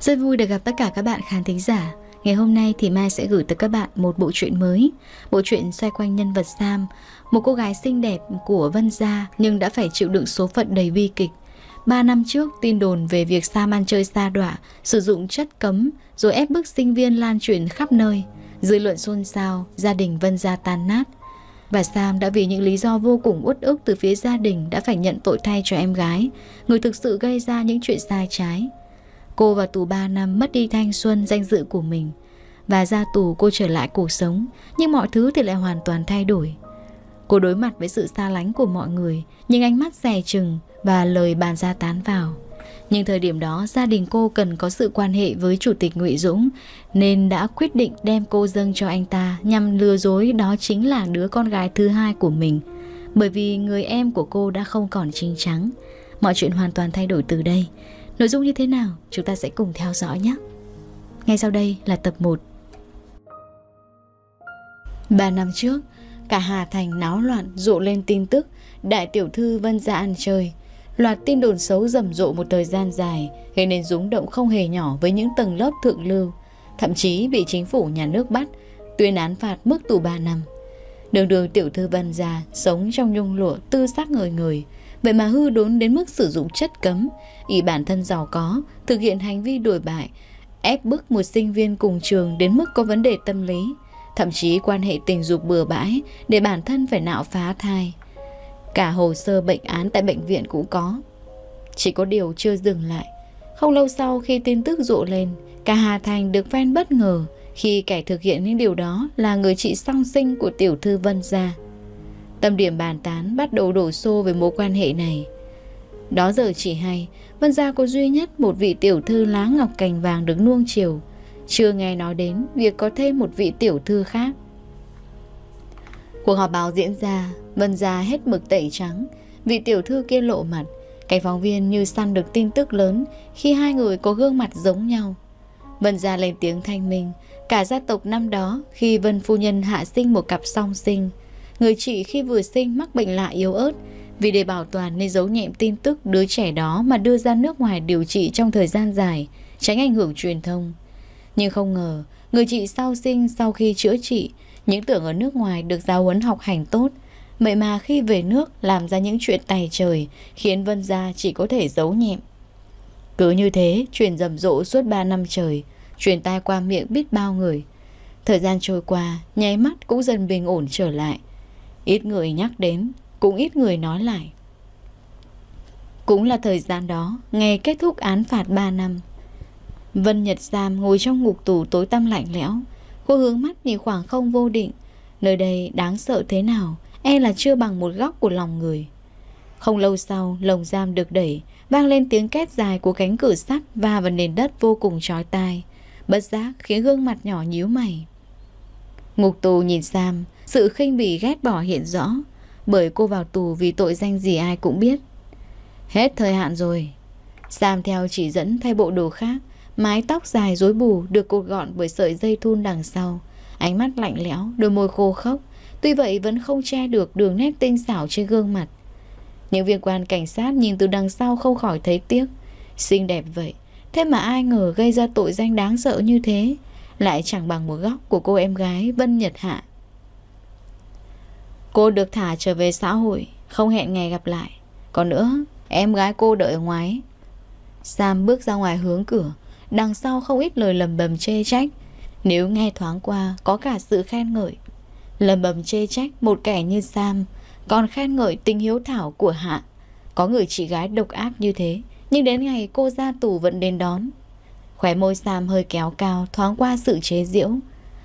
Rất vui được gặp tất cả các bạn khán thính giả. Ngày hôm nay thì Mai sẽ gửi tới các bạn một bộ truyện mới. Bộ truyện xoay quanh nhân vật Sam, một cô gái xinh đẹp của Vân Gia nhưng đã phải chịu đựng số phận đầy bi kịch. Ba năm trước, tin đồn về việc Sam ăn chơi xa đọa, sử dụng chất cấm rồi ép bức sinh viên lan truyền khắp nơi. Dư luận xôn xao, gia đình Vân Gia tan nát. Và Sam đã vì những lý do vô cùng uất ức từ phía gia đình đã phải nhận tội thay cho em gái, người thực sự gây ra những chuyện sai trái. Cô vào tù 3 năm mất đi thanh xuân danh dự của mình Và ra tù cô trở lại cuộc sống Nhưng mọi thứ thì lại hoàn toàn thay đổi Cô đối mặt với sự xa lánh của mọi người nhưng ánh mắt rẻ chừng Và lời bàn ra tán vào Nhưng thời điểm đó gia đình cô cần có sự quan hệ với Chủ tịch Ngụy Dũng Nên đã quyết định đem cô dâng cho anh ta Nhằm lừa dối đó chính là đứa con gái thứ hai của mình Bởi vì người em của cô đã không còn trinh trắng Mọi chuyện hoàn toàn thay đổi từ đây Nội dung như thế nào chúng ta sẽ cùng theo dõi nhé. Ngay sau đây là tập 1. 3 năm trước, cả Hà Thành náo loạn rộ lên tin tức đại tiểu thư Vân ra ăn chơi. Loạt tin đồn xấu rầm rộ một thời gian dài gây nên rúng động không hề nhỏ với những tầng lớp thượng lưu, thậm chí bị chính phủ nhà nước bắt, tuyên án phạt mức tù 3 năm. Đường đường tiểu thư Vân ra sống trong nhung lụa tư sắc người người, Vậy mà hư đốn đến mức sử dụng chất cấm, ý bản thân giàu có, thực hiện hành vi đổi bại, ép bức một sinh viên cùng trường đến mức có vấn đề tâm lý, thậm chí quan hệ tình dục bừa bãi để bản thân phải nạo phá thai. Cả hồ sơ bệnh án tại bệnh viện cũng có. Chỉ có điều chưa dừng lại. Không lâu sau khi tin tức rộ lên, cả Hà Thành được fan bất ngờ khi kẻ thực hiện những điều đó là người chị song sinh của tiểu thư Vân Gia. Tâm điểm bàn tán bắt đầu đổ xô về mối quan hệ này. Đó giờ chỉ hay, Vân Gia có duy nhất một vị tiểu thư lá ngọc cành vàng đứng nuông chiều. Chưa nghe nói đến việc có thêm một vị tiểu thư khác. Cuộc họp báo diễn ra, Vân Gia hết mực tẩy trắng. Vị tiểu thư kia lộ mặt, cảnh phóng viên như săn được tin tức lớn khi hai người có gương mặt giống nhau. Vân Gia lên tiếng thanh minh, cả gia tộc năm đó khi Vân Phu Nhân hạ sinh một cặp song sinh, Người chị khi vừa sinh mắc bệnh lạ yếu ớt, vì để bảo toàn nên giấu nhẹm tin tức đứa trẻ đó mà đưa ra nước ngoài điều trị trong thời gian dài, tránh ảnh hưởng truyền thông. Nhưng không ngờ, người chị sau sinh sau khi chữa trị, những tưởng ở nước ngoài được giáo huấn học hành tốt, vậy mà khi về nước làm ra những chuyện tài trời khiến Vân Gia chỉ có thể giấu nhẹm. Cứ như thế, truyền rầm rộ suốt 3 năm trời, truyền tai qua miệng biết bao người. Thời gian trôi qua, nháy mắt cũng dần bình ổn trở lại – Ít người nhắc đến, cũng ít người nói lại. Cũng là thời gian đó, ngày kết thúc án phạt 3 năm. Vân Nhật Giam ngồi trong ngục tù tối tăm lạnh lẽo. Cô hướng mắt nhìn khoảng không vô định. Nơi đây đáng sợ thế nào, e là chưa bằng một góc của lòng người. Không lâu sau, lồng giam được đẩy, vang lên tiếng két dài của cánh cửa sắt va và vào nền đất vô cùng chói tai. Bất giác khiến gương mặt nhỏ nhíu mày. Ngục tù nhìn Sam, sự khinh bỉ ghét bỏ hiện rõ, bởi cô vào tù vì tội danh gì ai cũng biết. Hết thời hạn rồi. Sam theo chỉ dẫn thay bộ đồ khác, mái tóc dài rối bù được cột gọn bởi sợi dây thun đằng sau. Ánh mắt lạnh lẽo, đôi môi khô khốc, tuy vậy vẫn không che được đường nét tinh xảo trên gương mặt. Những viên quan cảnh sát nhìn từ đằng sau không khỏi thấy tiếc. Xinh đẹp vậy, thế mà ai ngờ gây ra tội danh đáng sợ như thế lại chẳng bằng một góc của cô em gái Vân Nhật Hạ. Cô được thả trở về xã hội, không hẹn ngày gặp lại. Còn nữa, em gái cô đợi ở ngoài. Sam bước ra ngoài hướng cửa, đằng sau không ít lời lầm bầm chê trách. Nếu nghe thoáng qua, có cả sự khen ngợi. Lầm bầm chê trách một kẻ như Sam, còn khen ngợi tình hiếu thảo của Hạ. Có người chị gái độc ác như thế, nhưng đến ngày cô ra tù vẫn đến đón. Khóe môi Sam hơi kéo cao thoáng qua sự chế giễu.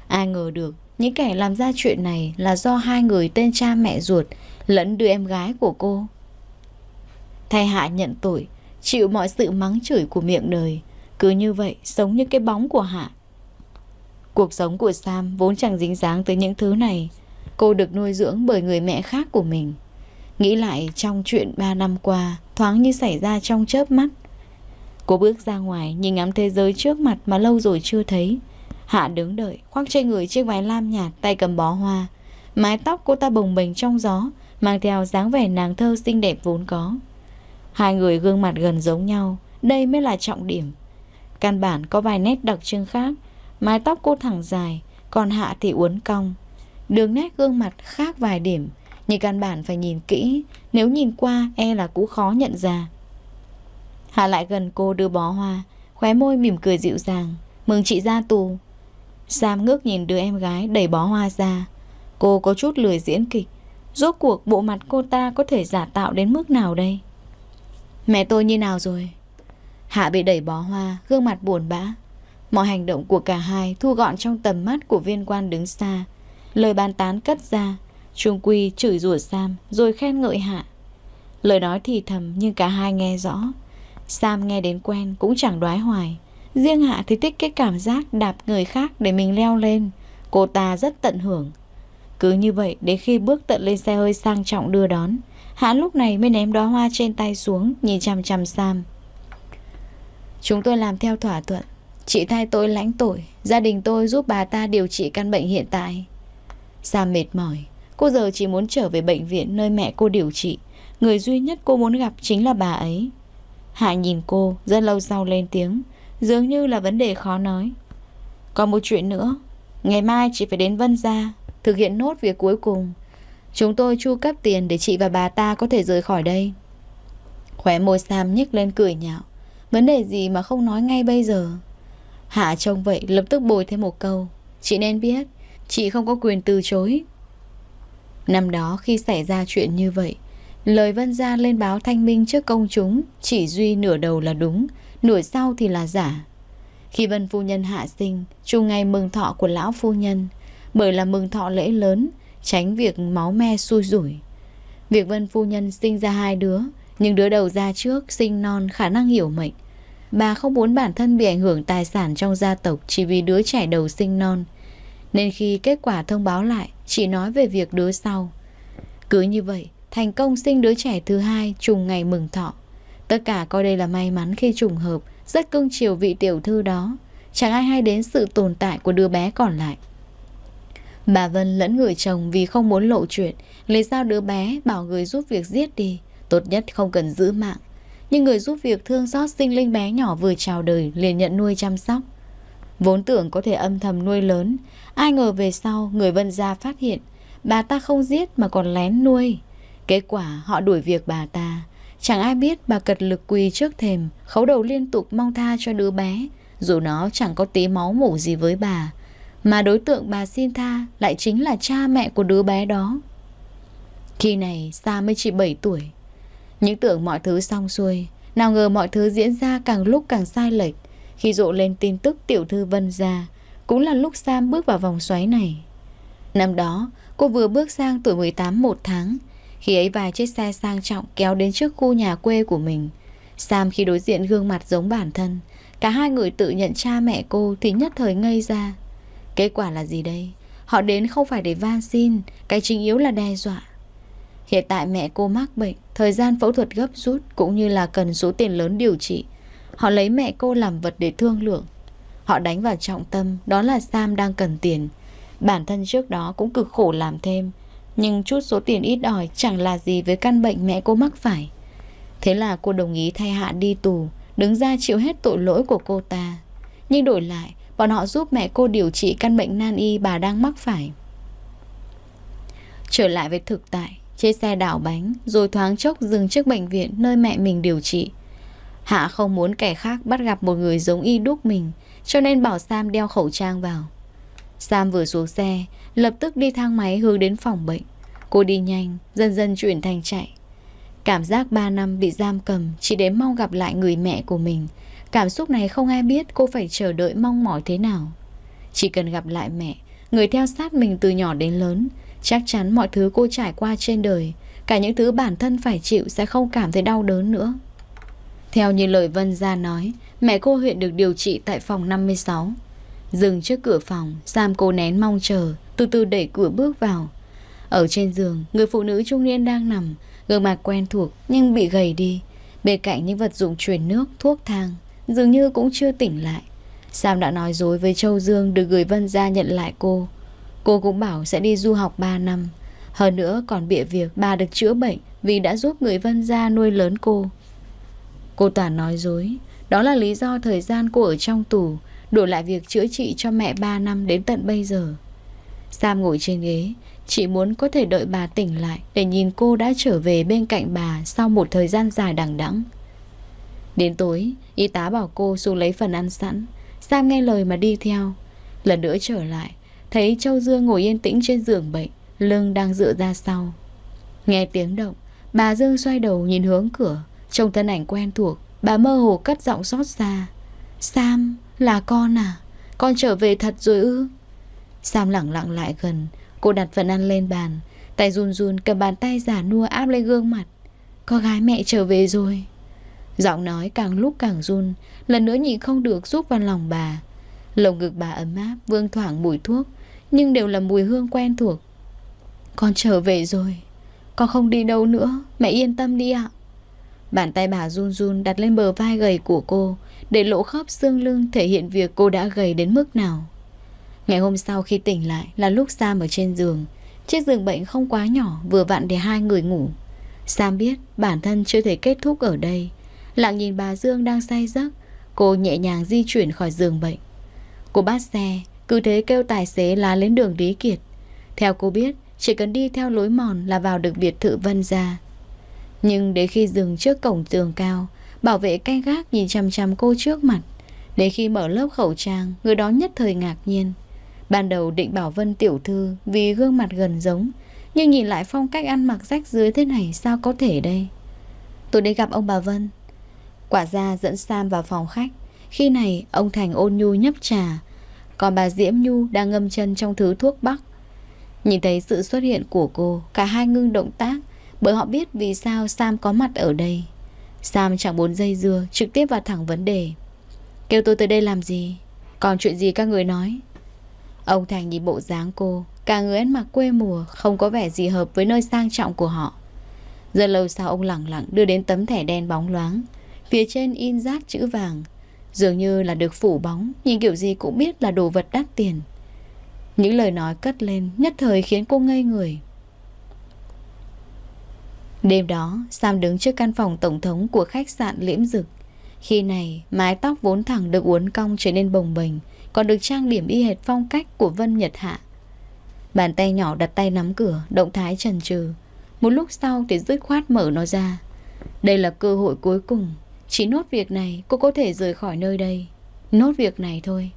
Ai ngờ được, những kẻ làm ra chuyện này là do hai người tên cha mẹ ruột lẫn đứa em gái của cô. Thay hạ nhận tội, chịu mọi sự mắng chửi của miệng đời. Cứ như vậy, sống như cái bóng của hạ. Cuộc sống của Sam vốn chẳng dính dáng tới những thứ này. Cô được nuôi dưỡng bởi người mẹ khác của mình. Nghĩ lại trong chuyện 3 năm qua, thoáng như xảy ra trong chớp mắt. Cô bước ra ngoài nhìn ngắm thế giới trước mặt mà lâu rồi chưa thấy Hạ đứng đợi khoác trên người chiếc váy lam nhạt tay cầm bó hoa Mái tóc cô ta bồng bềnh trong gió Mang theo dáng vẻ nàng thơ xinh đẹp vốn có Hai người gương mặt gần giống nhau Đây mới là trọng điểm Căn bản có vài nét đặc trưng khác Mái tóc cô thẳng dài Còn Hạ thì uốn cong Đường nét gương mặt khác vài điểm Nhưng căn bản phải nhìn kỹ Nếu nhìn qua e là cũng khó nhận ra Hạ lại gần cô đưa bó hoa Khóe môi mỉm cười dịu dàng Mừng chị ra tù Sam ngước nhìn đứa em gái đẩy bó hoa ra Cô có chút lười diễn kịch Rốt cuộc bộ mặt cô ta có thể giả tạo đến mức nào đây Mẹ tôi như nào rồi Hạ bị đẩy bó hoa Gương mặt buồn bã Mọi hành động của cả hai thu gọn trong tầm mắt của viên quan đứng xa Lời bàn tán cất ra Trung Quy chửi rủa Sam Rồi khen ngợi Hạ Lời nói thì thầm nhưng cả hai nghe rõ Sam nghe đến quen cũng chẳng đoái hoài Riêng Hạ thì thích cái cảm giác đạp người khác để mình leo lên Cô ta rất tận hưởng Cứ như vậy đến khi bước tận lên xe hơi sang trọng đưa đón Hạ lúc này mới ném đóa hoa trên tay xuống nhìn chằm chằm Sam Chúng tôi làm theo thỏa thuận Chị thay tôi lãnh tội Gia đình tôi giúp bà ta điều trị căn bệnh hiện tại Sam mệt mỏi Cô giờ chỉ muốn trở về bệnh viện nơi mẹ cô điều trị Người duy nhất cô muốn gặp chính là bà ấy Hạ nhìn cô, rất lâu sau lên tiếng Dường như là vấn đề khó nói Còn một chuyện nữa Ngày mai chị phải đến Vân Gia Thực hiện nốt việc cuối cùng Chúng tôi chu cấp tiền để chị và bà ta có thể rời khỏi đây Khóe môi Sam nhếch lên cười nhạo Vấn đề gì mà không nói ngay bây giờ Hạ trông vậy lập tức bồi thêm một câu Chị nên biết Chị không có quyền từ chối Năm đó khi xảy ra chuyện như vậy Lời Vân Gia lên báo thanh minh trước công chúng, chỉ duy nửa đầu là đúng, nửa sau thì là giả. Khi Vân Phu Nhân hạ sinh, chung ngày mừng thọ của Lão Phu Nhân, bởi là mừng thọ lễ lớn, tránh việc máu me xui rủi. Việc Vân Phu Nhân sinh ra hai đứa, nhưng đứa đầu ra trước, sinh non, khả năng hiểu mệnh. Bà không muốn bản thân bị ảnh hưởng tài sản trong gia tộc chỉ vì đứa trẻ đầu sinh non. Nên khi kết quả thông báo lại, chỉ nói về việc đứa sau. Cứ như vậy, thành công sinh đứa trẻ thứ hai trùng ngày mừng thọ. Tất cả coi đây là may mắn khi trùng hợp, rất cưng chiều vị tiểu thư đó. Chẳng ai hay đến sự tồn tại của đứa bé còn lại. Bà Vân lẫn người chồng vì không muốn lộ chuyện, lấy sao đứa bé bảo người giúp việc giết đi, tốt nhất không cần giữ mạng. Nhưng người giúp việc thương xót sinh linh bé nhỏ vừa chào đời liền nhận nuôi chăm sóc. Vốn tưởng có thể âm thầm nuôi lớn, ai ngờ về sau người Vân gia phát hiện, bà ta không giết mà còn lén nuôi. Kết quả họ đuổi việc bà ta Chẳng ai biết bà cật lực quỳ trước thềm Khấu đầu liên tục mong tha cho đứa bé Dù nó chẳng có tí máu mủ gì với bà Mà đối tượng bà xin tha Lại chính là cha mẹ của đứa bé đó Khi này Sa mới chỉ 7 tuổi Những tưởng mọi thứ xong xuôi Nào ngờ mọi thứ diễn ra càng lúc càng sai lệch Khi rộ lên tin tức tiểu thư Vân ra Cũng là lúc Sam bước vào vòng xoáy này Năm đó, cô vừa bước sang tuổi 18 một tháng khi ấy vài chiếc xe sang trọng kéo đến trước khu nhà quê của mình. Sam khi đối diện gương mặt giống bản thân, cả hai người tự nhận cha mẹ cô thì nhất thời ngây ra. Kết quả là gì đây? Họ đến không phải để van xin, cái chính yếu là đe dọa. Hiện tại mẹ cô mắc bệnh, thời gian phẫu thuật gấp rút cũng như là cần số tiền lớn điều trị. Họ lấy mẹ cô làm vật để thương lượng. Họ đánh vào trọng tâm, đó là Sam đang cần tiền. Bản thân trước đó cũng cực khổ làm thêm, nhưng chút số tiền ít đòi chẳng là gì với căn bệnh mẹ cô mắc phải Thế là cô đồng ý thay Hạ đi tù Đứng ra chịu hết tội lỗi của cô ta Nhưng đổi lại Bọn họ giúp mẹ cô điều trị căn bệnh nan y bà đang mắc phải Trở lại với thực tại chê xe đảo bánh Rồi thoáng chốc dừng trước bệnh viện Nơi mẹ mình điều trị Hạ không muốn kẻ khác bắt gặp một người giống y đúc mình Cho nên bảo Sam đeo khẩu trang vào Sam vừa xuống xe Lập tức đi thang máy hướng đến phòng bệnh Cô đi nhanh, dần dần chuyển thành chạy Cảm giác 3 năm bị giam cầm Chỉ đến mong gặp lại người mẹ của mình Cảm xúc này không ai biết cô phải chờ đợi mong mỏi thế nào Chỉ cần gặp lại mẹ Người theo sát mình từ nhỏ đến lớn Chắc chắn mọi thứ cô trải qua trên đời Cả những thứ bản thân phải chịu Sẽ không cảm thấy đau đớn nữa Theo như lời Vân Gia nói Mẹ cô hiện được điều trị tại phòng 56 Dừng trước cửa phòng Sam cô nén mong chờ từ từ đẩy cửa bước vào. Ở trên giường, người phụ nữ trung niên đang nằm, gương mặt quen thuộc nhưng bị gầy đi. Bên cạnh những vật dụng truyền nước, thuốc thang, dường như cũng chưa tỉnh lại. Sam đã nói dối với Châu Dương được gửi Vân ra nhận lại cô. Cô cũng bảo sẽ đi du học ba năm. Hơn nữa còn bịa việc bà được chữa bệnh vì đã giúp người Vân gia nuôi lớn cô. Cô Toàn nói dối, đó là lý do thời gian cô ở trong tù, đổi lại việc chữa trị cho mẹ ba năm đến tận bây giờ. Sam ngồi trên ghế, chị muốn có thể đợi bà tỉnh lại để nhìn cô đã trở về bên cạnh bà sau một thời gian dài đằng đẵng. Đến tối, y tá bảo cô xuống lấy phần ăn sẵn. Sam nghe lời mà đi theo. Lần nữa trở lại, thấy Châu Dương ngồi yên tĩnh trên giường bệnh, lưng đang dựa ra sau. Nghe tiếng động, bà Dương xoay đầu nhìn hướng cửa, trông thân ảnh quen thuộc, bà mơ hồ cất giọng xót xa. Sam, là con à? Con trở về thật rồi ư? Sam lẳng lặng lại gần Cô đặt phần ăn lên bàn Tay run run cầm bàn tay giả nua áp lên gương mặt Có gái mẹ trở về rồi Giọng nói càng lúc càng run Lần nữa nhịn không được rút vào lòng bà Lồng ngực bà ấm áp Vương thoảng mùi thuốc Nhưng đều là mùi hương quen thuộc Con trở về rồi Con không đi đâu nữa Mẹ yên tâm đi ạ Bàn tay bà run run đặt lên bờ vai gầy của cô Để lộ khớp xương lưng thể hiện việc cô đã gầy đến mức nào Ngày hôm sau khi tỉnh lại là lúc Sam ở trên giường. Chiếc giường bệnh không quá nhỏ, vừa vặn để hai người ngủ. Sam biết bản thân chưa thể kết thúc ở đây. Lặng nhìn bà Dương đang say giấc, cô nhẹ nhàng di chuyển khỏi giường bệnh. Cô bắt xe, cứ thế kêu tài xế lá lên đường Lý Kiệt. Theo cô biết, chỉ cần đi theo lối mòn là vào được biệt thự Vân gia Nhưng đến khi dừng trước cổng tường cao, bảo vệ canh gác nhìn chằm chằm cô trước mặt. Đến khi mở lớp khẩu trang, người đó nhất thời ngạc nhiên. Ban đầu định bảo Vân tiểu thư vì gương mặt gần giống, nhưng nhìn lại phong cách ăn mặc rách dưới thế này sao có thể đây? Tôi đi gặp ông bà Vân. Quả ra dẫn Sam vào phòng khách. Khi này, ông Thành ôn nhu nhấp trà. Còn bà Diễm Nhu đang ngâm chân trong thứ thuốc bắc. Nhìn thấy sự xuất hiện của cô, cả hai ngưng động tác bởi họ biết vì sao Sam có mặt ở đây. Sam chẳng muốn dây dưa, trực tiếp và thẳng vấn đề. Kêu tôi tới đây làm gì? Còn chuyện gì các người nói? Ông Thành nhìn bộ dáng cô Cả người ăn mặc quê mùa Không có vẻ gì hợp với nơi sang trọng của họ Giờ lâu sau ông lẳng lặng đưa đến tấm thẻ đen bóng loáng Phía trên in rác chữ vàng Dường như là được phủ bóng Nhìn kiểu gì cũng biết là đồ vật đắt tiền Những lời nói cất lên Nhất thời khiến cô ngây người Đêm đó Sam đứng trước căn phòng tổng thống Của khách sạn Liễm Dực Khi này mái tóc vốn thẳng được uốn cong trở nên bồng bềnh còn được trang điểm y hệt phong cách của Vân Nhật Hạ. Bàn tay nhỏ đặt tay nắm cửa, động thái chần chừ. Một lúc sau thì dứt khoát mở nó ra. Đây là cơ hội cuối cùng. Chỉ nốt việc này, cô có thể rời khỏi nơi đây. Nốt việc này thôi.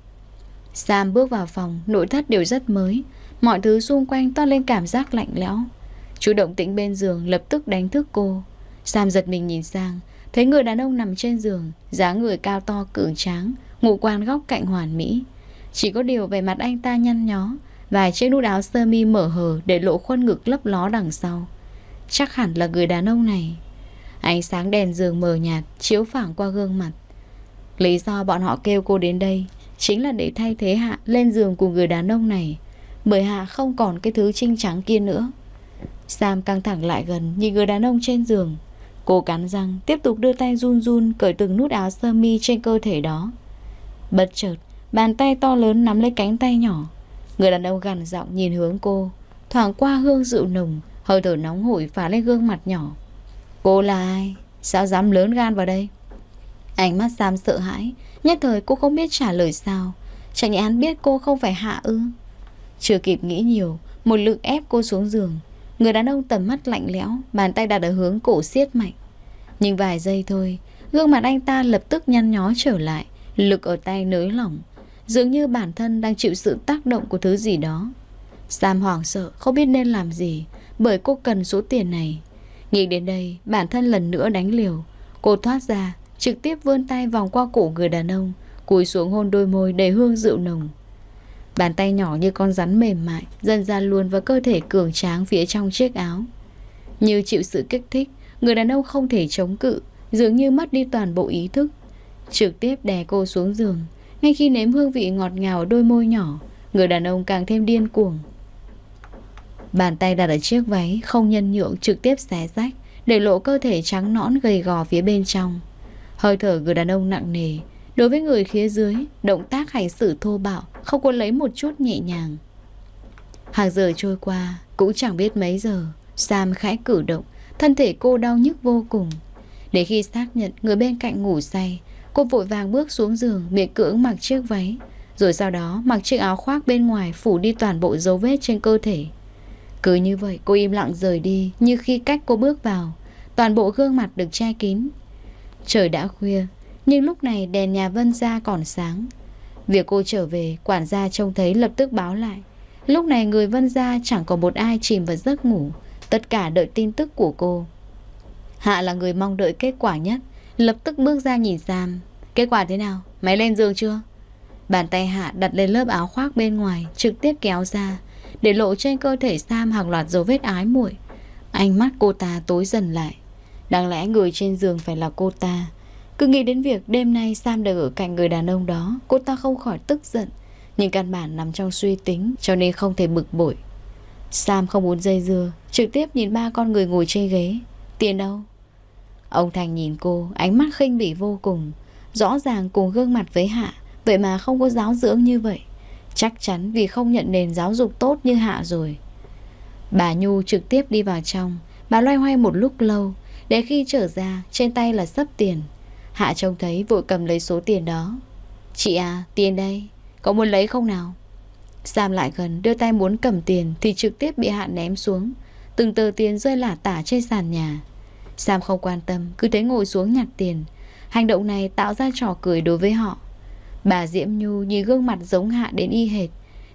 Sam bước vào phòng, nội thất đều rất mới. Mọi thứ xung quanh toát lên cảm giác lạnh lẽo. Chú động tĩnh bên giường lập tức đánh thức cô. Sam giật mình nhìn sang, thấy người đàn ông nằm trên giường, dáng người cao to cường tráng, ngụ quan góc cạnh hoàn mỹ. Chỉ có điều về mặt anh ta nhăn nhó, vài chiếc nút áo sơ mi mở hờ để lộ khuôn ngực lấp ló đằng sau. Chắc hẳn là người đàn ông này. Ánh sáng đèn giường mờ nhạt chiếu phẳng qua gương mặt. Lý do bọn họ kêu cô đến đây chính là để thay thế Hạ lên giường của người đàn ông này. Bởi Hạ không còn cái thứ trinh trắng kia nữa. Sam căng thẳng lại gần nhìn người đàn ông trên giường. Cô cắn răng tiếp tục đưa tay run run cởi từng nút áo sơ mi trên cơ thể đó. Bất chợt, bàn tay to lớn nắm lấy cánh tay nhỏ. Người đàn ông gằn giọng nhìn hướng cô, thoảng qua hương rượu nồng, hơi thở nóng hổi phá lên gương mặt nhỏ. Cô là ai? Sao dám lớn gan vào đây? Ánh mắt Sam sợ hãi, nhất thời cô không biết trả lời sao. Chẳng nhẽ hắn biết cô không phải hạ ư. Chưa kịp nghĩ nhiều, một lực ép cô xuống giường. Người đàn ông tầm mắt lạnh lẽo, bàn tay đặt ở hướng cổ siết mạnh. Nhưng vài giây thôi, gương mặt anh ta lập tức nhăn nhó trở lại, Lực ở tay nới lỏng Dường như bản thân đang chịu sự tác động của thứ gì đó Sam hoảng sợ không biết nên làm gì Bởi cô cần số tiền này Nghĩ đến đây bản thân lần nữa đánh liều Cô thoát ra Trực tiếp vươn tay vòng qua cổ người đàn ông cùi xuống hôn đôi môi đầy hương rượu nồng Bàn tay nhỏ như con rắn mềm mại Dần ra luôn vào cơ thể cường tráng phía trong chiếc áo Như chịu sự kích thích Người đàn ông không thể chống cự Dường như mất đi toàn bộ ý thức Trực tiếp đè cô xuống giường Ngay khi nếm hương vị ngọt ngào đôi môi nhỏ Người đàn ông càng thêm điên cuồng Bàn tay đặt ở chiếc váy Không nhân nhượng trực tiếp xé rách Để lộ cơ thể trắng nõn gầy gò phía bên trong Hơi thở người đàn ông nặng nề Đối với người phía dưới Động tác hành xử thô bạo Không có lấy một chút nhẹ nhàng Hàng giờ trôi qua Cũng chẳng biết mấy giờ Sam khẽ cử động Thân thể cô đau nhức vô cùng Để khi xác nhận người bên cạnh ngủ say Cô vội vàng bước xuống giường miệng cưỡng mặc chiếc váy Rồi sau đó mặc chiếc áo khoác bên ngoài phủ đi toàn bộ dấu vết trên cơ thể Cứ như vậy cô im lặng rời đi như khi cách cô bước vào Toàn bộ gương mặt được che kín Trời đã khuya Nhưng lúc này đèn nhà Vân ra còn sáng Việc cô trở về quản gia trông thấy lập tức báo lại Lúc này người Vân ra chẳng còn một ai chìm vào giấc ngủ Tất cả đợi tin tức của cô Hạ là người mong đợi kết quả nhất Lập tức bước ra nhìn Sam Kết quả thế nào? Máy lên giường chưa? Bàn tay Hạ đặt lên lớp áo khoác bên ngoài Trực tiếp kéo ra Để lộ trên cơ thể Sam hàng loạt dấu vết ái muội Ánh mắt cô ta tối dần lại Đáng lẽ người trên giường phải là cô ta Cứ nghĩ đến việc đêm nay Sam được ở cạnh người đàn ông đó Cô ta không khỏi tức giận Nhưng căn bản nằm trong suy tính Cho nên không thể bực bội Sam không muốn dây dưa Trực tiếp nhìn ba con người ngồi trên ghế Tiền đâu Ông Thành nhìn cô, ánh mắt khinh bỉ vô cùng. Rõ ràng cùng gương mặt với Hạ, vậy mà không có giáo dưỡng như vậy. Chắc chắn vì không nhận nền giáo dục tốt như Hạ rồi. Bà Nhu trực tiếp đi vào trong, bà loay hoay một lúc lâu, để khi trở ra, trên tay là sấp tiền. Hạ trông thấy vội cầm lấy số tiền đó. Chị à, tiền đây, có muốn lấy không nào? Sam lại gần đưa tay muốn cầm tiền thì trực tiếp bị Hạ ném xuống. Từng tờ tiền rơi lả tả trên sàn nhà. Sam không quan tâm, cứ thế ngồi xuống nhặt tiền. Hành động này tạo ra trò cười đối với họ. Bà Diễm Nhu nhìn gương mặt giống hạ đến y hệt.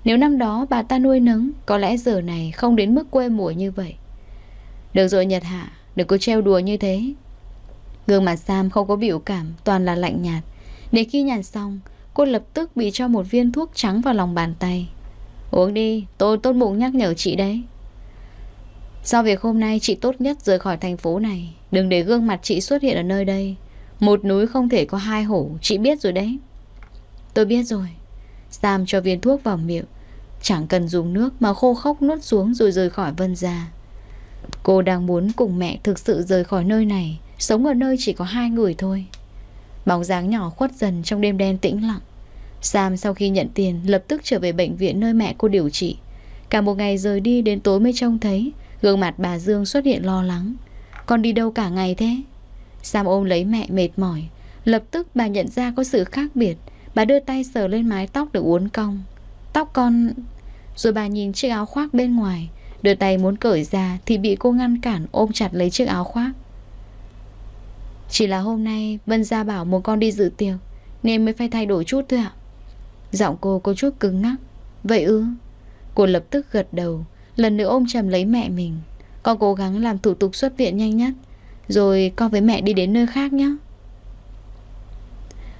Nếu năm đó bà ta nuôi nấng, có lẽ giờ này không đến mức quê mùa như vậy. Được rồi Nhật Hạ, đừng có treo đùa như thế. Gương mặt Sam không có biểu cảm, toàn là lạnh nhạt. Để khi nhàn xong, cô lập tức bị cho một viên thuốc trắng vào lòng bàn tay. Uống đi, tôi tốt bụng nhắc nhở chị đấy. Do việc hôm nay chị tốt nhất rời khỏi thành phố này Đừng để gương mặt chị xuất hiện ở nơi đây Một núi không thể có hai hổ Chị biết rồi đấy Tôi biết rồi Sam cho viên thuốc vào miệng Chẳng cần dùng nước mà khô khóc nuốt xuống rồi rời khỏi vân gia Cô đang muốn cùng mẹ thực sự rời khỏi nơi này Sống ở nơi chỉ có hai người thôi Bóng dáng nhỏ khuất dần trong đêm đen tĩnh lặng Sam sau khi nhận tiền lập tức trở về bệnh viện nơi mẹ cô điều trị Cả một ngày rời đi đến tối mới trông thấy Gương mặt bà Dương xuất hiện lo lắng Con đi đâu cả ngày thế Sam ôm lấy mẹ mệt mỏi Lập tức bà nhận ra có sự khác biệt Bà đưa tay sờ lên mái tóc được uốn cong Tóc con Rồi bà nhìn chiếc áo khoác bên ngoài Đưa tay muốn cởi ra Thì bị cô ngăn cản ôm chặt lấy chiếc áo khoác Chỉ là hôm nay Vân Gia bảo muốn con đi dự tiệc Nên mới phải thay đổi chút thôi ạ Giọng cô có chút cứng ngắc Vậy ư Cô lập tức gật đầu Lần nữa ôm chầm lấy mẹ mình Con cố gắng làm thủ tục xuất viện nhanh nhất Rồi con với mẹ đi đến nơi khác nhé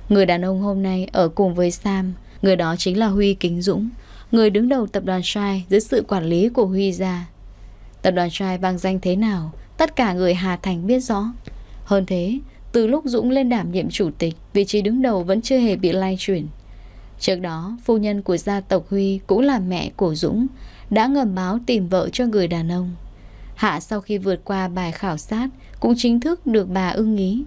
Người đàn ông hôm nay ở cùng với Sam Người đó chính là Huy Kính Dũng Người đứng đầu tập đoàn Shai dưới sự quản lý của Huy gia Tập đoàn Shai vang danh thế nào Tất cả người Hà Thành biết rõ Hơn thế Từ lúc Dũng lên đảm nhiệm chủ tịch Vị trí đứng đầu vẫn chưa hề bị lai chuyển Trước đó, phu nhân của gia tộc Huy cũng là mẹ của Dũng, đã ngầm báo tìm vợ cho người đàn ông. Hạ sau khi vượt qua bài khảo sát cũng chính thức được bà ưng ý.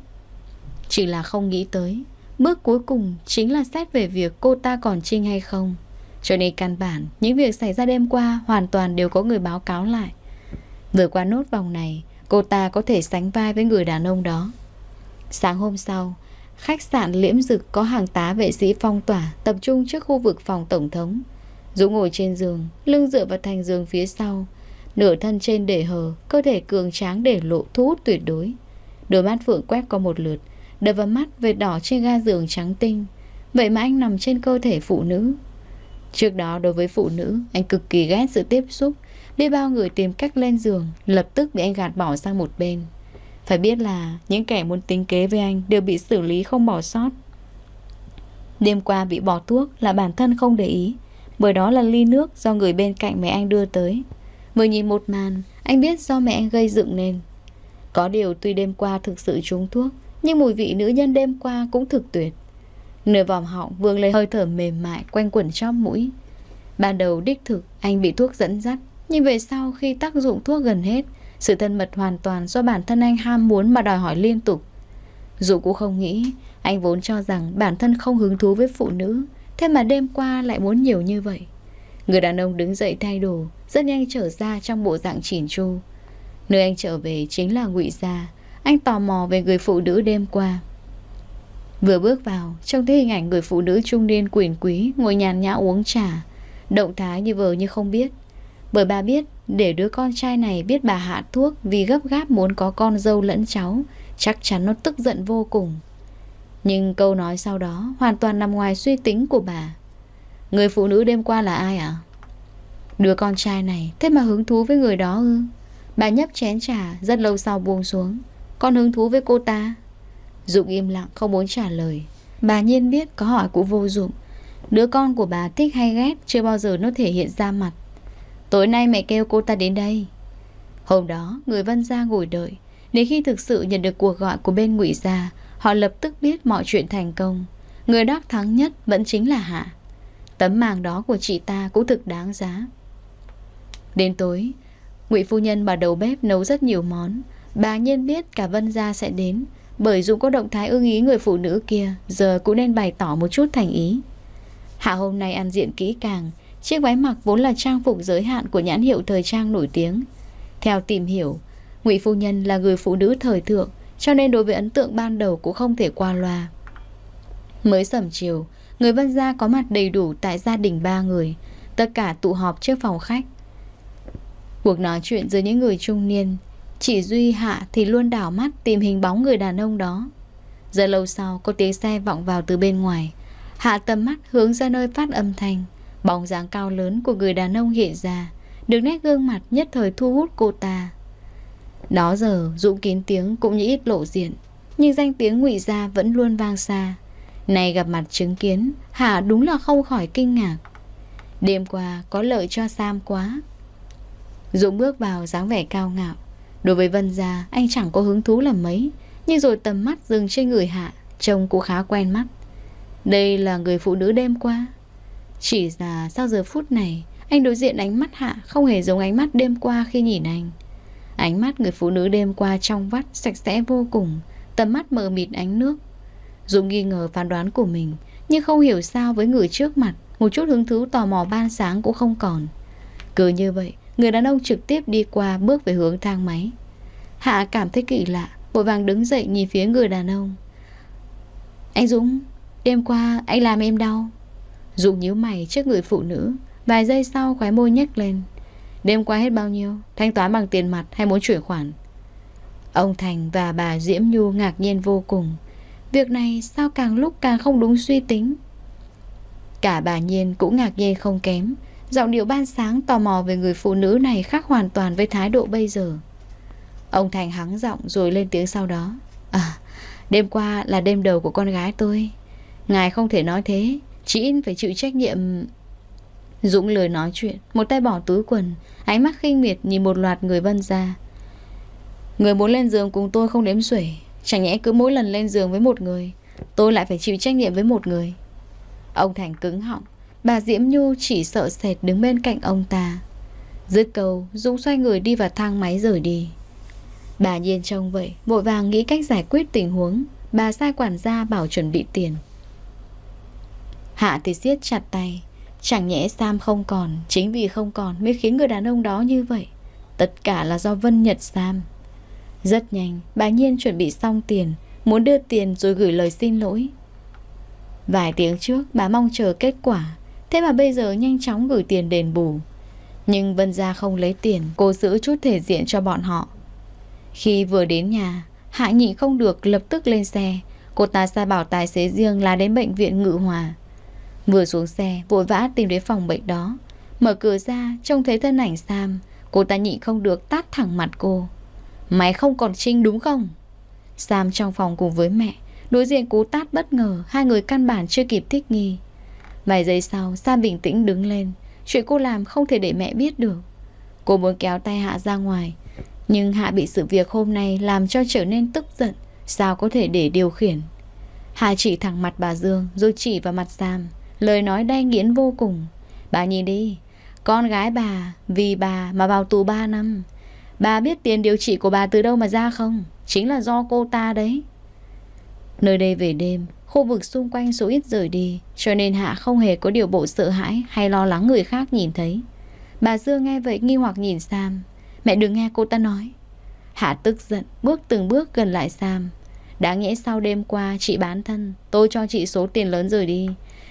Chỉ là không nghĩ tới, bước cuối cùng chính là xét về việc cô ta còn trinh hay không. Cho nên căn bản, những việc xảy ra đêm qua hoàn toàn đều có người báo cáo lại. Vừa qua nốt vòng này, cô ta có thể sánh vai với người đàn ông đó. Sáng hôm sau, khách sạn Liễm Dực có hàng tá vệ sĩ phong tỏa tập trung trước khu vực phòng tổng thống. Dũng ngồi trên giường, lưng dựa vào thành giường phía sau. Nửa thân trên để hờ, cơ thể cường tráng để lộ thu hút tuyệt đối. Đôi mắt Phượng quét qua một lượt, đập vào mắt vệt đỏ trên ga giường trắng tinh. Vậy mà anh nằm trên cơ thể phụ nữ. Trước đó đối với phụ nữ, anh cực kỳ ghét sự tiếp xúc. Biết bao người tìm cách lên giường, lập tức bị anh gạt bỏ sang một bên. Phải biết là những kẻ muốn tính kế với anh đều bị xử lý không bỏ sót. Đêm qua bị bỏ thuốc là bản thân không để ý bởi đó là ly nước do người bên cạnh mẹ anh đưa tới. Vừa nhìn một màn, anh biết do mẹ anh gây dựng nên. Có điều tuy đêm qua thực sự trúng thuốc, nhưng mùi vị nữ nhân đêm qua cũng thực tuyệt. Nơi vòm họng vương lấy hơi thở mềm mại quanh quẩn trong mũi. Ban đầu đích thực, anh bị thuốc dẫn dắt, nhưng về sau khi tác dụng thuốc gần hết, sự thân mật hoàn toàn do bản thân anh ham muốn mà đòi hỏi liên tục. Dù cũng không nghĩ, anh vốn cho rằng bản thân không hứng thú với phụ nữ, Thế mà đêm qua lại muốn nhiều như vậy Người đàn ông đứng dậy thay đồ Rất nhanh trở ra trong bộ dạng chỉn chu Nơi anh trở về chính là ngụy Gia Anh tò mò về người phụ nữ đêm qua Vừa bước vào Trông thấy hình ảnh người phụ nữ trung niên quyền quý Ngồi nhàn nhã uống trà Động thái như vờ như không biết Bởi bà biết để đứa con trai này biết bà hạ thuốc Vì gấp gáp muốn có con dâu lẫn cháu Chắc chắn nó tức giận vô cùng nhưng câu nói sau đó hoàn toàn nằm ngoài suy tính của bà. Người phụ nữ đêm qua là ai ạ? Đứa con trai này thế mà hứng thú với người đó ư? Bà nhấp chén trà rất lâu sau buông xuống. Con hứng thú với cô ta. Dụng im lặng không muốn trả lời. Bà nhiên biết có hỏi cũng vô dụng. Đứa con của bà thích hay ghét chưa bao giờ nó thể hiện ra mặt. Tối nay mẹ kêu cô ta đến đây. Hôm đó, người Vân ra ngồi đợi. Đến khi thực sự nhận được cuộc gọi của bên ngụy Gia, Họ lập tức biết mọi chuyện thành công Người đắc thắng nhất vẫn chính là Hạ Tấm màng đó của chị ta cũng thực đáng giá Đến tối ngụy phu nhân bà đầu bếp nấu rất nhiều món Bà nhiên biết cả Vân Gia sẽ đến Bởi dù có động thái ưng ý người phụ nữ kia Giờ cũng nên bày tỏ một chút thành ý Hạ hôm nay ăn diện kỹ càng Chiếc váy mặc vốn là trang phục giới hạn Của nhãn hiệu thời trang nổi tiếng Theo tìm hiểu ngụy phu nhân là người phụ nữ thời thượng cho nên đối với ấn tượng ban đầu cũng không thể qua loa. Mới sẩm chiều, người Vân Gia có mặt đầy đủ tại gia đình ba người, tất cả tụ họp trước phòng khách. Cuộc nói chuyện giữa những người trung niên, chỉ Duy Hạ thì luôn đảo mắt tìm hình bóng người đàn ông đó. Giờ lâu sau có tiếng xe vọng vào từ bên ngoài, Hạ tầm mắt hướng ra nơi phát âm thanh, bóng dáng cao lớn của người đàn ông hiện ra, được nét gương mặt nhất thời thu hút cô ta. Đó giờ dụ kín tiếng cũng như ít lộ diện Nhưng danh tiếng ngụy Gia vẫn luôn vang xa Nay gặp mặt chứng kiến Hà đúng là không khỏi kinh ngạc Đêm qua có lợi cho Sam quá Dũng bước vào dáng vẻ cao ngạo Đối với Vân Gia Anh chẳng có hứng thú là mấy Nhưng rồi tầm mắt dừng trên người Hạ Trông cũng khá quen mắt Đây là người phụ nữ đêm qua Chỉ là sau giờ phút này Anh đối diện ánh mắt Hạ Không hề giống ánh mắt đêm qua khi nhìn anh Ánh mắt người phụ nữ đêm qua trong vắt sạch sẽ vô cùng Tầm mắt mờ mịt ánh nước Dũng nghi ngờ phán đoán của mình Nhưng không hiểu sao với người trước mặt Một chút hứng thú tò mò ban sáng cũng không còn Cứ như vậy Người đàn ông trực tiếp đi qua bước về hướng thang máy Hạ cảm thấy kỳ lạ Vội vàng đứng dậy nhìn phía người đàn ông Anh Dũng Đêm qua anh làm em đau Dũng nhíu mày trước người phụ nữ Vài giây sau khóe môi nhếch lên Đêm qua hết bao nhiêu? Thanh toán bằng tiền mặt hay muốn chuyển khoản? Ông Thành và bà Diễm Nhu ngạc nhiên vô cùng. Việc này sao càng lúc càng không đúng suy tính. Cả bà Nhiên cũng ngạc nhiên không kém. Giọng điệu ban sáng tò mò về người phụ nữ này khác hoàn toàn với thái độ bây giờ. Ông Thành hắng giọng rồi lên tiếng sau đó. À, đêm qua là đêm đầu của con gái tôi. Ngài không thể nói thế, chị phải chịu trách nhiệm... Dũng lười nói chuyện Một tay bỏ túi quần Ánh mắt khinh miệt nhìn một loạt người vân ra Người muốn lên giường cùng tôi không đếm xuể Chẳng nhẽ cứ mỗi lần lên giường với một người Tôi lại phải chịu trách nhiệm với một người Ông Thành cứng họng Bà Diễm Nhu chỉ sợ sệt đứng bên cạnh ông ta Dứt cầu, Dũng xoay người đi vào thang máy rời đi Bà nhiên trông vậy Vội vàng nghĩ cách giải quyết tình huống Bà sai quản gia bảo chuẩn bị tiền Hạ thì siết chặt tay Chẳng nhẽ Sam không còn Chính vì không còn mới khiến người đàn ông đó như vậy Tất cả là do Vân Nhật Sam Rất nhanh Bà Nhiên chuẩn bị xong tiền Muốn đưa tiền rồi gửi lời xin lỗi Vài tiếng trước bà mong chờ kết quả Thế mà bây giờ nhanh chóng gửi tiền đền bù Nhưng Vân Gia không lấy tiền Cô giữ chút thể diện cho bọn họ Khi vừa đến nhà Hạ nhị không được lập tức lên xe Cô ta ra bảo tài xế riêng là đến bệnh viện ngự hòa Vừa xuống xe vội vã tìm đến phòng bệnh đó Mở cửa ra trông thấy thân ảnh Sam Cô ta nhịn không được tát thẳng mặt cô Mày không còn trinh đúng không Sam trong phòng cùng với mẹ Đối diện cú tát bất ngờ Hai người căn bản chưa kịp thích nghi Vài giây sau Sam bình tĩnh đứng lên Chuyện cô làm không thể để mẹ biết được Cô muốn kéo tay Hạ ra ngoài Nhưng Hạ bị sự việc hôm nay Làm cho trở nên tức giận Sao có thể để điều khiển Hạ chỉ thẳng mặt bà Dương Rồi chỉ vào mặt Sam Lời nói đay nghiến vô cùng Bà nhìn đi Con gái bà vì bà mà vào tù 3 năm Bà biết tiền điều trị của bà từ đâu mà ra không Chính là do cô ta đấy Nơi đây về đêm Khu vực xung quanh số ít rời đi Cho nên Hạ không hề có điều bộ sợ hãi Hay lo lắng người khác nhìn thấy Bà Dương nghe vậy nghi hoặc nhìn Sam Mẹ đừng nghe cô ta nói Hạ tức giận bước từng bước gần lại Sam Đáng nhẽ sau đêm qua chị bán thân Tôi cho chị số tiền lớn rồi đi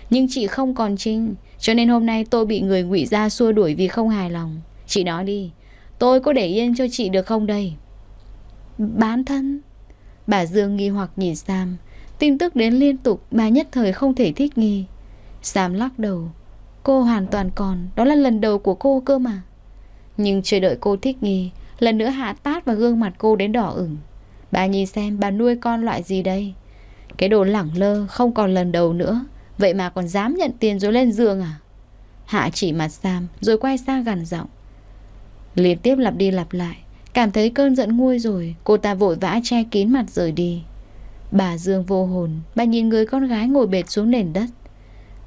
nhưng chị không còn Trinh Cho nên hôm nay tôi bị người ngụy ra xua đuổi vì không hài lòng Chị nói đi Tôi có để yên cho chị được không đây Bán thân Bà Dương nghi hoặc nhìn Sam Tin tức đến liên tục bà nhất thời không thể thích nghi Sam lắc đầu Cô hoàn toàn còn Đó là lần đầu của cô cơ mà Nhưng chờ đợi cô thích nghi Lần nữa hạ tát vào gương mặt cô đến đỏ ửng Bà nhìn xem bà nuôi con loại gì đây Cái đồ lẳng lơ không còn lần đầu nữa Vậy mà còn dám nhận tiền rồi lên giường à? Hạ chỉ mặt Sam rồi quay sang gằn giọng. Liên tiếp lặp đi lặp lại, cảm thấy cơn giận nguôi rồi, cô ta vội vã che kín mặt rời đi. Bà Dương vô hồn, bà nhìn người con gái ngồi bệt xuống nền đất.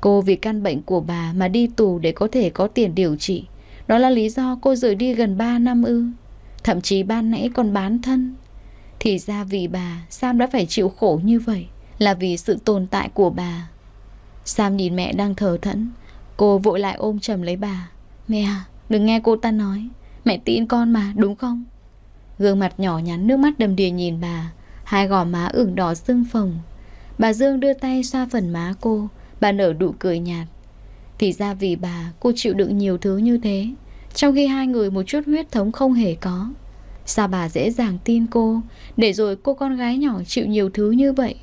Cô vì căn bệnh của bà mà đi tù để có thể có tiền điều trị. Đó là lý do cô rời đi gần 3 năm ư. Thậm chí ban nãy còn bán thân. Thì ra vì bà, Sam đã phải chịu khổ như vậy, là vì sự tồn tại của bà. Sam nhìn mẹ đang thở thẫn Cô vội lại ôm chầm lấy bà Mẹ à đừng nghe cô ta nói Mẹ tin con mà đúng không Gương mặt nhỏ nhắn nước mắt đầm đìa nhìn bà Hai gò má ửng đỏ sưng phồng Bà Dương đưa tay xoa phần má cô Bà nở đủ cười nhạt Thì ra vì bà cô chịu đựng nhiều thứ như thế Trong khi hai người một chút huyết thống không hề có Sao bà dễ dàng tin cô Để rồi cô con gái nhỏ chịu nhiều thứ như vậy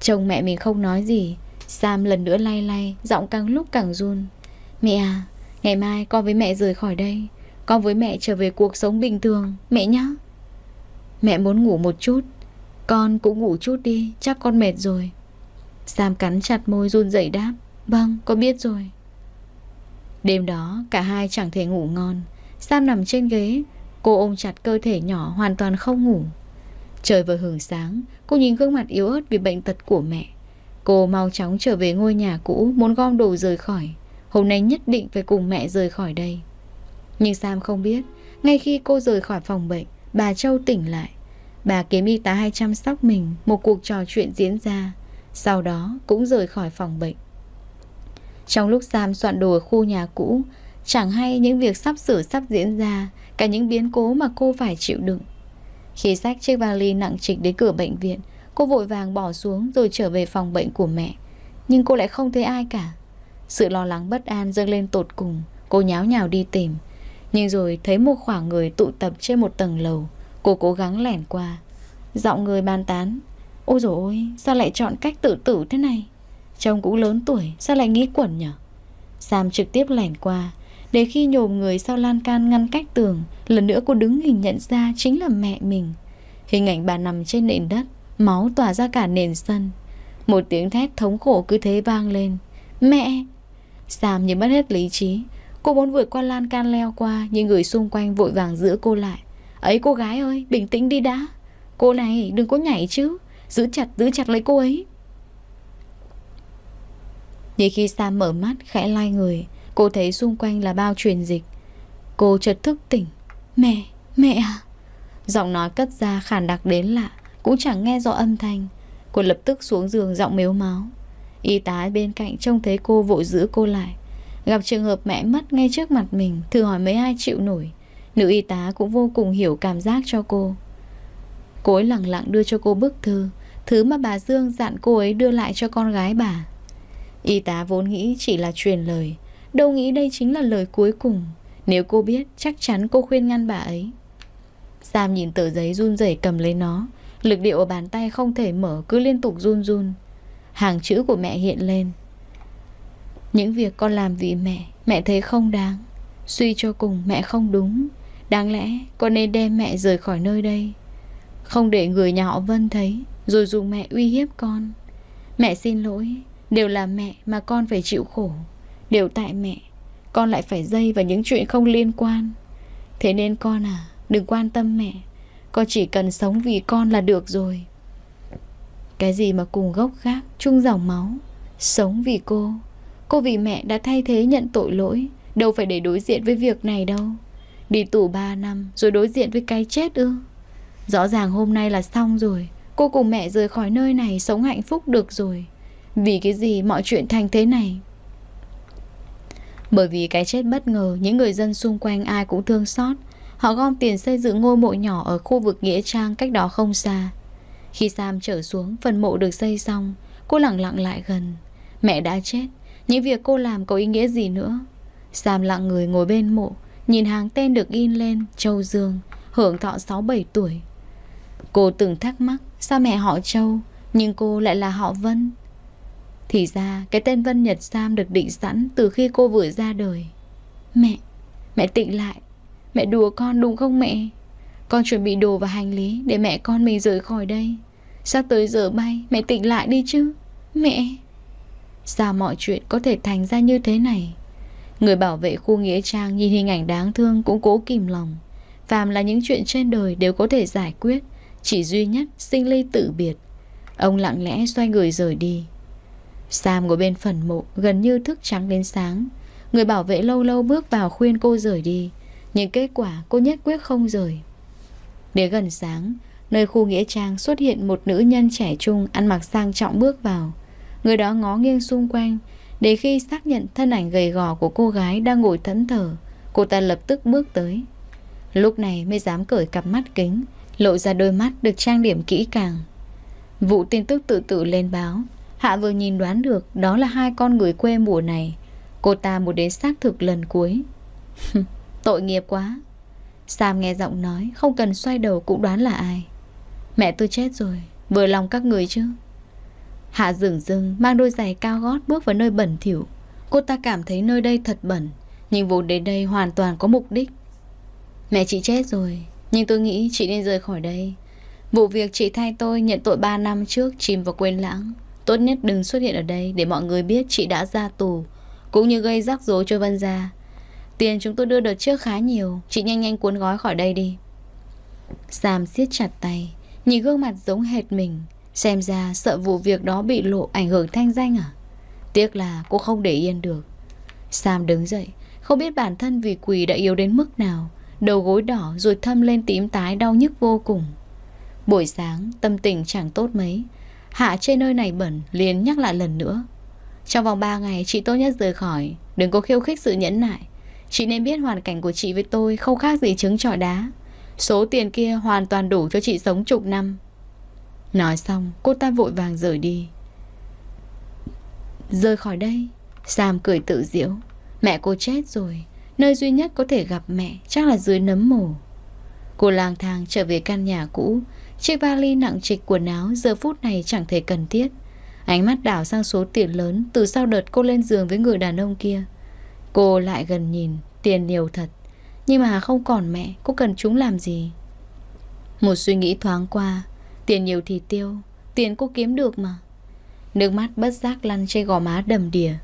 Chồng mẹ mình không nói gì Sam lần nữa lay lay Giọng càng lúc càng run Mẹ à Ngày mai con với mẹ rời khỏi đây Con với mẹ trở về cuộc sống bình thường Mẹ nhá Mẹ muốn ngủ một chút Con cũng ngủ chút đi Chắc con mệt rồi Sam cắn chặt môi run rẩy đáp Vâng con biết rồi Đêm đó cả hai chẳng thể ngủ ngon Sam nằm trên ghế Cô ôm chặt cơ thể nhỏ hoàn toàn không ngủ Trời vừa hưởng sáng Cô nhìn gương mặt yếu ớt vì bệnh tật của mẹ Cô mau chóng trở về ngôi nhà cũ Muốn gom đồ rời khỏi Hôm nay nhất định phải cùng mẹ rời khỏi đây Nhưng Sam không biết Ngay khi cô rời khỏi phòng bệnh Bà Châu tỉnh lại Bà kiếm y tá hai chăm sóc mình Một cuộc trò chuyện diễn ra Sau đó cũng rời khỏi phòng bệnh Trong lúc Sam soạn đồ ở khu nhà cũ Chẳng hay những việc sắp sửa sắp diễn ra Cả những biến cố mà cô phải chịu đựng Khi sách chiếc vali nặng trịch đến cửa bệnh viện Cô vội vàng bỏ xuống rồi trở về phòng bệnh của mẹ Nhưng cô lại không thấy ai cả Sự lo lắng bất an dâng lên tột cùng Cô nháo nhào đi tìm Nhưng rồi thấy một khoảng người tụ tập trên một tầng lầu Cô cố gắng lẻn qua Giọng người bàn tán Ôi dồi ôi sao lại chọn cách tự tử thế này Chồng cũng lớn tuổi Sao lại nghĩ quẩn nhở Sam trực tiếp lẻn qua Để khi nhồm người sau lan can ngăn cách tường Lần nữa cô đứng hình nhận ra chính là mẹ mình Hình ảnh bà nằm trên nền đất Máu tỏa ra cả nền sân Một tiếng thét thống khổ cứ thế vang lên Mẹ Sam như mất hết lý trí Cô muốn vượt qua lan can leo qua Nhưng người xung quanh vội vàng giữ cô lại Ấy cô gái ơi bình tĩnh đi đã Cô này đừng có nhảy chứ Giữ chặt giữ chặt lấy cô ấy Nhưng khi Sam mở mắt khẽ lai người Cô thấy xung quanh là bao truyền dịch Cô chợt thức tỉnh Mẹ, mẹ à Giọng nói cất ra khản đặc đến lạ cũng chẳng nghe rõ âm thanh Cô lập tức xuống giường giọng mếu máu Y tá bên cạnh trông thấy cô vội giữ cô lại Gặp trường hợp mẹ mất ngay trước mặt mình Thử hỏi mấy ai chịu nổi Nữ y tá cũng vô cùng hiểu cảm giác cho cô Cô ấy lặng lặng đưa cho cô bức thư Thứ mà bà Dương dặn cô ấy đưa lại cho con gái bà Y tá vốn nghĩ chỉ là truyền lời Đâu nghĩ đây chính là lời cuối cùng Nếu cô biết chắc chắn cô khuyên ngăn bà ấy Sam nhìn tờ giấy run rẩy cầm lấy nó Lực điệu ở bàn tay không thể mở cứ liên tục run run Hàng chữ của mẹ hiện lên Những việc con làm vì mẹ Mẹ thấy không đáng Suy cho cùng mẹ không đúng Đáng lẽ con nên đem mẹ rời khỏi nơi đây Không để người nhà họ Vân thấy Rồi dùng mẹ uy hiếp con Mẹ xin lỗi Đều là mẹ mà con phải chịu khổ Đều tại mẹ Con lại phải dây vào những chuyện không liên quan Thế nên con à Đừng quan tâm mẹ con chỉ cần sống vì con là được rồi Cái gì mà cùng gốc gác Chung dòng máu Sống vì cô Cô vì mẹ đã thay thế nhận tội lỗi Đâu phải để đối diện với việc này đâu Đi tù 3 năm rồi đối diện với cái chết ư Rõ ràng hôm nay là xong rồi Cô cùng mẹ rời khỏi nơi này Sống hạnh phúc được rồi Vì cái gì mọi chuyện thành thế này Bởi vì cái chết bất ngờ Những người dân xung quanh ai cũng thương xót Họ gom tiền xây dựng ngôi mộ nhỏ ở khu vực Nghĩa Trang cách đó không xa. Khi Sam trở xuống, phần mộ được xây xong, cô lặng lặng lại gần. Mẹ đã chết, những việc cô làm có ý nghĩa gì nữa? Sam lặng người ngồi bên mộ, nhìn hàng tên được in lên, Châu Dương, hưởng thọ sáu bảy tuổi. Cô từng thắc mắc sao mẹ họ Châu, nhưng cô lại là họ Vân. Thì ra cái tên Vân Nhật Sam được định sẵn từ khi cô vừa ra đời. Mẹ, mẹ tịnh lại, Mẹ đùa con đúng không mẹ Con chuẩn bị đồ và hành lý Để mẹ con mình rời khỏi đây Sắp tới giờ bay mẹ tỉnh lại đi chứ Mẹ Sao mọi chuyện có thể thành ra như thế này Người bảo vệ khu Nghĩa Trang Nhìn hình ảnh đáng thương cũng cố kìm lòng Phàm là những chuyện trên đời đều có thể giải quyết Chỉ duy nhất sinh ly tự biệt Ông lặng lẽ xoay người rời đi Sam ngồi bên phần mộ Gần như thức trắng đến sáng Người bảo vệ lâu lâu bước vào khuyên cô rời đi nhưng kết quả cô nhất quyết không rời Đến gần sáng Nơi khu nghĩa trang xuất hiện một nữ nhân trẻ trung Ăn mặc sang trọng bước vào Người đó ngó nghiêng xung quanh Để khi xác nhận thân ảnh gầy gò của cô gái Đang ngồi thẫn thờ Cô ta lập tức bước tới Lúc này mới dám cởi cặp mắt kính Lộ ra đôi mắt được trang điểm kỹ càng Vụ tin tức tự tự lên báo Hạ vừa nhìn đoán được Đó là hai con người quê mùa này Cô ta muốn đến xác thực lần cuối Tội nghiệp quá Sam nghe giọng nói Không cần xoay đầu cũng đoán là ai Mẹ tôi chết rồi Vừa lòng các người chứ Hạ dừng dưng mang đôi giày cao gót Bước vào nơi bẩn thỉu Cô ta cảm thấy nơi đây thật bẩn Nhưng vốn đến đây hoàn toàn có mục đích Mẹ chị chết rồi Nhưng tôi nghĩ chị nên rời khỏi đây Vụ việc chị thay tôi nhận tội 3 năm trước Chìm vào quên lãng Tốt nhất đừng xuất hiện ở đây Để mọi người biết chị đã ra tù Cũng như gây rắc rối cho Vân Gia Tiền chúng tôi đưa được trước khá nhiều Chị nhanh nhanh cuốn gói khỏi đây đi Sam siết chặt tay Nhìn gương mặt giống hệt mình Xem ra sợ vụ việc đó bị lộ ảnh hưởng thanh danh à Tiếc là cô không để yên được Sam đứng dậy Không biết bản thân vì quỳ đã yếu đến mức nào Đầu gối đỏ rồi thâm lên tím tái đau nhức vô cùng Buổi sáng tâm tình chẳng tốt mấy Hạ trên nơi này bẩn liền nhắc lại lần nữa Trong vòng 3 ngày chị tốt nhất rời khỏi Đừng có khiêu khích sự nhẫn nại Chị nên biết hoàn cảnh của chị với tôi không khác gì trứng trọi đá. Số tiền kia hoàn toàn đủ cho chị sống chục năm. Nói xong, cô ta vội vàng rời đi. Rời khỏi đây, Sam cười tự diễu. Mẹ cô chết rồi, nơi duy nhất có thể gặp mẹ chắc là dưới nấm mồ. Cô lang thang trở về căn nhà cũ, chiếc vali nặng trịch quần áo giờ phút này chẳng thể cần thiết. Ánh mắt đảo sang số tiền lớn từ sau đợt cô lên giường với người đàn ông kia. Cô lại gần nhìn Tiền nhiều thật Nhưng mà không còn mẹ Cô cần chúng làm gì Một suy nghĩ thoáng qua Tiền nhiều thì tiêu Tiền cô kiếm được mà Nước mắt bất giác lăn trên gò má đầm đìa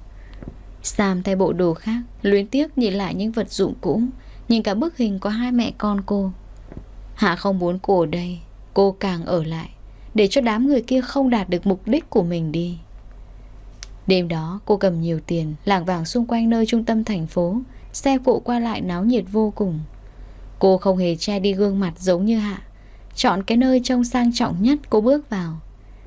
Sam thay bộ đồ khác Luyến tiếc nhìn lại những vật dụng cũ Nhìn cả bức hình có hai mẹ con cô Hạ không muốn cô ở đây Cô càng ở lại Để cho đám người kia không đạt được mục đích của mình đi Đêm đó cô cầm nhiều tiền Lảng vàng xung quanh nơi trung tâm thành phố Xe cộ qua lại náo nhiệt vô cùng Cô không hề che đi gương mặt giống như Hạ Chọn cái nơi trông sang trọng nhất cô bước vào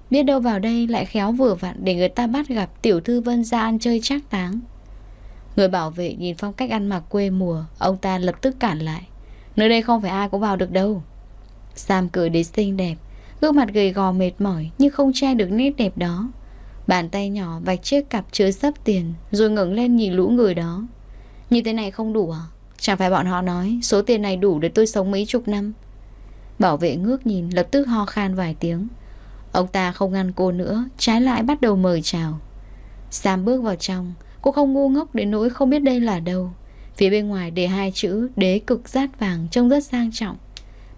Biết đâu vào đây lại khéo vừa vặn Để người ta bắt gặp tiểu thư vân ra ăn chơi trác táng Người bảo vệ nhìn phong cách ăn mặc quê mùa Ông ta lập tức cản lại Nơi đây không phải ai cũng vào được đâu Sam cười đến xinh đẹp Gương mặt gầy gò mệt mỏi Nhưng không che được nét đẹp đó Bàn tay nhỏ vạch chiếc cặp chứa sấp tiền Rồi ngẩng lên nhìn lũ người đó Như thế này không đủ à Chẳng phải bọn họ nói số tiền này đủ để tôi sống mấy chục năm Bảo vệ ngước nhìn lập tức ho khan vài tiếng Ông ta không ngăn cô nữa Trái lại bắt đầu mời chào Sam bước vào trong Cô không ngu ngốc đến nỗi không biết đây là đâu Phía bên ngoài để hai chữ Đế cực rát vàng trông rất sang trọng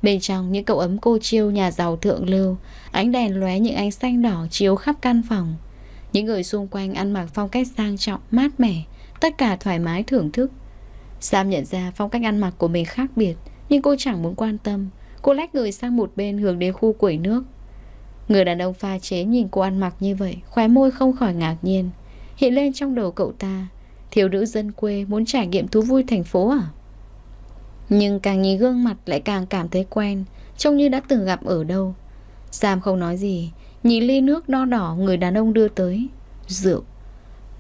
Bên trong những cậu ấm cô chiêu nhà giàu thượng lưu Ánh đèn lóe những ánh xanh đỏ chiếu khắp căn phòng những người xung quanh ăn mặc phong cách sang trọng, mát mẻ, tất cả thoải mái thưởng thức. Sam nhận ra phong cách ăn mặc của mình khác biệt, nhưng cô chẳng muốn quan tâm. Cô lách người sang một bên hướng đến khu quẩy nước. Người đàn ông pha chế nhìn cô ăn mặc như vậy, khóe môi không khỏi ngạc nhiên. Hiện lên trong đầu cậu ta, thiếu nữ dân quê muốn trải nghiệm thú vui thành phố à? Nhưng càng nhìn gương mặt lại càng cảm thấy quen, trông như đã từng gặp ở đâu. Sam không nói gì, Nhìn ly nước đo đỏ người đàn ông đưa tới Rượu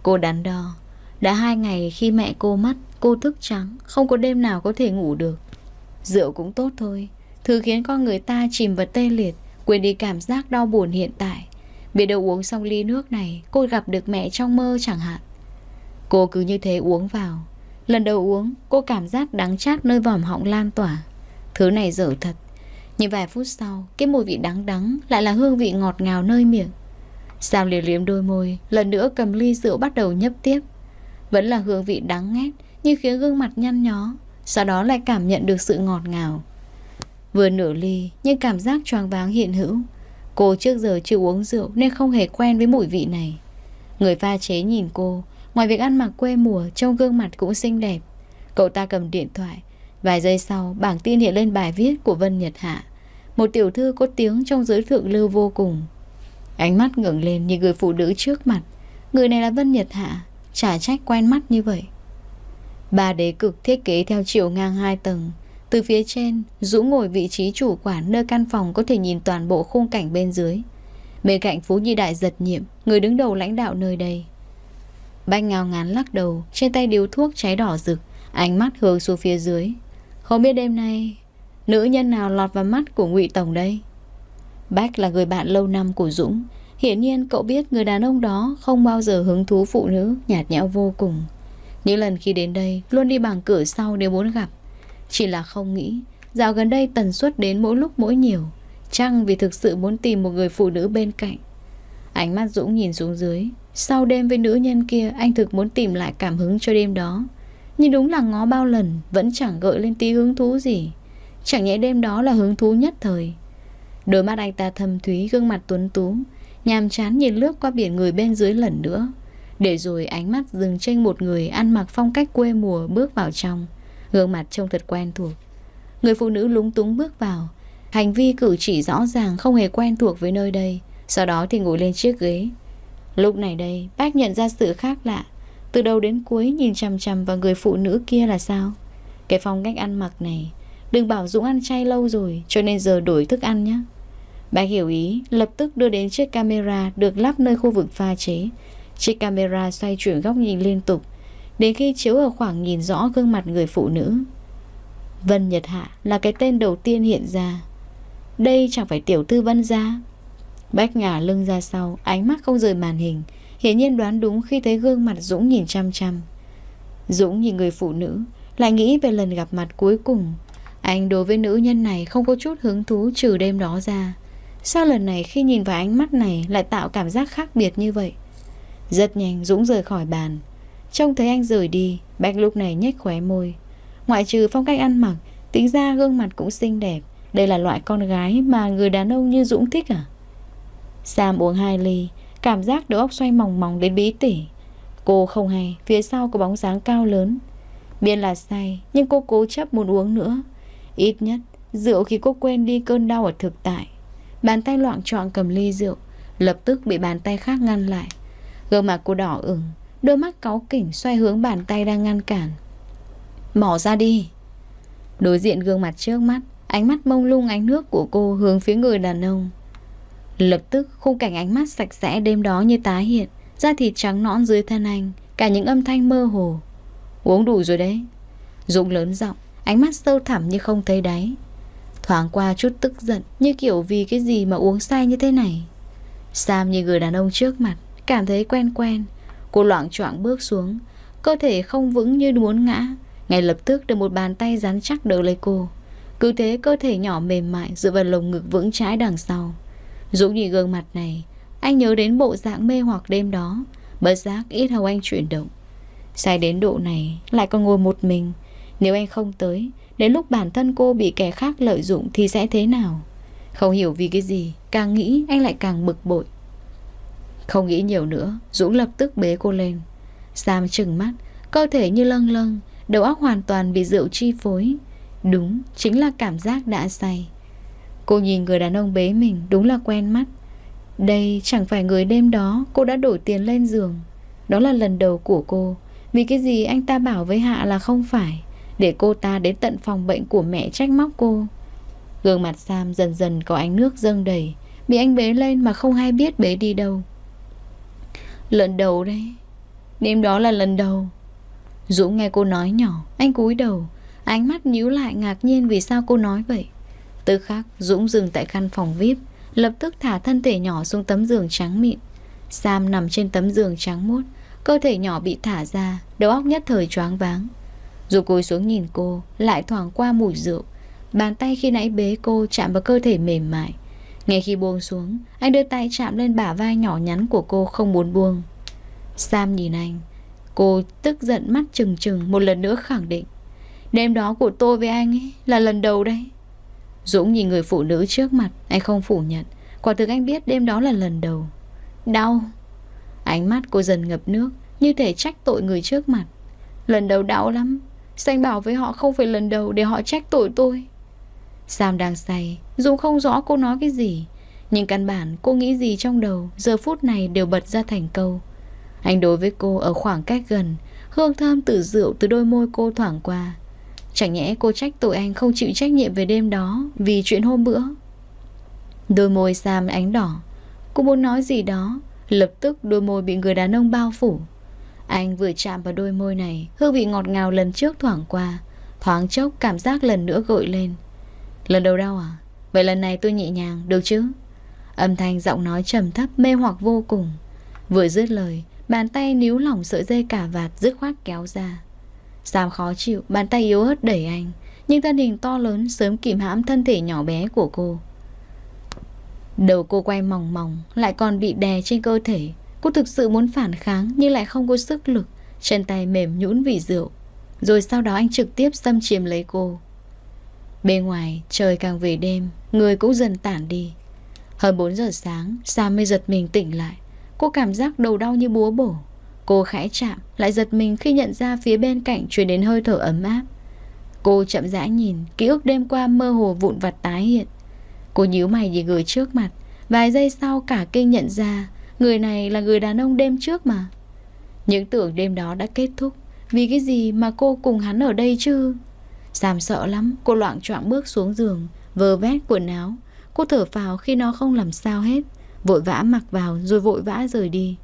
Cô đắn đo Đã hai ngày khi mẹ cô mất Cô thức trắng Không có đêm nào có thể ngủ được Rượu cũng tốt thôi Thứ khiến con người ta chìm vào tê liệt Quên đi cảm giác đau buồn hiện tại Biết đâu uống xong ly nước này Cô gặp được mẹ trong mơ chẳng hạn Cô cứ như thế uống vào Lần đầu uống cô cảm giác đắng chát nơi vòm họng lan tỏa Thứ này dở thật nhưng vài phút sau Cái mùi vị đắng đắng Lại là hương vị ngọt ngào nơi miệng Sao liều liếm đôi môi Lần nữa cầm ly rượu bắt đầu nhấp tiếp Vẫn là hương vị đắng ngét Nhưng khiến gương mặt nhăn nhó Sau đó lại cảm nhận được sự ngọt ngào Vừa nửa ly Nhưng cảm giác choáng váng hiện hữu Cô trước giờ chưa uống rượu Nên không hề quen với mùi vị này Người pha chế nhìn cô Ngoài việc ăn mặc quê mùa Trong gương mặt cũng xinh đẹp Cậu ta cầm điện thoại Vài giây sau bảng tin hiện lên bài viết của Vân Nhật Hạ một tiểu thư có tiếng trong giới thượng lưu vô cùng. Ánh mắt ngẩng lên nhìn người phụ nữ trước mặt. Người này là Vân Nhật Hạ, chả trách quen mắt như vậy. Ba đế cực thiết kế theo chiều ngang hai tầng. Từ phía trên, Dũ ngồi vị trí chủ quản nơi căn phòng có thể nhìn toàn bộ khung cảnh bên dưới. Bên cạnh Phú Nhi Đại giật nhiệm, người đứng đầu lãnh đạo nơi đây. Bách ngao ngán lắc đầu, trên tay điếu thuốc cháy đỏ rực, ánh mắt hướng xuống phía dưới. Không biết đêm nay Nữ nhân nào lọt vào mắt của ngụy Tổng đây? Bách là người bạn lâu năm của Dũng. Hiển nhiên cậu biết người đàn ông đó không bao giờ hứng thú phụ nữ, nhạt nhẽo vô cùng. Những lần khi đến đây, luôn đi bằng cửa sau nếu muốn gặp. Chỉ là không nghĩ, dạo gần đây tần suất đến mỗi lúc mỗi nhiều. Chăng vì thực sự muốn tìm một người phụ nữ bên cạnh. Ánh mắt Dũng nhìn xuống dưới. Sau đêm với nữ nhân kia, anh thực muốn tìm lại cảm hứng cho đêm đó. Nhưng đúng là ngó bao lần, vẫn chẳng gợi lên tí hứng thú gì. Chẳng nhẽ đêm đó là hứng thú nhất thời Đôi mắt anh ta thâm thúy gương mặt tuấn tú Nhàm chán nhìn lướt qua biển người bên dưới lần nữa Để rồi ánh mắt dừng trên một người ăn mặc phong cách quê mùa bước vào trong Gương mặt trông thật quen thuộc Người phụ nữ lúng túng bước vào Hành vi cử chỉ rõ ràng không hề quen thuộc với nơi đây Sau đó thì ngồi lên chiếc ghế Lúc này đây bác nhận ra sự khác lạ Từ đầu đến cuối nhìn chằm chằm vào người phụ nữ kia là sao Cái phong cách ăn mặc này Đừng bảo Dũng ăn chay lâu rồi Cho nên giờ đổi thức ăn nhé Bác hiểu ý lập tức đưa đến chiếc camera Được lắp nơi khu vực pha chế Chiếc camera xoay chuyển góc nhìn liên tục Đến khi chiếu ở khoảng nhìn rõ gương mặt người phụ nữ Vân Nhật Hạ là cái tên đầu tiên hiện ra Đây chẳng phải tiểu thư Vân gia Bách ngả lưng ra sau Ánh mắt không rời màn hình Hiển nhiên đoán đúng khi thấy gương mặt Dũng nhìn chăm chăm Dũng nhìn người phụ nữ Lại nghĩ về lần gặp mặt cuối cùng anh đối với nữ nhân này không có chút hứng thú trừ đêm đó ra Sao lần này khi nhìn vào ánh mắt này lại tạo cảm giác khác biệt như vậy Rất nhanh Dũng rời khỏi bàn Trông thấy anh rời đi Bách lúc này nhếch khóe môi Ngoại trừ phong cách ăn mặc Tính ra gương mặt cũng xinh đẹp Đây là loại con gái mà người đàn ông như Dũng thích à Sam uống hai ly Cảm giác đầu óc xoay mòng mòng đến bí tỉ Cô không hay Phía sau có bóng dáng cao lớn Biết là say Nhưng cô cố chấp muốn uống nữa Ít nhất, rượu khi cô quên đi cơn đau ở thực tại. Bàn tay loạn trọn cầm ly rượu, lập tức bị bàn tay khác ngăn lại. Gương mặt cô đỏ ửng, đôi mắt cáu kỉnh xoay hướng bàn tay đang ngăn cản. Mỏ ra đi. Đối diện gương mặt trước mắt, ánh mắt mông lung ánh nước của cô hướng phía người đàn ông. Lập tức khung cảnh ánh mắt sạch sẽ đêm đó như tái hiện, da thịt trắng nõn dưới thân anh, cả những âm thanh mơ hồ. Uống đủ rồi đấy. Dũng lớn giọng, Ánh mắt sâu thẳm như không thấy đáy Thoáng qua chút tức giận Như kiểu vì cái gì mà uống say như thế này Sam như người đàn ông trước mặt Cảm thấy quen quen Cô loạn choạng bước xuống Cơ thể không vững như muốn ngã Ngay lập tức được một bàn tay rắn chắc đỡ lấy cô Cứ thế cơ thể nhỏ mềm mại Dựa vào lồng ngực vững trái đằng sau Dũng nhìn gương mặt này Anh nhớ đến bộ dạng mê hoặc đêm đó Bất giác ít hầu anh chuyển động Say đến độ này Lại còn ngồi một mình nếu anh không tới Đến lúc bản thân cô bị kẻ khác lợi dụng Thì sẽ thế nào Không hiểu vì cái gì Càng nghĩ anh lại càng bực bội Không nghĩ nhiều nữa Dũng lập tức bế cô lên Sam trừng mắt Cơ thể như lâng lâng Đầu óc hoàn toàn bị rượu chi phối Đúng chính là cảm giác đã say Cô nhìn người đàn ông bế mình Đúng là quen mắt Đây chẳng phải người đêm đó Cô đã đổi tiền lên giường Đó là lần đầu của cô Vì cái gì anh ta bảo với Hạ là không phải để cô ta đến tận phòng bệnh của mẹ trách móc cô Gương mặt Sam dần dần có ánh nước dâng đầy Bị anh bế lên mà không hay biết bế đi đâu Lần đầu đấy Đêm đó là lần đầu dũng nghe cô nói nhỏ Anh cúi đầu Ánh mắt nhíu lại ngạc nhiên vì sao cô nói vậy Tư khắc Dũng dừng tại căn phòng VIP Lập tức thả thân thể nhỏ xuống tấm giường trắng mịn Sam nằm trên tấm giường trắng muốt Cơ thể nhỏ bị thả ra Đầu óc nhất thời choáng váng dù cúi xuống nhìn cô Lại thoảng qua mùi rượu Bàn tay khi nãy bế cô chạm vào cơ thể mềm mại Ngay khi buông xuống Anh đưa tay chạm lên bả vai nhỏ nhắn của cô không muốn buông Sam nhìn anh Cô tức giận mắt trừng trừng Một lần nữa khẳng định Đêm đó của tôi với anh ấy là lần đầu đấy Dũng nhìn người phụ nữ trước mặt Anh không phủ nhận Quả thực anh biết đêm đó là lần đầu Đau Ánh mắt cô dần ngập nước Như thể trách tội người trước mặt Lần đầu đau lắm Xanh bảo với họ không phải lần đầu để họ trách tội tôi Sam đang say Dù không rõ cô nói cái gì Nhưng căn bản cô nghĩ gì trong đầu Giờ phút này đều bật ra thành câu Anh đối với cô ở khoảng cách gần Hương thơm từ rượu từ đôi môi cô thoảng qua Chẳng nhẽ cô trách tội anh không chịu trách nhiệm về đêm đó Vì chuyện hôm bữa Đôi môi Sam ánh đỏ Cô muốn nói gì đó Lập tức đôi môi bị người đàn ông bao phủ anh vừa chạm vào đôi môi này Hương vị ngọt ngào lần trước thoảng qua Thoáng chốc cảm giác lần nữa gội lên Lần đầu đau à Vậy lần này tôi nhẹ nhàng được chứ Âm thanh giọng nói trầm thấp mê hoặc vô cùng Vừa dứt lời Bàn tay níu lỏng sợi dây cả vạt dứt khoát kéo ra Sam khó chịu Bàn tay yếu ớt đẩy anh Nhưng thân hình to lớn sớm kìm hãm thân thể nhỏ bé của cô Đầu cô quay mỏng mỏng Lại còn bị đè trên cơ thể Cô thực sự muốn phản kháng nhưng lại không có sức lực, chân tay mềm nhũn vì rượu. Rồi sau đó anh trực tiếp xâm chiếm lấy cô. Bên ngoài, trời càng về đêm, người cũng dần tản đi. Hơn 4 giờ sáng, Sam mới giật mình tỉnh lại. Cô cảm giác đầu đau như búa bổ. Cô khẽ chạm, lại giật mình khi nhận ra phía bên cạnh truyền đến hơi thở ấm áp. Cô chậm rãi nhìn, ký ức đêm qua mơ hồ vụn vặt tái hiện. Cô nhíu mày nhìn người trước mặt, vài giây sau cả kinh nhận ra Người này là người đàn ông đêm trước mà Những tưởng đêm đó đã kết thúc Vì cái gì mà cô cùng hắn ở đây chứ Sam sợ lắm Cô loạn choạng bước xuống giường Vơ vét quần áo Cô thở phào khi nó không làm sao hết Vội vã mặc vào rồi vội vã rời đi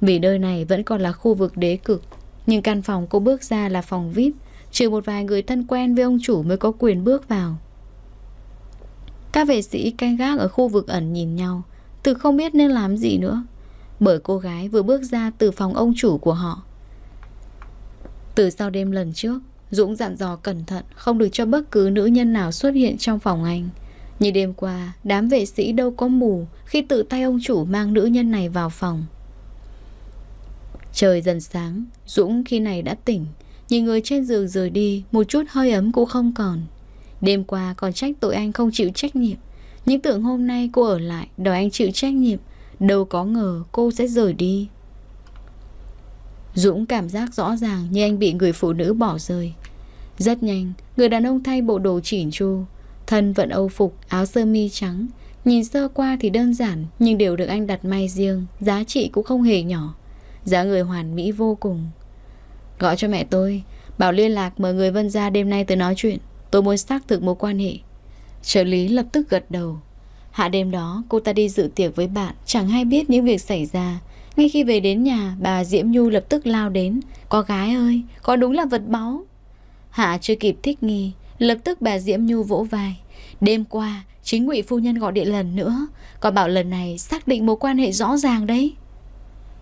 Vì nơi này vẫn còn là khu vực đế cực Nhưng căn phòng cô bước ra là phòng VIP Trừ một vài người thân quen với ông chủ mới có quyền bước vào Các vệ sĩ canh gác ở khu vực ẩn nhìn nhau từ không biết nên làm gì nữa Bởi cô gái vừa bước ra từ phòng ông chủ của họ Từ sau đêm lần trước Dũng dặn dò cẩn thận Không được cho bất cứ nữ nhân nào xuất hiện trong phòng anh Như đêm qua Đám vệ sĩ đâu có mù Khi tự tay ông chủ mang nữ nhân này vào phòng Trời dần sáng Dũng khi này đã tỉnh Nhìn người trên giường rời đi Một chút hơi ấm cũng không còn Đêm qua còn trách tội anh không chịu trách nhiệm những tưởng hôm nay cô ở lại Đòi anh chịu trách nhiệm Đâu có ngờ cô sẽ rời đi Dũng cảm giác rõ ràng như anh bị người phụ nữ bỏ rơi Rất nhanh Người đàn ông thay bộ đồ chỉn chu Thân vận âu phục áo sơ mi trắng Nhìn sơ qua thì đơn giản Nhưng đều được anh đặt may riêng Giá trị cũng không hề nhỏ Giá người hoàn mỹ vô cùng Gọi cho mẹ tôi Bảo liên lạc mời người Vân ra đêm nay tới nói chuyện Tôi muốn xác thực mối quan hệ Trợ lý lập tức gật đầu. Hạ đêm đó, cô ta đi dự tiệc với bạn, chẳng hay biết những việc xảy ra. Ngay khi về đến nhà, bà Diễm Nhu lập tức lao đến. Có gái ơi, có đúng là vật báu. Hạ chưa kịp thích nghi, lập tức bà Diễm Nhu vỗ vai. Đêm qua, chính ngụy phu nhân gọi điện lần nữa, còn bảo lần này xác định mối quan hệ rõ ràng đấy.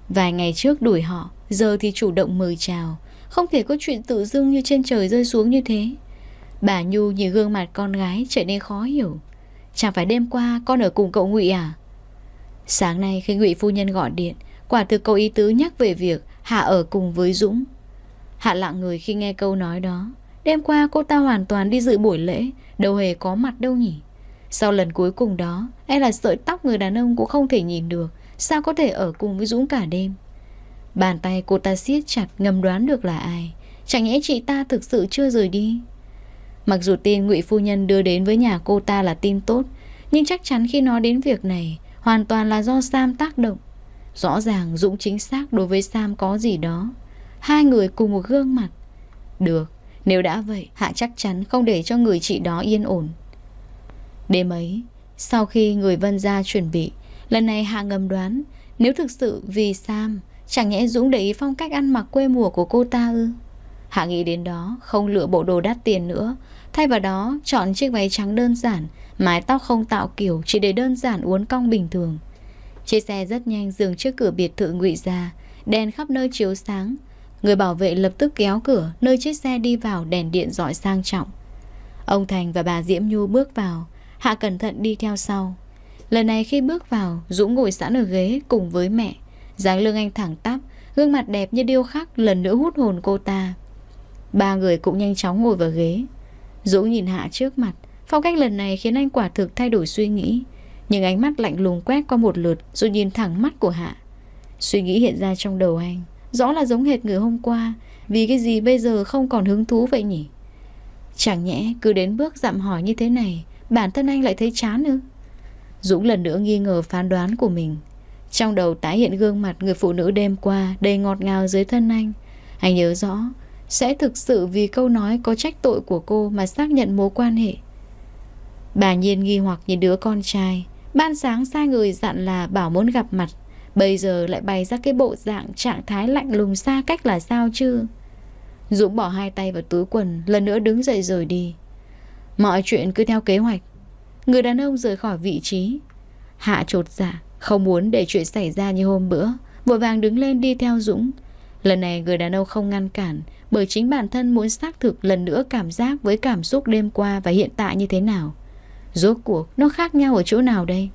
Vài ngày trước đuổi họ, giờ thì chủ động mời chào. Không thể có chuyện tự dưng như trên trời rơi xuống như thế. Bà Nhu nhìn gương mặt con gái trở nên khó hiểu Chẳng phải đêm qua con ở cùng cậu Ngụy à Sáng nay khi Ngụy phu nhân gọi điện Quả thực cậu ý tứ nhắc về việc Hạ ở cùng với Dũng Hạ lặng người khi nghe câu nói đó Đêm qua cô ta hoàn toàn đi dự buổi lễ Đâu hề có mặt đâu nhỉ Sau lần cuối cùng đó Hay e là sợi tóc người đàn ông cũng không thể nhìn được Sao có thể ở cùng với Dũng cả đêm Bàn tay cô ta siết chặt ngầm đoán được là ai Chẳng nhẽ chị ta thực sự chưa rời đi Mặc dù tin ngụy phu nhân đưa đến với nhà cô ta là tin tốt, nhưng chắc chắn khi nói đến việc này, hoàn toàn là do Sam tác động. Rõ ràng Dũng chính xác đối với Sam có gì đó. Hai người cùng một gương mặt. Được, nếu đã vậy, Hạ chắc chắn không để cho người chị đó yên ổn. Đêm ấy, sau khi người Vân gia chuẩn bị, lần này Hạ ngầm đoán, nếu thực sự vì Sam, chẳng nhẽ Dũng để ý phong cách ăn mặc quê mùa của cô ta ư? Hạ nghĩ đến đó, không lựa bộ đồ đắt tiền nữa. Thay vào đó, chọn chiếc váy trắng đơn giản, mái tóc không tạo kiểu chỉ để đơn giản uốn cong bình thường. Chiếc xe rất nhanh dừng trước cửa biệt thự ngụy ra, đèn khắp nơi chiếu sáng. Người bảo vệ lập tức kéo cửa nơi chiếc xe đi vào đèn điện dọi sang trọng. Ông Thành và bà Diễm Nhu bước vào, Hạ cẩn thận đi theo sau. Lần này khi bước vào, Dũng ngồi sẵn ở ghế cùng với mẹ. dáng lưng anh thẳng tắp, gương mặt đẹp như điêu khắc lần nữa hút hồn cô ta. Ba người cũng nhanh chóng ngồi vào ghế Dũng nhìn Hạ trước mặt Phong cách lần này khiến anh quả thực thay đổi suy nghĩ Nhưng ánh mắt lạnh lùng quét qua một lượt Rồi nhìn thẳng mắt của Hạ Suy nghĩ hiện ra trong đầu anh Rõ là giống hệt người hôm qua Vì cái gì bây giờ không còn hứng thú vậy nhỉ Chẳng nhẽ cứ đến bước dặm hỏi như thế này Bản thân anh lại thấy chán nữa. Dũng lần nữa nghi ngờ phán đoán của mình Trong đầu tái hiện gương mặt người phụ nữ đêm qua Đầy ngọt ngào dưới thân anh Anh nhớ rõ sẽ thực sự vì câu nói có trách tội của cô mà xác nhận mối quan hệ. Bà Nhiên nghi hoặc nhìn đứa con trai, ban sáng sai người dặn là bảo muốn gặp mặt, bây giờ lại bày ra cái bộ dạng trạng thái lạnh lùng xa cách là sao chứ? Dũng bỏ hai tay vào túi quần, lần nữa đứng dậy rồi đi. Mọi chuyện cứ theo kế hoạch. Người đàn ông rời khỏi vị trí. Hạ trột dạ, không muốn để chuyện xảy ra như hôm bữa, vội vàng đứng lên đi theo Dũng. Lần này người đàn ông không ngăn cản, bởi chính bản thân muốn xác thực lần nữa cảm giác với cảm xúc đêm qua và hiện tại như thế nào. Rốt cuộc nó khác nhau ở chỗ nào đây?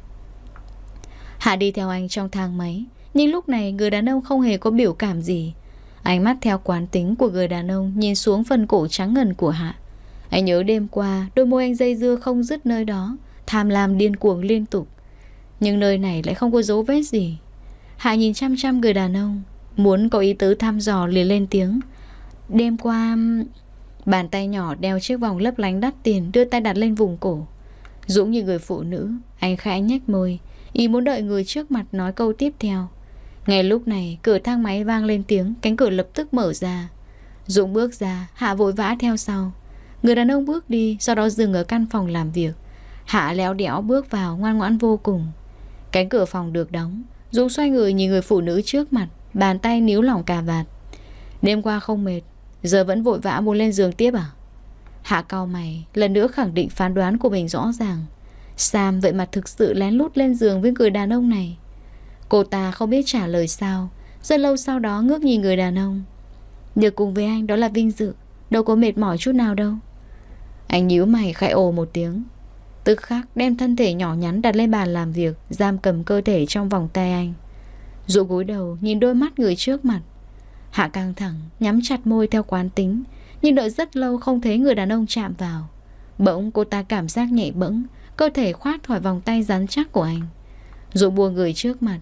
Hạ đi theo anh trong thang máy, nhưng lúc này người đàn ông không hề có biểu cảm gì. Ánh mắt theo quán tính của người đàn ông nhìn xuống phần cổ trắng ngần của Hạ. Anh nhớ đêm qua đôi môi anh dây dưa không dứt nơi đó, tham lam điên cuồng liên tục. Nhưng nơi này lại không có dấu vết gì. Hạ nhìn chăm chăm người đàn ông, muốn có ý tứ thăm dò liền lên tiếng – Đêm qua... Bàn tay nhỏ đeo chiếc vòng lấp lánh đắt tiền đưa tay đặt lên vùng cổ. Dũng như người phụ nữ, anh khẽ nhếch môi, ý muốn đợi người trước mặt nói câu tiếp theo. Ngay lúc này, cửa thang máy vang lên tiếng, cánh cửa lập tức mở ra. Dũng bước ra, Hạ vội vã theo sau. Người đàn ông bước đi, sau đó dừng ở căn phòng làm việc. Hạ léo đẽo bước vào, ngoan ngoãn vô cùng. Cánh cửa phòng được đóng, Dũng xoay người nhìn người phụ nữ trước mặt, bàn tay níu lỏng cà vạt. Đêm qua không mệt, Giờ vẫn vội vã muốn lên giường tiếp à Hạ cao mày Lần nữa khẳng định phán đoán của mình rõ ràng Sam vậy mà thực sự lén lút lên giường với người đàn ông này Cô ta không biết trả lời sao Rất lâu sau đó ngước nhìn người đàn ông Được cùng với anh đó là vinh dự Đâu có mệt mỏi chút nào đâu Anh nhíu mày khẽ ồ một tiếng Tức khắc đem thân thể nhỏ nhắn đặt lên bàn làm việc Giam cầm cơ thể trong vòng tay anh Dụ gối đầu nhìn đôi mắt người trước mặt Hạ căng thẳng, nhắm chặt môi theo quán tính, nhưng đợi rất lâu không thấy người đàn ông chạm vào. Bỗng cô ta cảm giác nhẹ bẫng, cơ thể khoát khỏi vòng tay rắn chắc của anh. Dụ buông người trước mặt,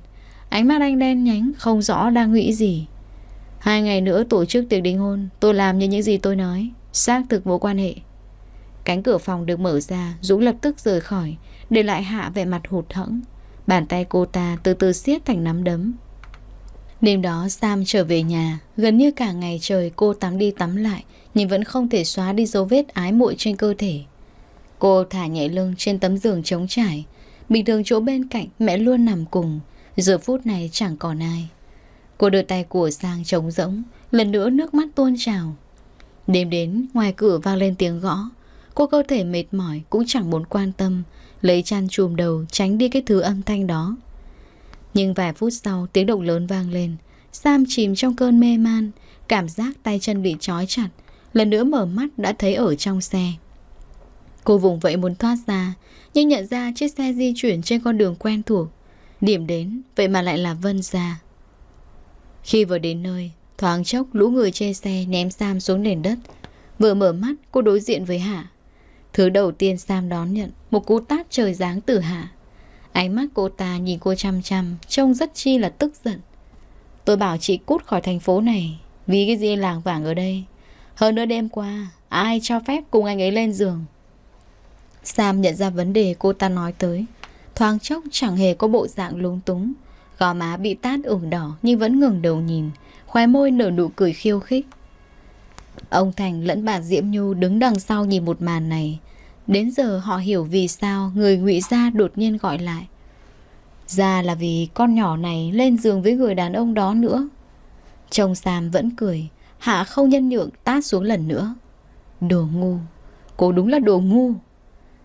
ánh mắt anh đen nhánh, không rõ đang nghĩ gì. Hai ngày nữa tổ chức tiệc đính hôn, tôi làm như những gì tôi nói, xác thực mối quan hệ. Cánh cửa phòng được mở ra, Dũng lập tức rời khỏi, để lại Hạ vẻ mặt hụt hẫng. Bàn tay cô ta từ từ siết thành nắm đấm, Đêm đó Sam trở về nhà, gần như cả ngày trời cô tắm đi tắm lại, nhưng vẫn không thể xóa đi dấu vết ái muội trên cơ thể. Cô thả nhẹ lưng trên tấm giường trống trải, bình thường chỗ bên cạnh mẹ luôn nằm cùng, giờ phút này chẳng còn ai. Cô đưa tay của sang trống rỗng, lần nữa nước mắt tuôn trào. Đêm đến, ngoài cửa vang lên tiếng gõ, cô cơ thể mệt mỏi cũng chẳng muốn quan tâm, lấy chăn chùm đầu tránh đi cái thứ âm thanh đó. Nhưng vài phút sau tiếng động lớn vang lên Sam chìm trong cơn mê man Cảm giác tay chân bị trói chặt Lần nữa mở mắt đã thấy ở trong xe Cô vùng vẫy muốn thoát ra Nhưng nhận ra chiếc xe di chuyển trên con đường quen thuộc Điểm đến Vậy mà lại là Vân Gia Khi vừa đến nơi Thoáng chốc lũ người trên xe ném Sam xuống nền đất Vừa mở mắt cô đối diện với Hạ Thứ đầu tiên Sam đón nhận Một cú tát trời giáng từ Hạ Ánh mắt cô ta nhìn cô chăm chăm Trông rất chi là tức giận Tôi bảo chị cút khỏi thành phố này Vì cái gì làng vàng ở đây Hơn nữa đêm qua Ai cho phép cùng anh ấy lên giường Sam nhận ra vấn đề cô ta nói tới Thoáng chốc chẳng hề có bộ dạng lúng túng Gò má bị tát ửng đỏ Nhưng vẫn ngừng đầu nhìn Khóe môi nở nụ cười khiêu khích Ông Thành lẫn bà Diễm Nhu đứng đằng sau nhìn một màn này Đến giờ họ hiểu vì sao người ngụy Gia đột nhiên gọi lại. Ra là vì con nhỏ này lên giường với người đàn ông đó nữa. Chồng Sam vẫn cười, Hạ không nhân nhượng tát xuống lần nữa. Đồ ngu, cô đúng là đồ ngu.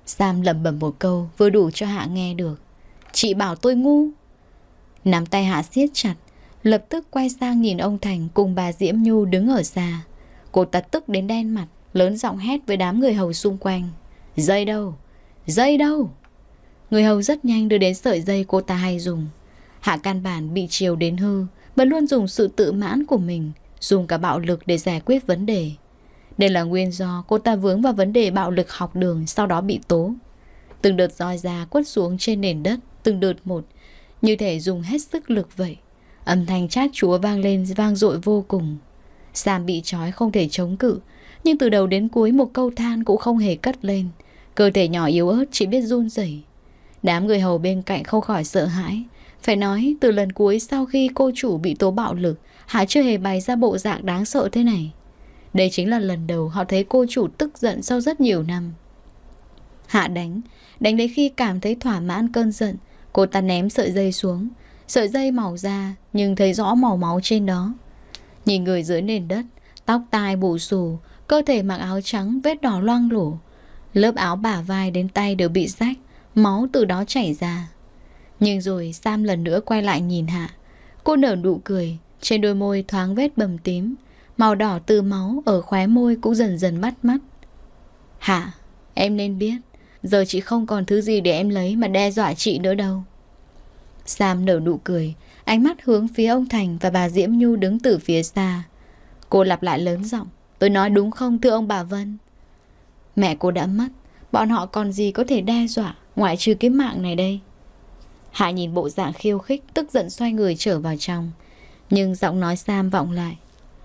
Sam lẩm bẩm một câu vừa đủ cho Hạ nghe được. Chị bảo tôi ngu. Nắm tay Hạ siết chặt, lập tức quay sang nhìn ông Thành cùng bà Diễm Nhu đứng ở xa. Cô ta tức đến đen mặt, lớn giọng hét với đám người hầu xung quanh. Dây đâu? Dây đâu? Người hầu rất nhanh đưa đến sợi dây cô ta hay dùng. Hạ căn bản bị chiều đến hư và luôn dùng sự tự mãn của mình, dùng cả bạo lực để giải quyết vấn đề. Đây là nguyên do cô ta vướng vào vấn đề bạo lực học đường sau đó bị tố. Từng đợt roi ra quất xuống trên nền đất, từng đợt một, như thể dùng hết sức lực vậy. Âm thanh chát chúa vang lên vang dội vô cùng. Sam bị trói không thể chống cự, nhưng từ đầu đến cuối một câu than cũng không hề cất lên. Cơ thể nhỏ yếu ớt chỉ biết run rẩy. Đám người hầu bên cạnh không khỏi sợ hãi. Phải nói, từ lần cuối sau khi cô chủ bị tố bạo lực, Hạ chưa hề bày ra bộ dạng đáng sợ thế này. Đây chính là lần đầu họ thấy cô chủ tức giận sau rất nhiều năm. Hạ đánh, đánh đến khi cảm thấy thỏa mãn cơn giận, cô ta ném sợi dây xuống. Sợi dây màu da, nhưng thấy rõ màu máu trên đó. Nhìn người dưới nền đất, tóc tai bù xù, cơ thể mặc áo trắng vết đỏ loang lổ, Lớp áo bả vai đến tay đều bị rách, máu từ đó chảy ra. Nhưng rồi Sam lần nữa quay lại nhìn Hạ. Cô nở nụ cười, trên đôi môi thoáng vết bầm tím, màu đỏ từ máu ở khóe môi cũng dần dần bắt mắt. Hạ, em nên biết, giờ chị không còn thứ gì để em lấy mà đe dọa chị nữa đâu. Sam nở nụ cười, ánh mắt hướng phía ông Thành và bà Diễm Nhu đứng từ phía xa. Cô lặp lại lớn giọng, tôi nói đúng không thưa ông bà Vân? Mẹ cô đã mất Bọn họ còn gì có thể đe dọa Ngoại trừ cái mạng này đây Hạ nhìn bộ dạng khiêu khích Tức giận xoay người trở vào trong Nhưng giọng nói Sam vọng lại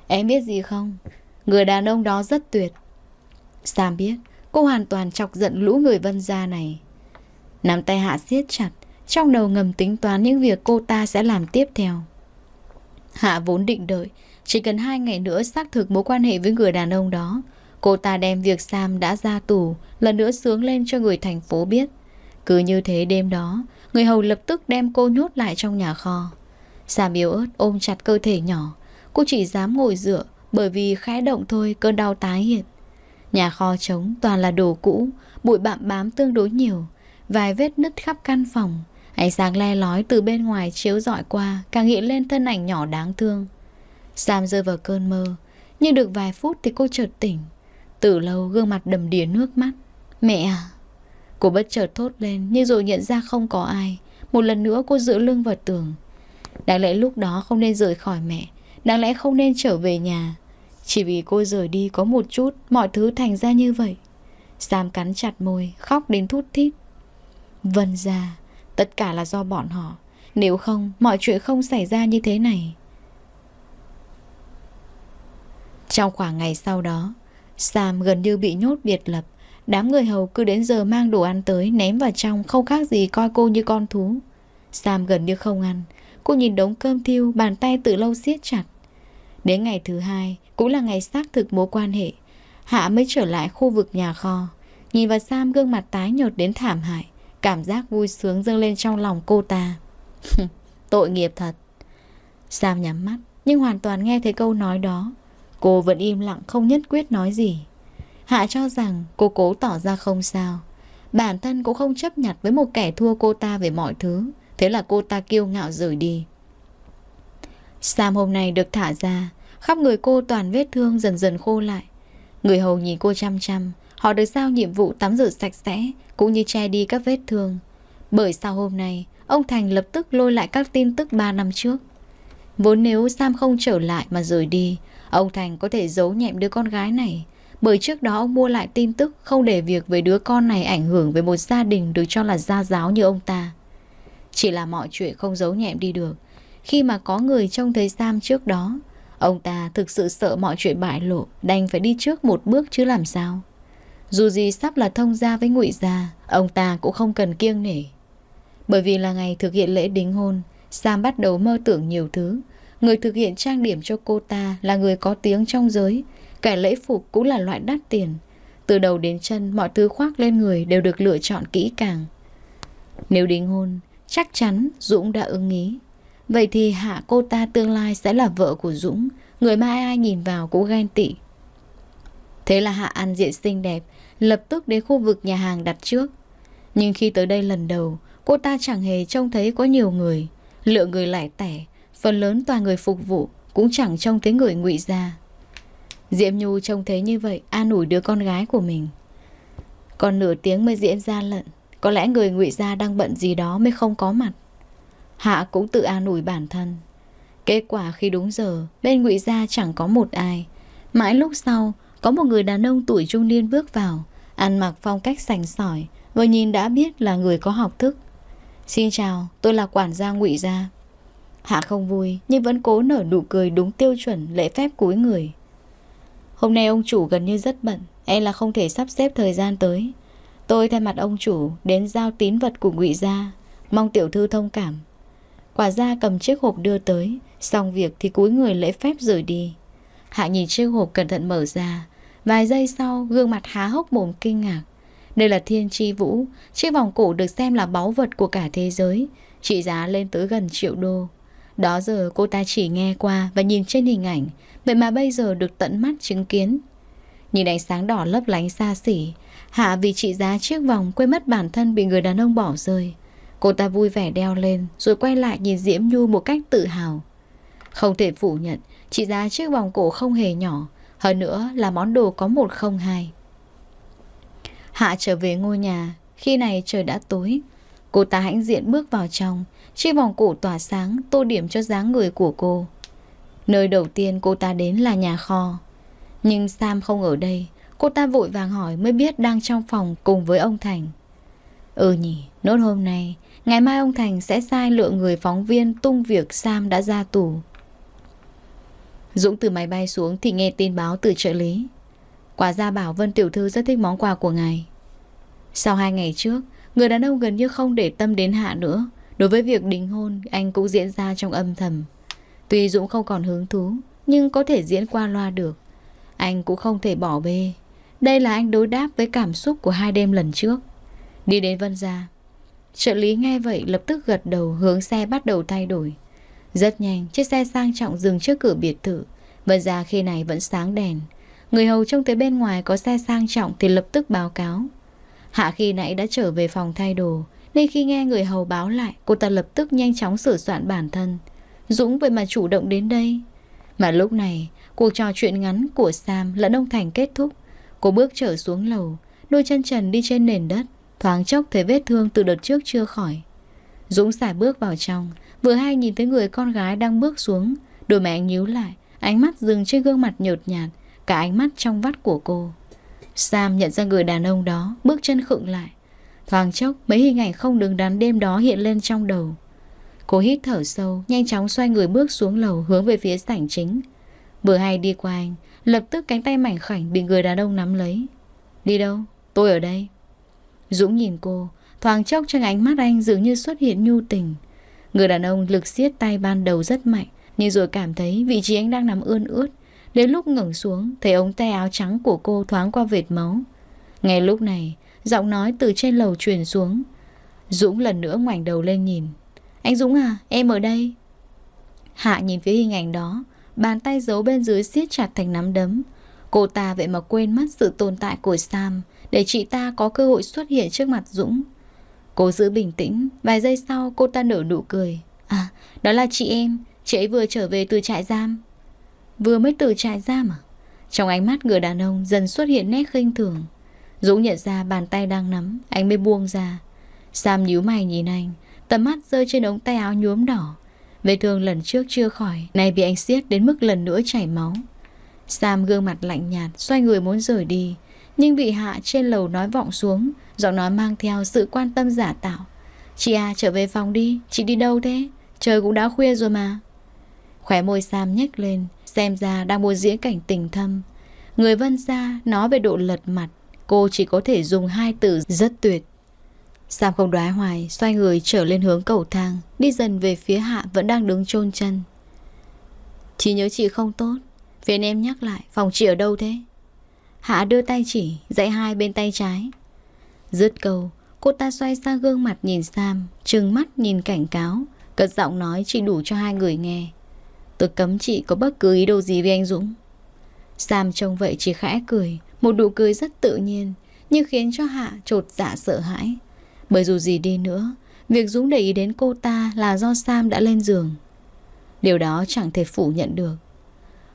Em biết gì không Người đàn ông đó rất tuyệt Sam biết Cô hoàn toàn chọc giận lũ người vân gia này Nắm tay Hạ siết chặt Trong đầu ngầm tính toán những việc cô ta sẽ làm tiếp theo Hạ vốn định đợi Chỉ cần hai ngày nữa xác thực mối quan hệ với người đàn ông đó Cô ta đem việc Sam đã ra tù Lần nữa sướng lên cho người thành phố biết Cứ như thế đêm đó Người hầu lập tức đem cô nhốt lại trong nhà kho Sam yếu ớt ôm chặt cơ thể nhỏ Cô chỉ dám ngồi dựa Bởi vì khẽ động thôi cơn đau tái hiện Nhà kho trống toàn là đồ cũ Bụi bạm bám tương đối nhiều Vài vết nứt khắp căn phòng Ánh sáng le lói từ bên ngoài chiếu dọi qua Càng hiện lên thân ảnh nhỏ đáng thương Sam rơi vào cơn mơ Nhưng được vài phút thì cô chợt tỉnh từ lâu gương mặt đầm đìa nước mắt Mẹ à Cô bất chợt thốt lên nhưng rồi nhận ra không có ai Một lần nữa cô dựa lưng vào tường Đáng lẽ lúc đó không nên rời khỏi mẹ Đáng lẽ không nên trở về nhà Chỉ vì cô rời đi có một chút Mọi thứ thành ra như vậy Sam cắn chặt môi Khóc đến thút thít Vân ra Tất cả là do bọn họ Nếu không mọi chuyện không xảy ra như thế này Trong khoảng ngày sau đó Sam gần như bị nhốt biệt lập Đám người hầu cứ đến giờ mang đồ ăn tới Ném vào trong không khác gì coi cô như con thú Sam gần như không ăn Cô nhìn đống cơm thiêu Bàn tay từ lâu siết chặt Đến ngày thứ hai Cũng là ngày xác thực mối quan hệ Hạ mới trở lại khu vực nhà kho Nhìn vào Sam gương mặt tái nhợt đến thảm hại Cảm giác vui sướng dâng lên trong lòng cô ta Tội nghiệp thật Sam nhắm mắt Nhưng hoàn toàn nghe thấy câu nói đó Cô vẫn im lặng không nhất quyết nói gì Hạ cho rằng cô cố tỏ ra không sao Bản thân cũng không chấp nhặt với một kẻ thua cô ta về mọi thứ Thế là cô ta kiêu ngạo rời đi Sam hôm nay được thả ra Khắp người cô toàn vết thương dần dần khô lại Người hầu nhìn cô chăm chăm Họ được giao nhiệm vụ tắm rửa sạch sẽ Cũng như che đi các vết thương Bởi sau hôm nay Ông Thành lập tức lôi lại các tin tức 3 năm trước Vốn nếu Sam không trở lại mà rời đi Ông Thành có thể giấu nhẹm đứa con gái này bởi trước đó ông mua lại tin tức không để việc với đứa con này ảnh hưởng với một gia đình được cho là gia giáo như ông ta. Chỉ là mọi chuyện không giấu nhẹm đi được. Khi mà có người trông thấy Sam trước đó, ông ta thực sự sợ mọi chuyện bại lộ, đành phải đi trước một bước chứ làm sao. Dù gì sắp là thông gia với ngụy gia, ông ta cũng không cần kiêng nể. Bởi vì là ngày thực hiện lễ đính hôn, Sam bắt đầu mơ tưởng nhiều thứ, Người thực hiện trang điểm cho cô ta là người có tiếng trong giới, kẻ lễ phục cũng là loại đắt tiền. Từ đầu đến chân, mọi thứ khoác lên người đều được lựa chọn kỹ càng. Nếu đính hôn, chắc chắn Dũng đã ưng ý. Vậy thì hạ cô ta tương lai sẽ là vợ của Dũng, người mà ai ai nhìn vào cũng ghen tị. Thế là hạ ăn diện xinh đẹp, lập tức đến khu vực nhà hàng đặt trước. Nhưng khi tới đây lần đầu, cô ta chẳng hề trông thấy có nhiều người. Lượng người lại tẻ, Phần lớn toàn người phục vụ Cũng chẳng trông thấy người ngụy ra Diễm Nhu trông thấy như vậy An ủi đứa con gái của mình Còn nửa tiếng mới diễn ra lận Có lẽ người ngụy Gia đang bận gì đó Mới không có mặt Hạ cũng tự an ủi bản thân Kết quả khi đúng giờ Bên ngụy Gia chẳng có một ai Mãi lúc sau Có một người đàn ông tuổi trung niên bước vào Ăn mặc phong cách sành sỏi Vừa nhìn đã biết là người có học thức Xin chào tôi là quản gia ngụy gia Hạ không vui nhưng vẫn cố nở nụ cười đúng tiêu chuẩn lễ phép cuối người. Hôm nay ông chủ gần như rất bận, e là không thể sắp xếp thời gian tới. Tôi thay mặt ông chủ đến giao tín vật của ngụy gia, mong tiểu thư thông cảm. Quả ra cầm chiếc hộp đưa tới, xong việc thì cuối người lễ phép rời đi. Hạ nhìn chiếc hộp cẩn thận mở ra, vài giây sau gương mặt há hốc mồm kinh ngạc. Đây là thiên tri vũ, chiếc vòng cổ được xem là báu vật của cả thế giới, trị giá lên tới gần triệu đô. Đó giờ cô ta chỉ nghe qua và nhìn trên hình ảnh, vậy mà bây giờ được tận mắt chứng kiến. Nhìn ánh sáng đỏ lấp lánh xa xỉ, Hạ vì trị giá chiếc vòng quên mất bản thân bị người đàn ông bỏ rơi. Cô ta vui vẻ đeo lên rồi quay lại nhìn Diễm Nhu một cách tự hào. Không thể phủ nhận, trị giá chiếc vòng cổ không hề nhỏ, hơn nữa là món đồ có một không hai. Hạ trở về ngôi nhà, khi này trời đã tối. Cô ta hãnh diện bước vào trong, Chiếc vòng cổ tỏa sáng tô điểm cho dáng người của cô. Nơi đầu tiên cô ta đến là nhà kho. Nhưng Sam không ở đây, cô ta vội vàng hỏi mới biết đang trong phòng cùng với ông Thành. Ừ nhỉ, nốt hôm nay, ngày mai ông Thành sẽ sai lượng người phóng viên tung việc Sam đã ra tù. Dũng từ máy bay xuống thì nghe tin báo từ trợ lý. Quả ra bảo Vân Tiểu Thư rất thích món quà của ngài. Sau hai ngày trước, người đàn ông gần như không để tâm đến Hạ nữa. Đối với việc đính hôn, anh cũng diễn ra trong âm thầm. Tuy Dũng không còn hứng thú, nhưng có thể diễn qua loa được. Anh cũng không thể bỏ bê. Đây là anh đối đáp với cảm xúc của hai đêm lần trước. Đi đến Vân Gia. Trợ lý nghe vậy lập tức gật đầu hướng xe bắt đầu thay đổi. Rất nhanh, chiếc xe sang trọng dừng trước cửa biệt thự. Vân Gia khi này vẫn sáng đèn. Người hầu trông thấy bên ngoài có xe sang trọng thì lập tức báo cáo. Hạ khi nãy đã trở về phòng thay đồ. Nên khi nghe người hầu báo lại Cô ta lập tức nhanh chóng sửa soạn bản thân Dũng vậy mà chủ động đến đây Mà lúc này Cuộc trò chuyện ngắn của Sam lẫn ông Thành kết thúc Cô bước trở xuống lầu Đôi chân trần đi trên nền đất Thoáng chốc thấy vết thương từ đợt trước chưa khỏi Dũng xài bước vào trong Vừa hay nhìn thấy người con gái đang bước xuống Đôi mẹ anh nhíu lại Ánh mắt dừng trên gương mặt nhợt nhạt Cả ánh mắt trong vắt của cô Sam nhận ra người đàn ông đó Bước chân khựng lại Thoáng chốc, mấy hình ảnh không đứng đắn đêm đó hiện lên trong đầu. Cô hít thở sâu, nhanh chóng xoay người bước xuống lầu hướng về phía sảnh chính. Vừa hay đi qua anh, lập tức cánh tay mảnh khảnh bị người đàn ông nắm lấy. Đi đâu? Tôi ở đây. Dũng nhìn cô, thoáng chốc trong ánh mắt anh dường như xuất hiện nhu tình. Người đàn ông lực siết tay ban đầu rất mạnh, nhưng rồi cảm thấy vị trí anh đang nằm ươn ướt. Đến lúc ngẩng xuống, thấy ống tay áo trắng của cô thoáng qua vệt máu. Ngay lúc này, Giọng nói từ trên lầu truyền xuống Dũng lần nữa ngoảnh đầu lên nhìn Anh Dũng à em ở đây Hạ nhìn phía hình ảnh đó Bàn tay giấu bên dưới siết chặt thành nắm đấm Cô ta vậy mà quên mất sự tồn tại của Sam Để chị ta có cơ hội xuất hiện trước mặt Dũng Cô giữ bình tĩnh Vài giây sau cô ta nở nụ cười À đó là chị em Chị ấy vừa trở về từ trại giam Vừa mới từ trại giam à Trong ánh mắt người đàn ông dần xuất hiện nét khinh thường Dũng nhận ra bàn tay đang nắm Anh mới buông ra Sam nhíu mày nhìn anh Tầm mắt rơi trên ống tay áo nhuốm đỏ Vết thương lần trước chưa khỏi Nay bị anh siết đến mức lần nữa chảy máu Sam gương mặt lạnh nhạt Xoay người muốn rời đi Nhưng bị hạ trên lầu nói vọng xuống Giọng nói mang theo sự quan tâm giả tạo Chị a à, trở về phòng đi Chị đi đâu thế Trời cũng đã khuya rồi mà Khóe môi Sam nhếch lên Xem ra đang muốn diễn cảnh tình thâm Người vân ra nói về độ lật mặt Cô chỉ có thể dùng hai từ rất tuyệt. Sam không đoái hoài, xoay người trở lên hướng cầu thang, đi dần về phía hạ vẫn đang đứng chôn chân. Chị nhớ chị không tốt, phiền em nhắc lại, phòng chị ở đâu thế? Hạ đưa tay chỉ, dãy hai bên tay trái. Dứt câu, cô ta xoay sang gương mặt nhìn Sam, trừng mắt nhìn cảnh cáo, cất giọng nói chỉ đủ cho hai người nghe. Tôi cấm chị có bất cứ ý đồ gì với anh Dũng. Sam trông vậy chỉ khẽ cười, một nụ cười rất tự nhiên, nhưng khiến cho Hạ chột dạ sợ hãi. Bởi dù gì đi nữa, việc Dũng để ý đến cô ta là do Sam đã lên giường. Điều đó chẳng thể phủ nhận được.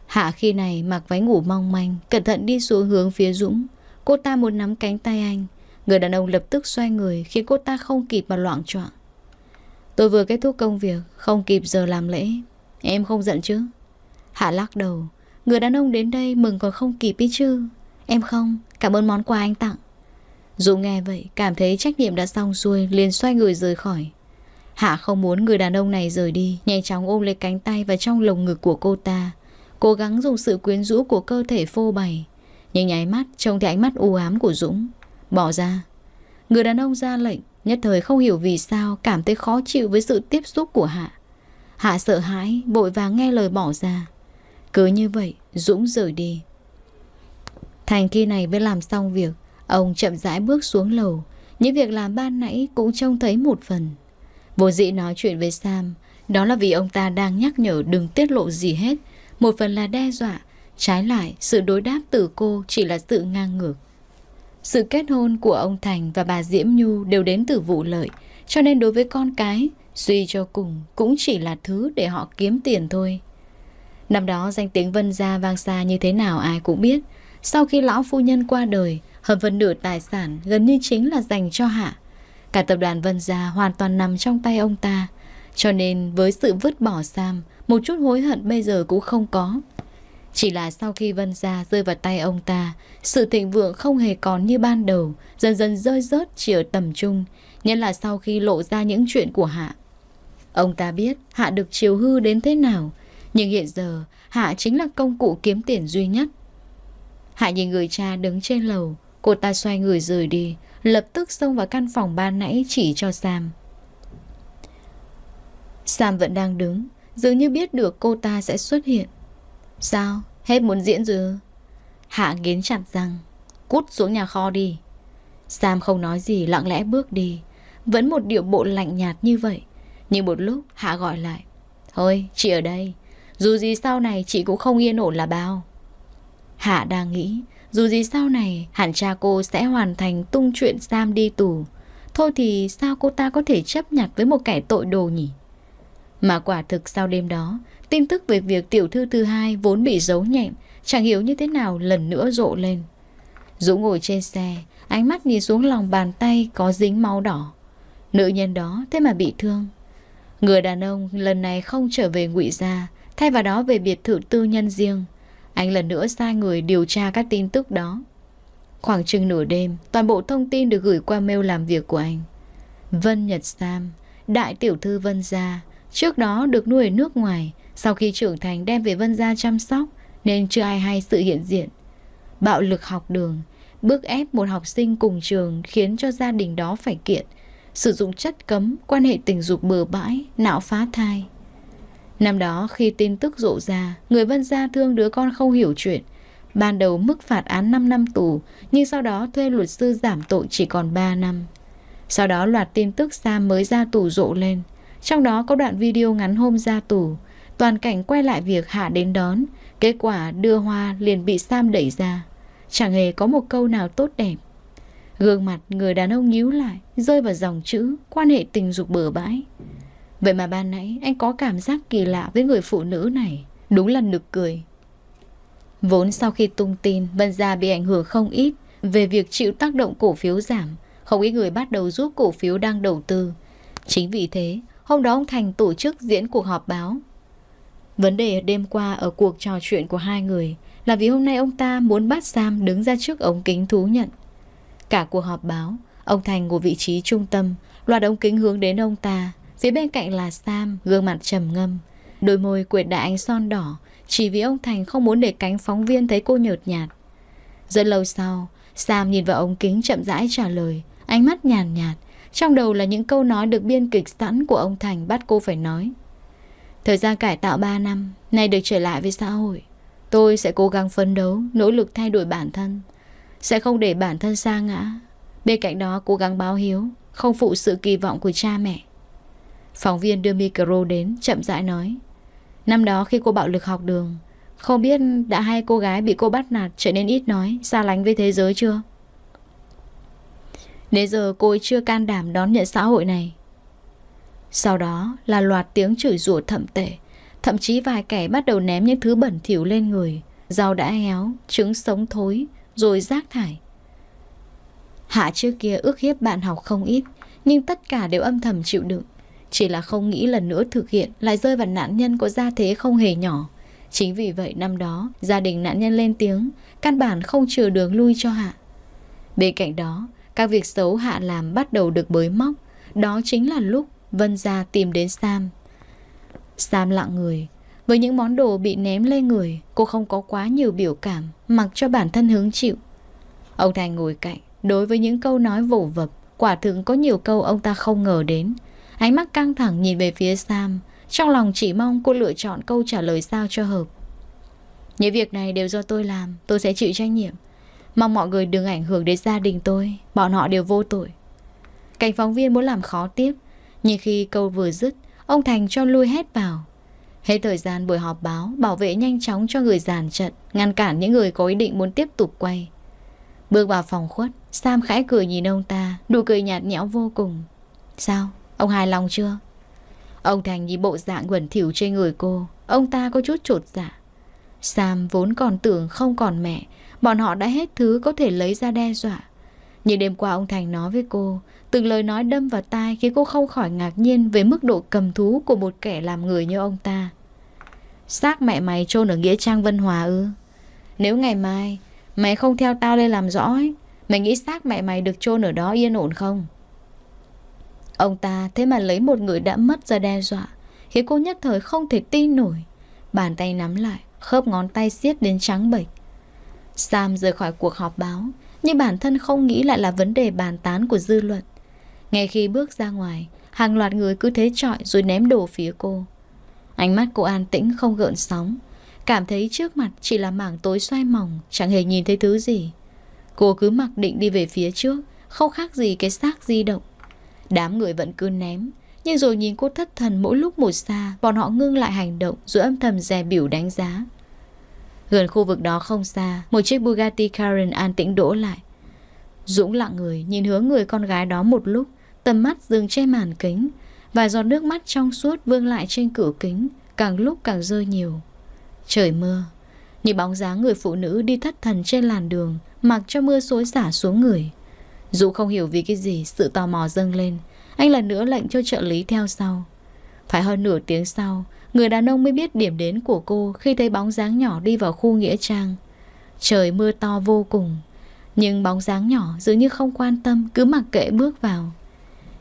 Hạ khi này mặc váy ngủ mong manh, cẩn thận đi xuống hướng phía Dũng. Cô ta muốn nắm cánh tay anh. Người đàn ông lập tức xoay người khiến cô ta không kịp mà loạn choạng. Tôi vừa kết thúc công việc, không kịp giờ làm lễ. Em không giận chứ? Hạ lắc đầu. Người đàn ông đến đây mừng còn không kịp ý chứ. Em không, cảm ơn món quà anh tặng Dù nghe vậy cảm thấy trách nhiệm đã xong xuôi liền xoay người rời khỏi Hạ không muốn người đàn ông này rời đi Nhanh chóng ôm lấy cánh tay và trong lồng ngực của cô ta Cố gắng dùng sự quyến rũ của cơ thể phô bày Nhưng nháy mắt trông thấy ánh mắt u ám của Dũng Bỏ ra Người đàn ông ra lệnh Nhất thời không hiểu vì sao cảm thấy khó chịu với sự tiếp xúc của Hạ Hạ sợ hãi, vội vàng nghe lời bỏ ra Cứ như vậy, Dũng rời đi Thành khi này mới làm xong việc Ông chậm rãi bước xuống lầu Những việc làm ban nãy cũng trông thấy một phần Vô dĩ nói chuyện với Sam Đó là vì ông ta đang nhắc nhở đừng tiết lộ gì hết Một phần là đe dọa Trái lại sự đối đáp từ cô chỉ là sự ngang ngược Sự kết hôn của ông Thành và bà Diễm Nhu đều đến từ vụ lợi Cho nên đối với con cái Suy cho cùng cũng chỉ là thứ để họ kiếm tiền thôi Năm đó danh tiếng Vân Gia vang xa như thế nào ai cũng biết sau khi lão phu nhân qua đời, hơn phần nửa tài sản gần như chính là dành cho Hạ. Cả tập đoàn Vân Gia hoàn toàn nằm trong tay ông ta. Cho nên với sự vứt bỏ Sam, một chút hối hận bây giờ cũng không có. Chỉ là sau khi Vân Gia rơi vào tay ông ta, sự thịnh vượng không hề còn như ban đầu, dần dần rơi rớt chỉ ở tầm trung, nhất là sau khi lộ ra những chuyện của Hạ. Ông ta biết Hạ được chiều hư đến thế nào, nhưng hiện giờ Hạ chính là công cụ kiếm tiền duy nhất. Hạ nhìn người cha đứng trên lầu Cô ta xoay người rời đi Lập tức xông vào căn phòng ban nãy chỉ cho Sam Sam vẫn đang đứng Dường như biết được cô ta sẽ xuất hiện Sao? Hết muốn diễn rồi Hạ nghiến chặt răng Cút xuống nhà kho đi Sam không nói gì lặng lẽ bước đi Vẫn một điệu bộ lạnh nhạt như vậy Nhưng một lúc Hạ gọi lại Thôi chị ở đây Dù gì sau này chị cũng không yên ổn là bao Hạ đang nghĩ, dù gì sau này hẳn cha cô sẽ hoàn thành tung chuyện giam đi tù. Thôi thì sao cô ta có thể chấp nhặt với một kẻ tội đồ nhỉ? Mà quả thực sau đêm đó, tin tức về việc tiểu thư thứ hai vốn bị giấu nhẹm, chẳng hiểu như thế nào lần nữa rộ lên. Dũng ngồi trên xe, ánh mắt nhìn xuống lòng bàn tay có dính máu đỏ. Nữ nhân đó thế mà bị thương. Người đàn ông lần này không trở về ngụy gia, thay vào đó về biệt thự tư nhân riêng. Anh lần nữa sai người điều tra các tin tức đó. Khoảng chừng nửa đêm, toàn bộ thông tin được gửi qua mail làm việc của anh. Vân Nhật Sam, đại tiểu thư Vân Gia, trước đó được nuôi ở nước ngoài, sau khi trưởng thành đem về Vân Gia chăm sóc, nên chưa ai hay sự hiện diện. Bạo lực học đường, bức ép một học sinh cùng trường khiến cho gia đình đó phải kiện, sử dụng chất cấm, quan hệ tình dục bừa bãi, não phá thai, Năm đó khi tin tức rộ ra, người Vân Gia thương đứa con không hiểu chuyện. Ban đầu mức phạt án 5 năm tù, nhưng sau đó thuê luật sư giảm tội chỉ còn 3 năm. Sau đó loạt tin tức Sam mới ra tù rộ lên. Trong đó có đoạn video ngắn hôm ra tù. Toàn cảnh quay lại việc Hạ đến đón. Kết quả đưa Hoa liền bị Sam đẩy ra. Chẳng hề có một câu nào tốt đẹp. Gương mặt người đàn ông nhíu lại, rơi vào dòng chữ quan hệ tình dục bừa bãi. Vậy mà ban nãy anh có cảm giác kỳ lạ với người phụ nữ này Đúng là nực cười Vốn sau khi tung tin Vân Gia bị ảnh hưởng không ít Về việc chịu tác động cổ phiếu giảm Không ít người bắt đầu giúp cổ phiếu đang đầu tư Chính vì thế Hôm đó ông Thành tổ chức diễn cuộc họp báo Vấn đề đêm qua ở cuộc trò chuyện của hai người Là vì hôm nay ông ta muốn bắt Sam đứng ra trước ống kính thú nhận Cả cuộc họp báo Ông Thành ngồi vị trí trung tâm Loạt ống kính hướng đến ông ta Phía bên cạnh là Sam, gương mặt trầm ngâm. Đôi môi quyệt đại ánh son đỏ, chỉ vì ông Thành không muốn để cánh phóng viên thấy cô nhợt nhạt. Rất lâu sau, Sam nhìn vào ống kính chậm rãi trả lời, ánh mắt nhàn nhạt, Trong đầu là những câu nói được biên kịch sẵn của ông Thành bắt cô phải nói. Thời gian cải tạo 3 năm, nay được trở lại với xã hội. Tôi sẽ cố gắng phấn đấu, nỗ lực thay đổi bản thân. Sẽ không để bản thân xa ngã. Bên cạnh đó cố gắng báo hiếu, không phụ sự kỳ vọng của cha mẹ. Phóng viên đưa micro đến, chậm rãi nói. Năm đó khi cô bạo lực học đường, không biết đã hai cô gái bị cô bắt nạt trở nên ít nói, xa lánh với thế giới chưa? Đến giờ cô ấy chưa can đảm đón nhận xã hội này. Sau đó là loạt tiếng chửi rủa thậm tệ, thậm chí vài kẻ bắt đầu ném những thứ bẩn thỉu lên người, rau đã héo, trứng sống thối, rồi rác thải. Hạ trước kia ước hiếp bạn học không ít, nhưng tất cả đều âm thầm chịu đựng, chỉ là không nghĩ lần nữa thực hiện lại rơi vào nạn nhân có gia thế không hề nhỏ. Chính vì vậy năm đó, gia đình nạn nhân lên tiếng, căn bản không trừ đường lui cho Hạ. Bên cạnh đó, các việc xấu Hạ làm bắt đầu được bới móc. Đó chính là lúc Vân Gia tìm đến Sam. Sam lặng người. Với những món đồ bị ném lên người, cô không có quá nhiều biểu cảm, mặc cho bản thân hứng chịu. Ông Thành ngồi cạnh, đối với những câu nói vổ vập, quả thực có nhiều câu ông ta không ngờ đến. Ánh mắt căng thẳng nhìn về phía Sam Trong lòng chỉ mong cô lựa chọn câu trả lời sao cho hợp Những việc này đều do tôi làm Tôi sẽ chịu trách nhiệm Mong mọi người đừng ảnh hưởng đến gia đình tôi Bọn họ đều vô tội Cảnh phóng viên muốn làm khó tiếp Nhưng khi câu vừa dứt Ông Thành cho lui hết vào Hết thời gian buổi họp báo Bảo vệ nhanh chóng cho người giàn trận Ngăn cản những người có ý định muốn tiếp tục quay Bước vào phòng khuất Sam khẽ cười nhìn ông ta Đủ cười nhạt nhẽo vô cùng Sao Ông hài lòng chưa? Ông Thành nhìn bộ dạng quẩn thỉu trên người cô, ông ta có chút trột dạ. Sam vốn còn tưởng không còn mẹ, bọn họ đã hết thứ có thể lấy ra đe dọa. Nhưng đêm qua ông Thành nói với cô, từng lời nói đâm vào tai khiến cô không khỏi ngạc nhiên về mức độ cầm thú của một kẻ làm người như ông ta. Xác mẹ mày chôn ở Nghĩa Trang Vân Hòa ư? Nếu ngày mai mày không theo tao lên làm rõ ấy, mày nghĩ xác mẹ mày được chôn ở đó yên ổn không? Ông ta thế mà lấy một người đã mất ra đe dọa Khiến cô nhất thời không thể tin nổi Bàn tay nắm lại Khớp ngón tay siết đến trắng bệch Sam rời khỏi cuộc họp báo Nhưng bản thân không nghĩ lại là vấn đề bàn tán của dư luận Ngay khi bước ra ngoài Hàng loạt người cứ thế trọi rồi ném đồ phía cô Ánh mắt cô an tĩnh không gợn sóng Cảm thấy trước mặt chỉ là mảng tối xoay mỏng Chẳng hề nhìn thấy thứ gì Cô cứ mặc định đi về phía trước Không khác gì cái xác di động Đám người vẫn cứ ném Nhưng rồi nhìn cô thất thần mỗi lúc một xa Bọn họ ngưng lại hành động Rồi âm thầm dè biểu đánh giá Gần khu vực đó không xa Một chiếc Bugatti Cayenne an tĩnh đỗ lại Dũng lặng người nhìn hướng người con gái đó một lúc Tầm mắt dừng che màn kính Vài giọt nước mắt trong suốt vương lại trên cửa kính Càng lúc càng rơi nhiều Trời mưa Những bóng dáng người phụ nữ đi thất thần trên làn đường Mặc cho mưa xối xả xuống người dù không hiểu vì cái gì Sự tò mò dâng lên Anh lần nữa lệnh cho trợ lý theo sau Phải hơn nửa tiếng sau Người đàn ông mới biết điểm đến của cô Khi thấy bóng dáng nhỏ đi vào khu nghĩa trang Trời mưa to vô cùng Nhưng bóng dáng nhỏ dường như không quan tâm Cứ mặc kệ bước vào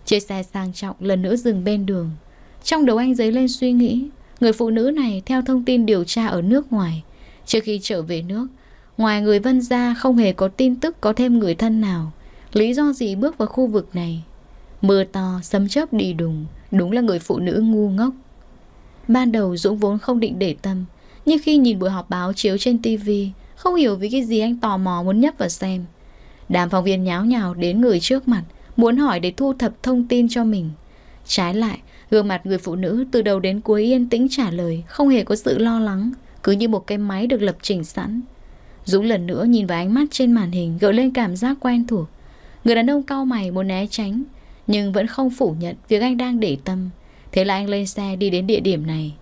Chiếc xe sang trọng lần nữa dừng bên đường Trong đầu anh dấy lên suy nghĩ Người phụ nữ này theo thông tin điều tra ở nước ngoài Trước khi trở về nước Ngoài người vân gia không hề có tin tức có thêm người thân nào Lý do gì bước vào khu vực này Mưa to, sấm chớp đi đùng Đúng là người phụ nữ ngu ngốc Ban đầu Dũng vốn không định để tâm Nhưng khi nhìn buổi họp báo chiếu trên tivi Không hiểu vì cái gì anh tò mò muốn nhấp vào xem Đàm phóng viên nháo nhào đến người trước mặt Muốn hỏi để thu thập thông tin cho mình Trái lại, gương mặt người phụ nữ từ đầu đến cuối yên tĩnh trả lời Không hề có sự lo lắng Cứ như một cái máy được lập trình sẵn Dũng lần nữa nhìn vào ánh mắt trên màn hình Gợi lên cảm giác quen thuộc Người đàn ông cau mày muốn né tránh Nhưng vẫn không phủ nhận việc anh đang để tâm Thế là anh lên xe đi đến địa điểm này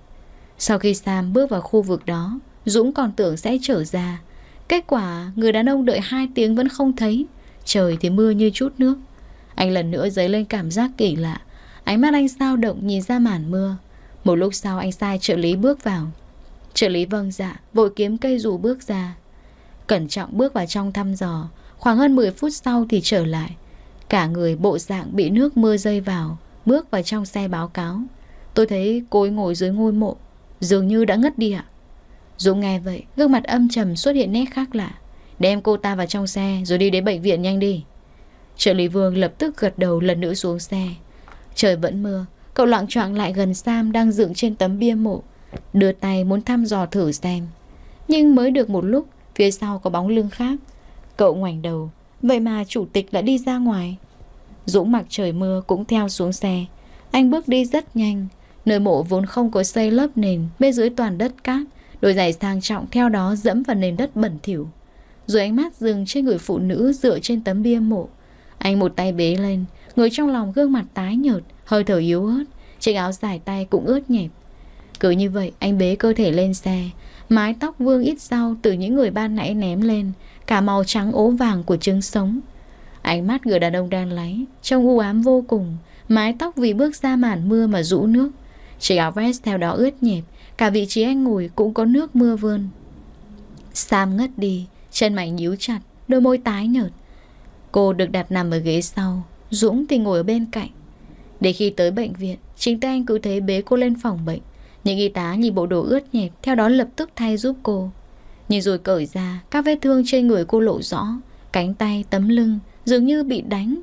Sau khi Sam bước vào khu vực đó Dũng còn tưởng sẽ trở ra Kết quả người đàn ông đợi 2 tiếng vẫn không thấy Trời thì mưa như chút nước Anh lần nữa dấy lên cảm giác kỳ lạ Ánh mắt anh sao động nhìn ra màn mưa Một lúc sau anh sai trợ lý bước vào Trợ lý vâng dạ Vội kiếm cây dù bước ra Cẩn trọng bước vào trong thăm dò Khoảng hơn 10 phút sau thì trở lại. Cả người bộ dạng bị nước mưa rơi vào, bước vào trong xe báo cáo. Tôi thấy cối ngồi dưới ngôi mộ, dường như đã ngất đi ạ. Dũng nghe vậy, gương mặt âm trầm xuất hiện nét khác lạ. Đem cô ta vào trong xe rồi đi đến bệnh viện nhanh đi. Trợ lý Vương lập tức gật đầu lần nữa xuống xe. Trời vẫn mưa, cậu loạn trọng lại gần Sam đang dựng trên tấm bia mộ. Đưa tay muốn thăm dò thử xem. Nhưng mới được một lúc, phía sau có bóng lưng khác. Cậu ngoảnh đầu Vậy mà chủ tịch đã đi ra ngoài Dũng mặc trời mưa cũng theo xuống xe Anh bước đi rất nhanh Nơi mộ vốn không có xây lớp nền Bên dưới toàn đất cát Đôi giày sang trọng theo đó dẫm vào nền đất bẩn thỉu Rồi ánh mắt dừng trên người phụ nữ Dựa trên tấm bia mộ Anh một tay bế lên Người trong lòng gương mặt tái nhợt Hơi thở yếu ớt Chiếc áo dài tay cũng ướt nhẹp Cứ như vậy anh bế cơ thể lên xe Mái tóc vương ít sau từ những người ban nãy ném lên cả màu trắng ố vàng của trứng sống. Ánh mắt người đàn ông đang láy, trông u ám vô cùng, mái tóc vì bước ra màn mưa mà rũ nước. Chiếc áo vest theo đó ướt nhẹp, cả vị trí anh ngồi cũng có nước mưa vươn. Sam ngất đi, chân mày nhíu chặt, đôi môi tái nhợt. Cô được đặt nằm ở ghế sau, Dũng thì ngồi ở bên cạnh. Để khi tới bệnh viện, chính tay anh cứ thế bế cô lên phòng bệnh. Những y tá nhìn bộ đồ ướt nhẹp, theo đó lập tức thay giúp cô nhìn rồi cởi ra, các vết thương trên người cô lộ rõ, cánh tay, tấm lưng, dường như bị đánh.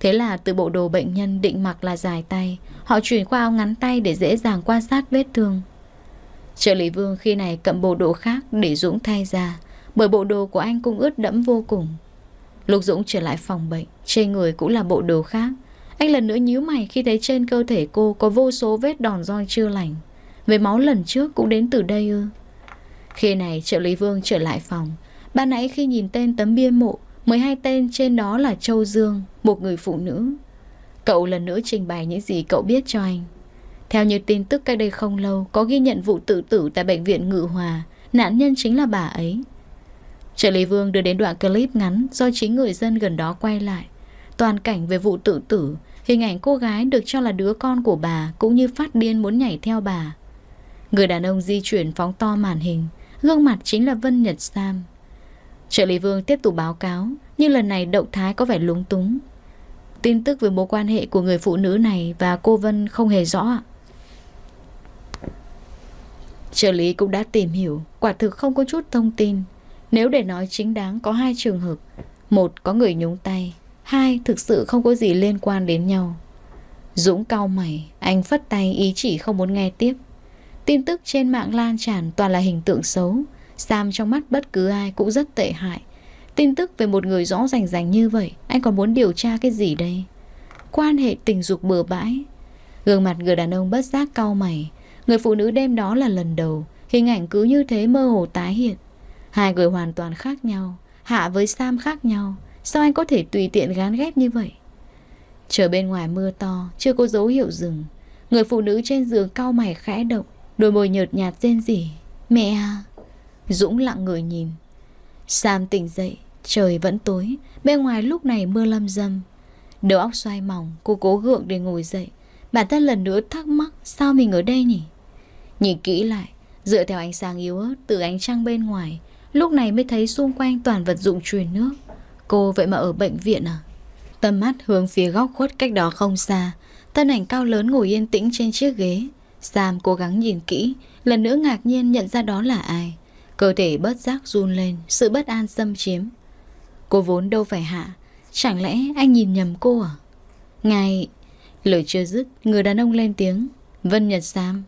Thế là từ bộ đồ bệnh nhân định mặc là dài tay, họ chuyển qua áo ngắn tay để dễ dàng quan sát vết thương. Trợ lý Vương khi này cầm bộ đồ khác để Dũng thay ra, bởi bộ đồ của anh cũng ướt đẫm vô cùng. Lục Dũng trở lại phòng bệnh, trên người cũng là bộ đồ khác. Anh lần nữa nhíu mày khi thấy trên cơ thể cô có vô số vết đòn roi chưa lành. Với máu lần trước cũng đến từ đây ư. Khi này trợ lý Vương trở lại phòng Ban nãy khi nhìn tên tấm bia mộ 12 tên trên đó là Châu Dương Một người phụ nữ Cậu lần nữa trình bày những gì cậu biết cho anh Theo như tin tức cách đây không lâu Có ghi nhận vụ tự tử tại bệnh viện Ngự Hòa Nạn nhân chính là bà ấy Trợ lý Vương đưa đến đoạn clip ngắn Do chính người dân gần đó quay lại Toàn cảnh về vụ tự tử Hình ảnh cô gái được cho là đứa con của bà Cũng như phát điên muốn nhảy theo bà Người đàn ông di chuyển phóng to màn hình Gương mặt chính là Vân Nhật Sam Trợ lý Vương tiếp tục báo cáo Nhưng lần này động thái có vẻ lúng túng Tin tức về mối quan hệ của người phụ nữ này Và cô Vân không hề rõ ạ Trợ lý cũng đã tìm hiểu Quả thực không có chút thông tin Nếu để nói chính đáng có hai trường hợp Một có người nhúng tay Hai thực sự không có gì liên quan đến nhau Dũng cao mày Anh phất tay ý chỉ không muốn nghe tiếp Tin tức trên mạng lan tràn toàn là hình tượng xấu, Sam trong mắt bất cứ ai cũng rất tệ hại. Tin tức về một người rõ rành rành như vậy, anh còn muốn điều tra cái gì đây? Quan hệ tình dục bừa bãi. Gương mặt người đàn ông bất giác cau mày, người phụ nữ đêm đó là lần đầu, hình ảnh cứ như thế mơ hồ tái hiện. Hai người hoàn toàn khác nhau, Hạ với Sam khác nhau, sao anh có thể tùy tiện gán ghép như vậy? Chờ bên ngoài mưa to, chưa có dấu hiệu dừng, người phụ nữ trên giường cau mày khẽ động, Đôi môi nhợt nhạt rên rỉ Mẹ à Dũng lặng người nhìn Sam tỉnh dậy Trời vẫn tối Bên ngoài lúc này mưa lâm dâm Đầu óc xoay mỏng Cô cố gượng để ngồi dậy Bản thân lần nữa thắc mắc Sao mình ở đây nhỉ Nhìn kỹ lại Dựa theo ánh sáng yếu ớt Từ ánh trăng bên ngoài Lúc này mới thấy xung quanh toàn vật dụng truyền nước Cô vậy mà ở bệnh viện à Tầm mắt hướng phía góc khuất cách đó không xa Thân ảnh cao lớn ngồi yên tĩnh trên chiếc ghế Sam cố gắng nhìn kỹ, lần nữa ngạc nhiên nhận ra đó là ai. Cơ thể bất giác run lên, sự bất an xâm chiếm. Cô vốn đâu phải hạ, chẳng lẽ anh nhìn nhầm cô à? Ngài, lời chưa dứt, người đàn ông lên tiếng, Vân Nhật Sam.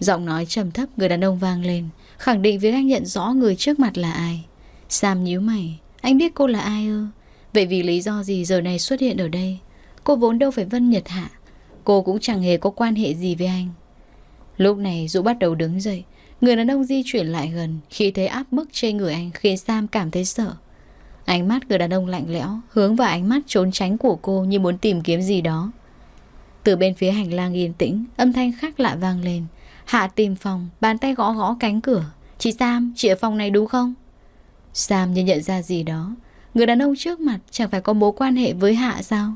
Giọng nói trầm thấp người đàn ông vang lên, khẳng định việc anh nhận rõ người trước mặt là ai. Sam nhíu mày, anh biết cô là ai ư? Vậy vì lý do gì giờ này xuất hiện ở đây? Cô vốn đâu phải Vân Nhật Hạ. Cô cũng chẳng hề có quan hệ gì với anh Lúc này Dũ bắt đầu đứng dậy Người đàn ông di chuyển lại gần Khi thấy áp bức trên người anh khiến Sam cảm thấy sợ Ánh mắt người đàn ông lạnh lẽo Hướng vào ánh mắt trốn tránh của cô Như muốn tìm kiếm gì đó Từ bên phía hành lang yên tĩnh Âm thanh khác lạ vang lên Hạ tìm phòng, bàn tay gõ gõ cánh cửa Chị Sam, chị ở phòng này đúng không? Sam như nhận ra gì đó Người đàn ông trước mặt chẳng phải có mối quan hệ với Hạ sao?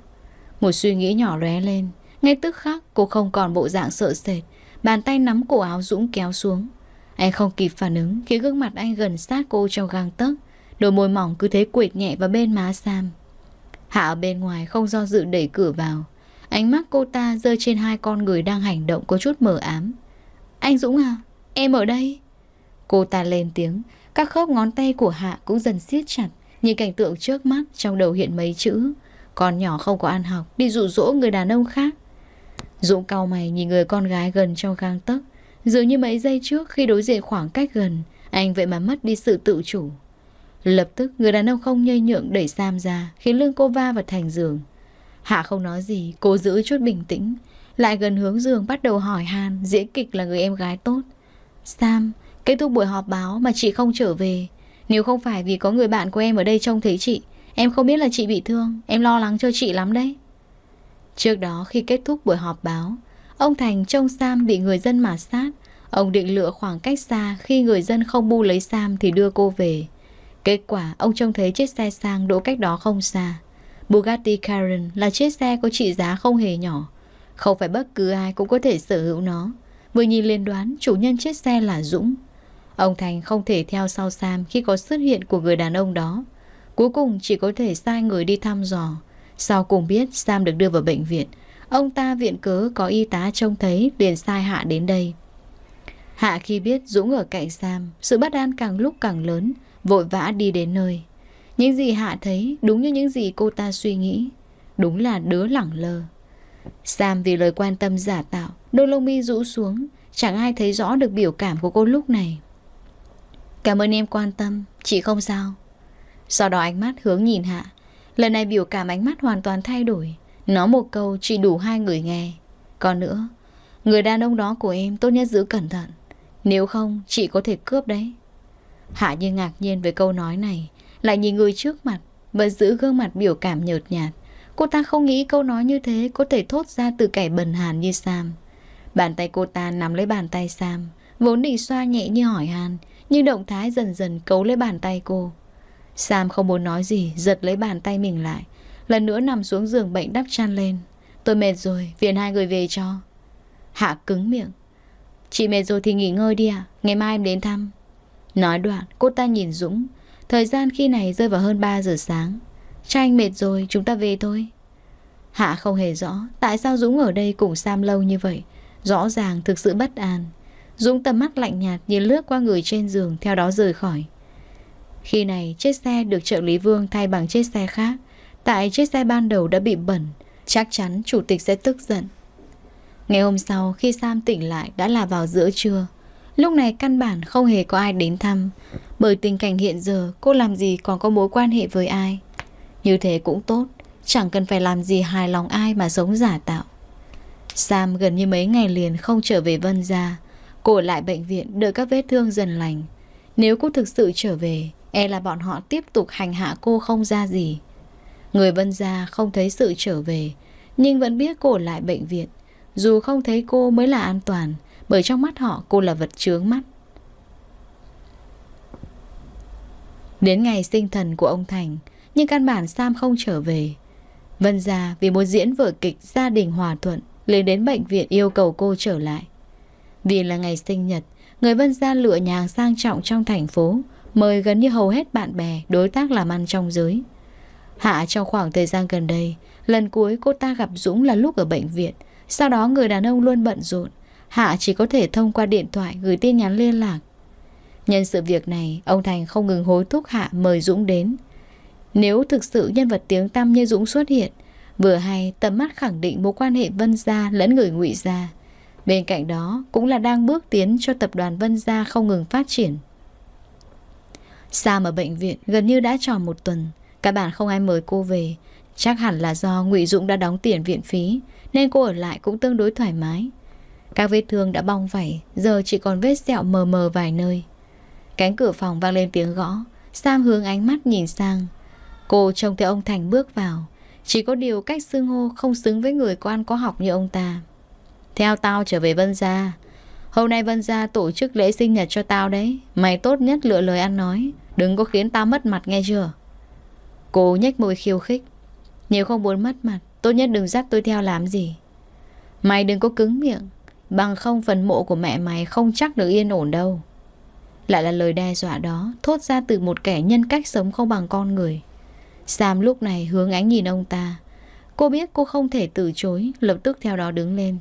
Một suy nghĩ nhỏ lóe lên ngay tức khắc cô không còn bộ dạng sợ sệt Bàn tay nắm cổ áo Dũng kéo xuống Anh không kịp phản ứng Khi gương mặt anh gần sát cô trong gang tấc Đôi môi mỏng cứ thế quệt nhẹ vào bên má Sam Hạ ở bên ngoài không do dự đẩy cửa vào Ánh mắt cô ta rơi trên hai con người đang hành động có chút mờ ám Anh Dũng à, em ở đây Cô ta lên tiếng Các khớp ngón tay của Hạ cũng dần siết chặt Nhìn cảnh tượng trước mắt trong đầu hiện mấy chữ Con nhỏ không có ăn học Đi dụ dỗ người đàn ông khác Dũng cau mày nhìn người con gái gần trong gang tấc Dường như mấy giây trước khi đối diện khoảng cách gần Anh vậy mà mất đi sự tự chủ Lập tức người đàn ông không nhây nhượng đẩy Sam ra Khiến lưng cô va vào thành giường Hạ không nói gì Cô giữ chút bình tĩnh Lại gần hướng giường bắt đầu hỏi han Diễn kịch là người em gái tốt Sam Kết thúc buổi họp báo mà chị không trở về Nếu không phải vì có người bạn của em ở đây trông thấy chị Em không biết là chị bị thương Em lo lắng cho chị lắm đấy Trước đó khi kết thúc buổi họp báo, ông Thành trông Sam bị người dân mà sát. Ông định lựa khoảng cách xa khi người dân không bu lấy Sam thì đưa cô về. Kết quả ông trông thấy chiếc xe sang đỗ cách đó không xa. Bugatti Chiron là chiếc xe có trị giá không hề nhỏ. Không phải bất cứ ai cũng có thể sở hữu nó. Vừa nhìn liền đoán chủ nhân chiếc xe là Dũng. Ông Thành không thể theo sau Sam khi có xuất hiện của người đàn ông đó. Cuối cùng chỉ có thể sai người đi thăm dò. Sau cùng biết Sam được đưa vào bệnh viện Ông ta viện cớ có y tá trông thấy liền sai Hạ đến đây Hạ khi biết Dũng ở cạnh Sam Sự bất an càng lúc càng lớn Vội vã đi đến nơi Những gì Hạ thấy đúng như những gì cô ta suy nghĩ Đúng là đứa lẳng lơ Sam vì lời quan tâm giả tạo Đôi lông mi rũ xuống Chẳng ai thấy rõ được biểu cảm của cô lúc này Cảm ơn em quan tâm Chị không sao Sau đó ánh mắt hướng nhìn Hạ Lần này biểu cảm ánh mắt hoàn toàn thay đổi Nó một câu chỉ đủ hai người nghe Còn nữa Người đàn ông đó của em tốt nhất giữ cẩn thận Nếu không chị có thể cướp đấy Hạ như ngạc nhiên với câu nói này Lại nhìn người trước mặt Vẫn giữ gương mặt biểu cảm nhợt nhạt Cô ta không nghĩ câu nói như thế Có thể thốt ra từ kẻ bần hàn như Sam Bàn tay cô ta nắm lấy bàn tay Sam Vốn định xoa nhẹ như hỏi han Nhưng động thái dần dần cấu lấy bàn tay cô Sam không muốn nói gì, giật lấy bàn tay mình lại. Lần nữa nằm xuống giường bệnh đắp chăn lên. Tôi mệt rồi, viện hai người về cho. Hạ cứng miệng. Chị mệt rồi thì nghỉ ngơi đi ạ, à? ngày mai em đến thăm. Nói đoạn, cô ta nhìn Dũng. Thời gian khi này rơi vào hơn 3 giờ sáng. Cha anh mệt rồi, chúng ta về thôi. Hạ không hề rõ tại sao Dũng ở đây cùng Sam lâu như vậy. Rõ ràng thực sự bất an. Dũng tầm mắt lạnh nhạt nhìn lướt qua người trên giường theo đó rời khỏi. Khi này, chiếc xe được trợ lý Vương thay bằng chiếc xe khác. Tại chiếc xe ban đầu đã bị bẩn, chắc chắn chủ tịch sẽ tức giận. Ngày hôm sau, khi Sam tỉnh lại đã là vào giữa trưa. Lúc này căn bản không hề có ai đến thăm. Bởi tình cảnh hiện giờ, cô làm gì còn có mối quan hệ với ai. Như thế cũng tốt, chẳng cần phải làm gì hài lòng ai mà sống giả tạo. Sam gần như mấy ngày liền không trở về Vân ra. Cô lại bệnh viện đợi các vết thương dần lành. Nếu cô thực sự trở về, E là bọn họ tiếp tục hành hạ cô không ra gì Người vân gia không thấy sự trở về Nhưng vẫn biết cô lại bệnh viện Dù không thấy cô mới là an toàn Bởi trong mắt họ cô là vật chướng mắt Đến ngày sinh thần của ông Thành Nhưng căn bản Sam không trở về Vân gia vì muốn diễn vở kịch Gia đình hòa thuận lên đến bệnh viện yêu cầu cô trở lại Vì là ngày sinh nhật Người Vân gia lựa nhà sang trọng trong thành phố mời gần như hầu hết bạn bè, đối tác làm ăn trong giới. Hạ trong khoảng thời gian gần đây, lần cuối cô ta gặp Dũng là lúc ở bệnh viện, sau đó người đàn ông luôn bận rộn. Hạ chỉ có thể thông qua điện thoại gửi tin nhắn liên lạc. Nhân sự việc này, ông Thành không ngừng hối thúc Hạ mời Dũng đến. Nếu thực sự nhân vật tiếng tăm như Dũng xuất hiện, vừa hay tầm mắt khẳng định mối quan hệ Vân Gia lẫn người Ngụy Gia. Bên cạnh đó cũng là đang bước tiến cho tập đoàn Vân Gia không ngừng phát triển. Sam ở bệnh viện gần như đã tròn một tuần. Các bạn không ai mời cô về. Chắc hẳn là do Ngụy Dũng đã đóng tiền viện phí, nên cô ở lại cũng tương đối thoải mái. Các vết thương đã bong vảy, giờ chỉ còn vết sẹo mờ mờ vài nơi. Cánh cửa phòng vang lên tiếng gõ, Sam hướng ánh mắt nhìn sang. Cô trông thấy ông Thành bước vào, chỉ có điều cách xưng hô không xứng với người quan có học như ông ta. Theo tao trở về Vân Gia, Hôm nay Vân gia tổ chức lễ sinh nhật cho tao đấy Mày tốt nhất lựa lời ăn nói Đừng có khiến tao mất mặt nghe chưa Cô nhếch môi khiêu khích Nếu không muốn mất mặt Tốt nhất đừng dắt tôi theo làm gì Mày đừng có cứng miệng Bằng không phần mộ của mẹ mày không chắc được yên ổn đâu Lại là lời đe dọa đó Thốt ra từ một kẻ nhân cách sống không bằng con người Sam lúc này hướng ánh nhìn ông ta Cô biết cô không thể từ chối Lập tức theo đó đứng lên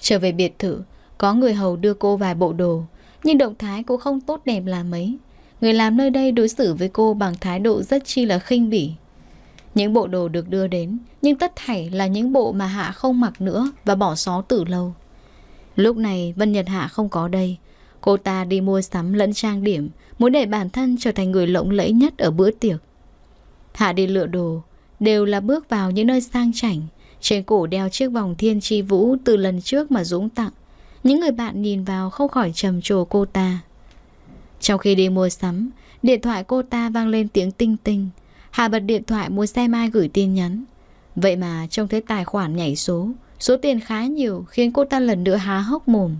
Trở về biệt thự có người hầu đưa cô vài bộ đồ Nhưng động thái cô không tốt đẹp là mấy Người làm nơi đây đối xử với cô bằng thái độ rất chi là khinh bỉ Những bộ đồ được đưa đến Nhưng tất thảy là những bộ mà Hạ không mặc nữa Và bỏ xó từ lâu Lúc này Vân Nhật Hạ không có đây Cô ta đi mua sắm lẫn trang điểm Muốn để bản thân trở thành người lộng lẫy nhất ở bữa tiệc Hạ đi lựa đồ Đều là bước vào những nơi sang chảnh Trên cổ đeo chiếc vòng thiên tri vũ từ lần trước mà Dũng tặng những người bạn nhìn vào không khỏi trầm trồ cô ta Trong khi đi mua sắm Điện thoại cô ta vang lên tiếng tinh tinh Hà bật điện thoại mua xe mai gửi tin nhắn Vậy mà trông thấy tài khoản nhảy số Số tiền khá nhiều khiến cô ta lần nữa há hốc mồm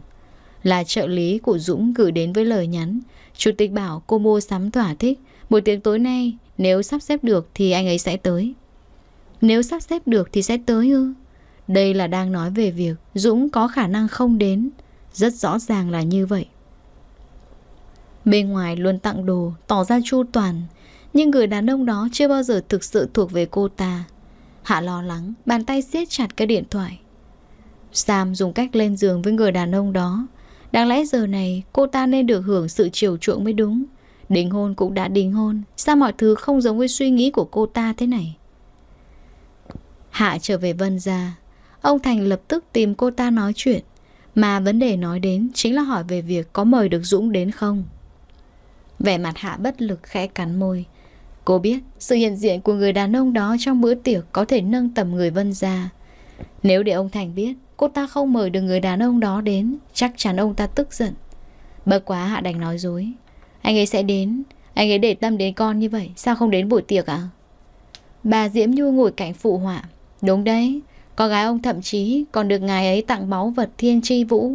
Là trợ lý của Dũng gửi đến với lời nhắn Chủ tịch bảo cô mua sắm thỏa thích Buổi tiệc tối nay nếu sắp xếp được thì anh ấy sẽ tới Nếu sắp xếp được thì sẽ tới ư đây là đang nói về việc Dũng có khả năng không đến Rất rõ ràng là như vậy Bên ngoài luôn tặng đồ Tỏ ra chu toàn Nhưng người đàn ông đó chưa bao giờ thực sự thuộc về cô ta Hạ lo lắng Bàn tay siết chặt cái điện thoại Sam dùng cách lên giường với người đàn ông đó Đáng lẽ giờ này cô ta nên được hưởng sự chiều chuộng mới đúng Đính hôn cũng đã đính hôn Sao mọi thứ không giống với suy nghĩ của cô ta thế này Hạ trở về Vân ra Ông Thành lập tức tìm cô ta nói chuyện Mà vấn đề nói đến chính là hỏi về việc có mời được Dũng đến không Vẻ mặt Hạ bất lực khẽ cắn môi Cô biết sự hiện diện của người đàn ông đó trong bữa tiệc có thể nâng tầm người Vân ra Nếu để ông Thành biết cô ta không mời được người đàn ông đó đến Chắc chắn ông ta tức giận Bớt quá Hạ đành nói dối Anh ấy sẽ đến Anh ấy để tâm đến con như vậy Sao không đến buổi tiệc ạ à? Bà Diễm Nhu ngồi cạnh phụ họa Đúng đấy có gái ông thậm chí còn được ngài ấy tặng máu vật thiên tri vũ.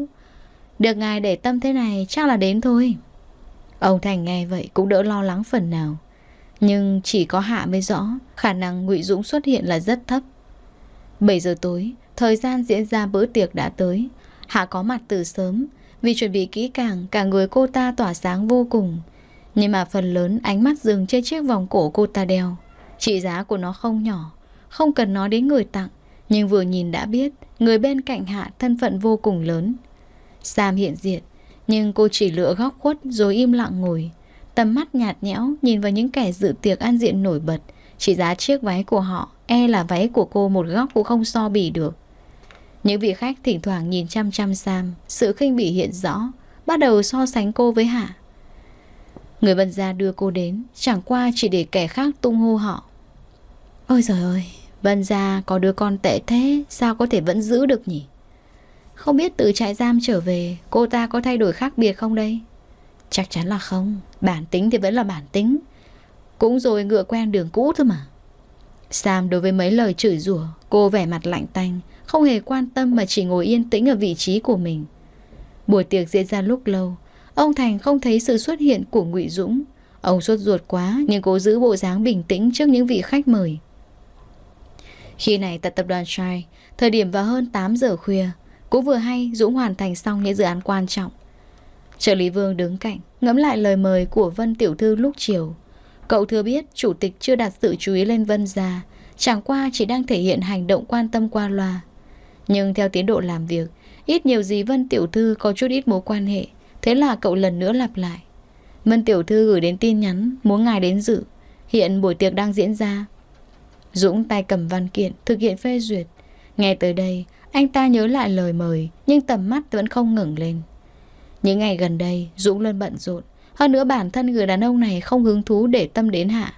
Được ngài để tâm thế này chắc là đến thôi. Ông Thành nghe vậy cũng đỡ lo lắng phần nào. Nhưng chỉ có Hạ mới rõ khả năng ngụy Dũng xuất hiện là rất thấp. 7 giờ tối, thời gian diễn ra bữa tiệc đã tới. Hạ có mặt từ sớm, vì chuẩn bị kỹ càng, cả người cô ta tỏa sáng vô cùng. Nhưng mà phần lớn ánh mắt dừng trên chiếc vòng cổ cô ta đeo. Trị giá của nó không nhỏ, không cần nói đến người tặng. Nhưng vừa nhìn đã biết, người bên cạnh Hạ thân phận vô cùng lớn. Sam hiện diện, nhưng cô chỉ lựa góc khuất rồi im lặng ngồi. Tầm mắt nhạt nhẽo nhìn vào những kẻ dự tiệc ăn diện nổi bật, chỉ giá chiếc váy của họ, e là váy của cô một góc cũng không so bì được. Những vị khách thỉnh thoảng nhìn chăm chăm Sam, sự khinh bỉ hiện rõ, bắt đầu so sánh cô với Hạ. Người vân gia đưa cô đến, chẳng qua chỉ để kẻ khác tung hô họ. Ôi trời ơi! Vân ra có đứa con tệ thế Sao có thể vẫn giữ được nhỉ Không biết từ trại giam trở về Cô ta có thay đổi khác biệt không đây Chắc chắn là không Bản tính thì vẫn là bản tính Cũng rồi ngựa quen đường cũ thôi mà Sam đối với mấy lời chửi rủa Cô vẻ mặt lạnh tanh Không hề quan tâm mà chỉ ngồi yên tĩnh ở vị trí của mình Buổi tiệc diễn ra lúc lâu Ông Thành không thấy sự xuất hiện của Ngụy Dũng Ông sốt ruột quá nhưng cố giữ bộ dáng bình tĩnh trước những vị khách mời khi này tại tập đoàn Chai, thời điểm vào hơn 8 giờ khuya, cũng vừa hay Dũng hoàn thành xong những dự án quan trọng. Trợ lý Vương đứng cạnh, ngẫm lại lời mời của Vân Tiểu Thư lúc chiều. Cậu thừa biết chủ tịch chưa đặt sự chú ý lên Vân ra, chẳng qua chỉ đang thể hiện hành động quan tâm qua loa. Nhưng theo tiến độ làm việc, ít nhiều gì Vân Tiểu Thư có chút ít mối quan hệ, thế là cậu lần nữa lặp lại. Vân Tiểu Thư gửi đến tin nhắn muốn ngài đến dự. Hiện buổi tiệc đang diễn ra, Dũng tay cầm văn kiện thực hiện phê duyệt. Nghe tới đây, anh ta nhớ lại lời mời nhưng tầm mắt vẫn không ngẩng lên. Những ngày gần đây, Dũng luôn bận rộn. Hơn nữa bản thân người đàn ông này không hứng thú để tâm đến Hạ.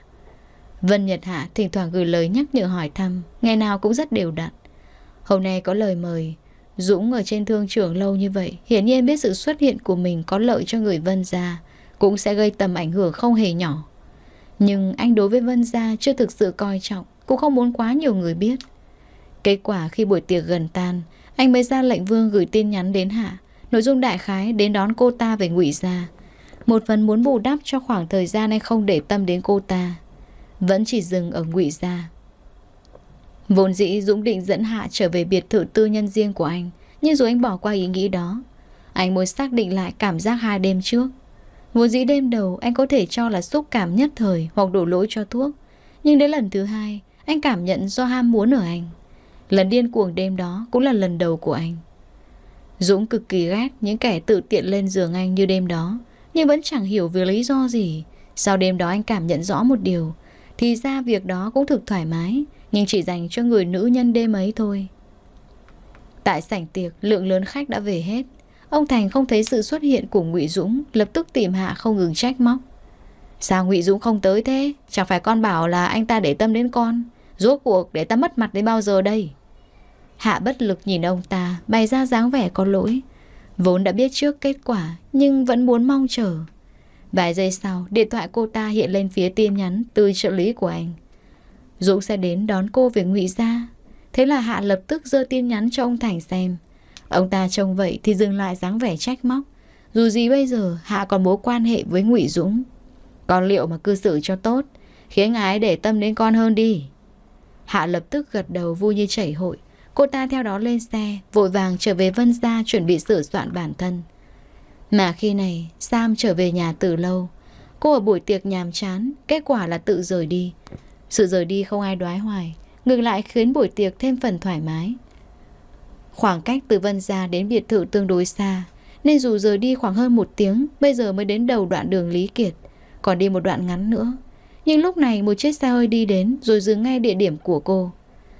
Vân Nhật Hạ thỉnh thoảng gửi lời nhắc nhở hỏi thăm, ngày nào cũng rất đều đặn. Hôm nay có lời mời, Dũng ở trên thương trường lâu như vậy, hiển nhiên biết sự xuất hiện của mình có lợi cho người Vân Gia, cũng sẽ gây tầm ảnh hưởng không hề nhỏ. Nhưng anh đối với Vân Gia chưa thực sự coi trọng, cũng không muốn quá nhiều người biết Kết quả khi buổi tiệc gần tan Anh mới ra lệnh Vương gửi tin nhắn đến Hạ Nội dung đại khái đến đón cô ta về ngụy gia. Một phần muốn bù đắp cho khoảng thời gian anh không để tâm đến cô ta Vẫn chỉ dừng ở ngụy gia. Vốn dĩ Dũng định dẫn Hạ trở về biệt thự tư nhân riêng của anh Nhưng rồi anh bỏ qua ý nghĩ đó Anh muốn xác định lại cảm giác hai đêm trước Vốn dĩ đêm đầu anh có thể cho là xúc cảm nhất thời hoặc đổ lỗi cho thuốc Nhưng đến lần thứ hai anh cảm nhận do ham muốn ở anh Lần điên cuồng đêm đó cũng là lần đầu của anh Dũng cực kỳ ghét những kẻ tự tiện lên giường anh như đêm đó Nhưng vẫn chẳng hiểu vì lý do gì Sau đêm đó anh cảm nhận rõ một điều Thì ra việc đó cũng thực thoải mái Nhưng chỉ dành cho người nữ nhân đêm ấy thôi Tại sảnh tiệc, lượng lớn khách đã về hết Ông Thành không thấy sự xuất hiện của Ngụy Dũng Lập tức tìm hạ không ngừng trách móc Sao Ngụy Dũng không tới thế? Chẳng phải con bảo là anh ta để tâm đến con. Rốt cuộc để ta mất mặt đến bao giờ đây? Hạ bất lực nhìn ông ta, bày ra dáng vẻ có lỗi. Vốn đã biết trước kết quả, nhưng vẫn muốn mong chờ. Vài giây sau, điện thoại cô ta hiện lên phía tin nhắn từ trợ lý của anh. Dũng sẽ đến đón cô về ngụy ra. Thế là Hạ lập tức dơ tin nhắn cho ông Thành xem. Ông ta trông vậy thì dừng lại dáng vẻ trách móc. Dù gì bây giờ Hạ còn mối quan hệ với Ngụy Dũng còn liệu mà cư xử cho tốt Khiến anh để tâm đến con hơn đi Hạ lập tức gật đầu vui như chảy hội Cô ta theo đó lên xe Vội vàng trở về Vân Gia Chuẩn bị sửa soạn bản thân Mà khi này Sam trở về nhà từ lâu Cô ở buổi tiệc nhàm chán Kết quả là tự rời đi Sự rời đi không ai đoái hoài Ngược lại khiến buổi tiệc thêm phần thoải mái Khoảng cách từ Vân Gia đến biệt thự tương đối xa Nên dù rời đi khoảng hơn một tiếng Bây giờ mới đến đầu đoạn đường Lý Kiệt còn đi một đoạn ngắn nữa Nhưng lúc này một chiếc xe hơi đi đến Rồi dừng ngay địa điểm của cô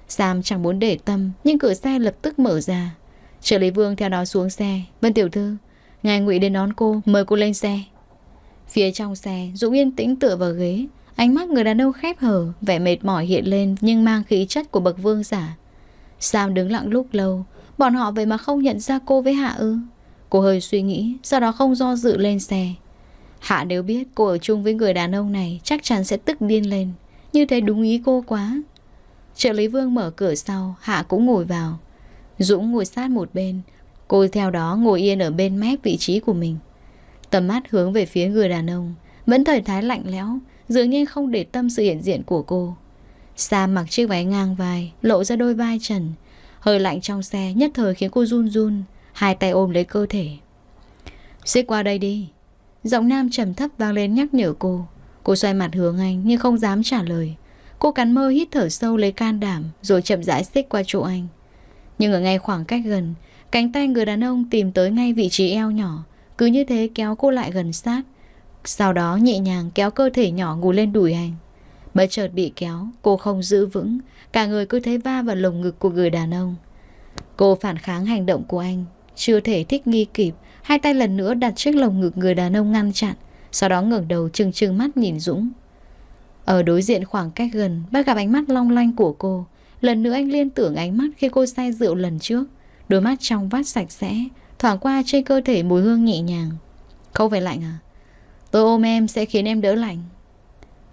Sam chẳng muốn để tâm Nhưng cửa xe lập tức mở ra Trợ lý Vương theo đó xuống xe Vân Tiểu Thư Ngài ngụy đến đón cô Mời cô lên xe Phía trong xe Dũng yên tĩnh tựa vào ghế Ánh mắt người đàn ông khép hở Vẻ mệt mỏi hiện lên Nhưng mang khí chất của bậc vương giả Sam đứng lặng lúc lâu Bọn họ vậy mà không nhận ra cô với Hạ ư Cô hơi suy nghĩ Sau đó không do dự lên xe Hạ nếu biết cô ở chung với người đàn ông này chắc chắn sẽ tức điên lên. Như thế đúng ý cô quá. Trợ lý Vương mở cửa sau, Hạ cũng ngồi vào. Dũng ngồi sát một bên, cô theo đó ngồi yên ở bên mép vị trí của mình. Tầm mắt hướng về phía người đàn ông, vẫn thời thái lạnh lẽo, dường như không để tâm sự hiện diện của cô. Sa mặc chiếc váy ngang vai, lộ ra đôi vai trần. Hơi lạnh trong xe nhất thời khiến cô run run, hai tay ôm lấy cơ thể. Xích qua đây đi, Giọng nam trầm thấp vang lên nhắc nhở cô Cô xoay mặt hướng anh nhưng không dám trả lời Cô cắn mơ hít thở sâu lấy can đảm Rồi chậm rãi xích qua chỗ anh Nhưng ở ngay khoảng cách gần Cánh tay người đàn ông tìm tới ngay vị trí eo nhỏ Cứ như thế kéo cô lại gần sát Sau đó nhẹ nhàng kéo cơ thể nhỏ ngủ lên đùi anh Bất chợt bị kéo Cô không giữ vững Cả người cứ thế va vào lồng ngực của người đàn ông Cô phản kháng hành động của anh Chưa thể thích nghi kịp Hai tay lần nữa đặt chiếc lồng ngực người đàn ông ngăn chặn Sau đó ngẩng đầu trừng trừng mắt nhìn Dũng Ở đối diện khoảng cách gần bắt gặp ánh mắt long lanh của cô Lần nữa anh liên tưởng ánh mắt khi cô say rượu lần trước Đôi mắt trong vắt sạch sẽ Thoảng qua trên cơ thể mùi hương nhẹ nhàng Không phải lạnh à Tôi ôm em sẽ khiến em đỡ lạnh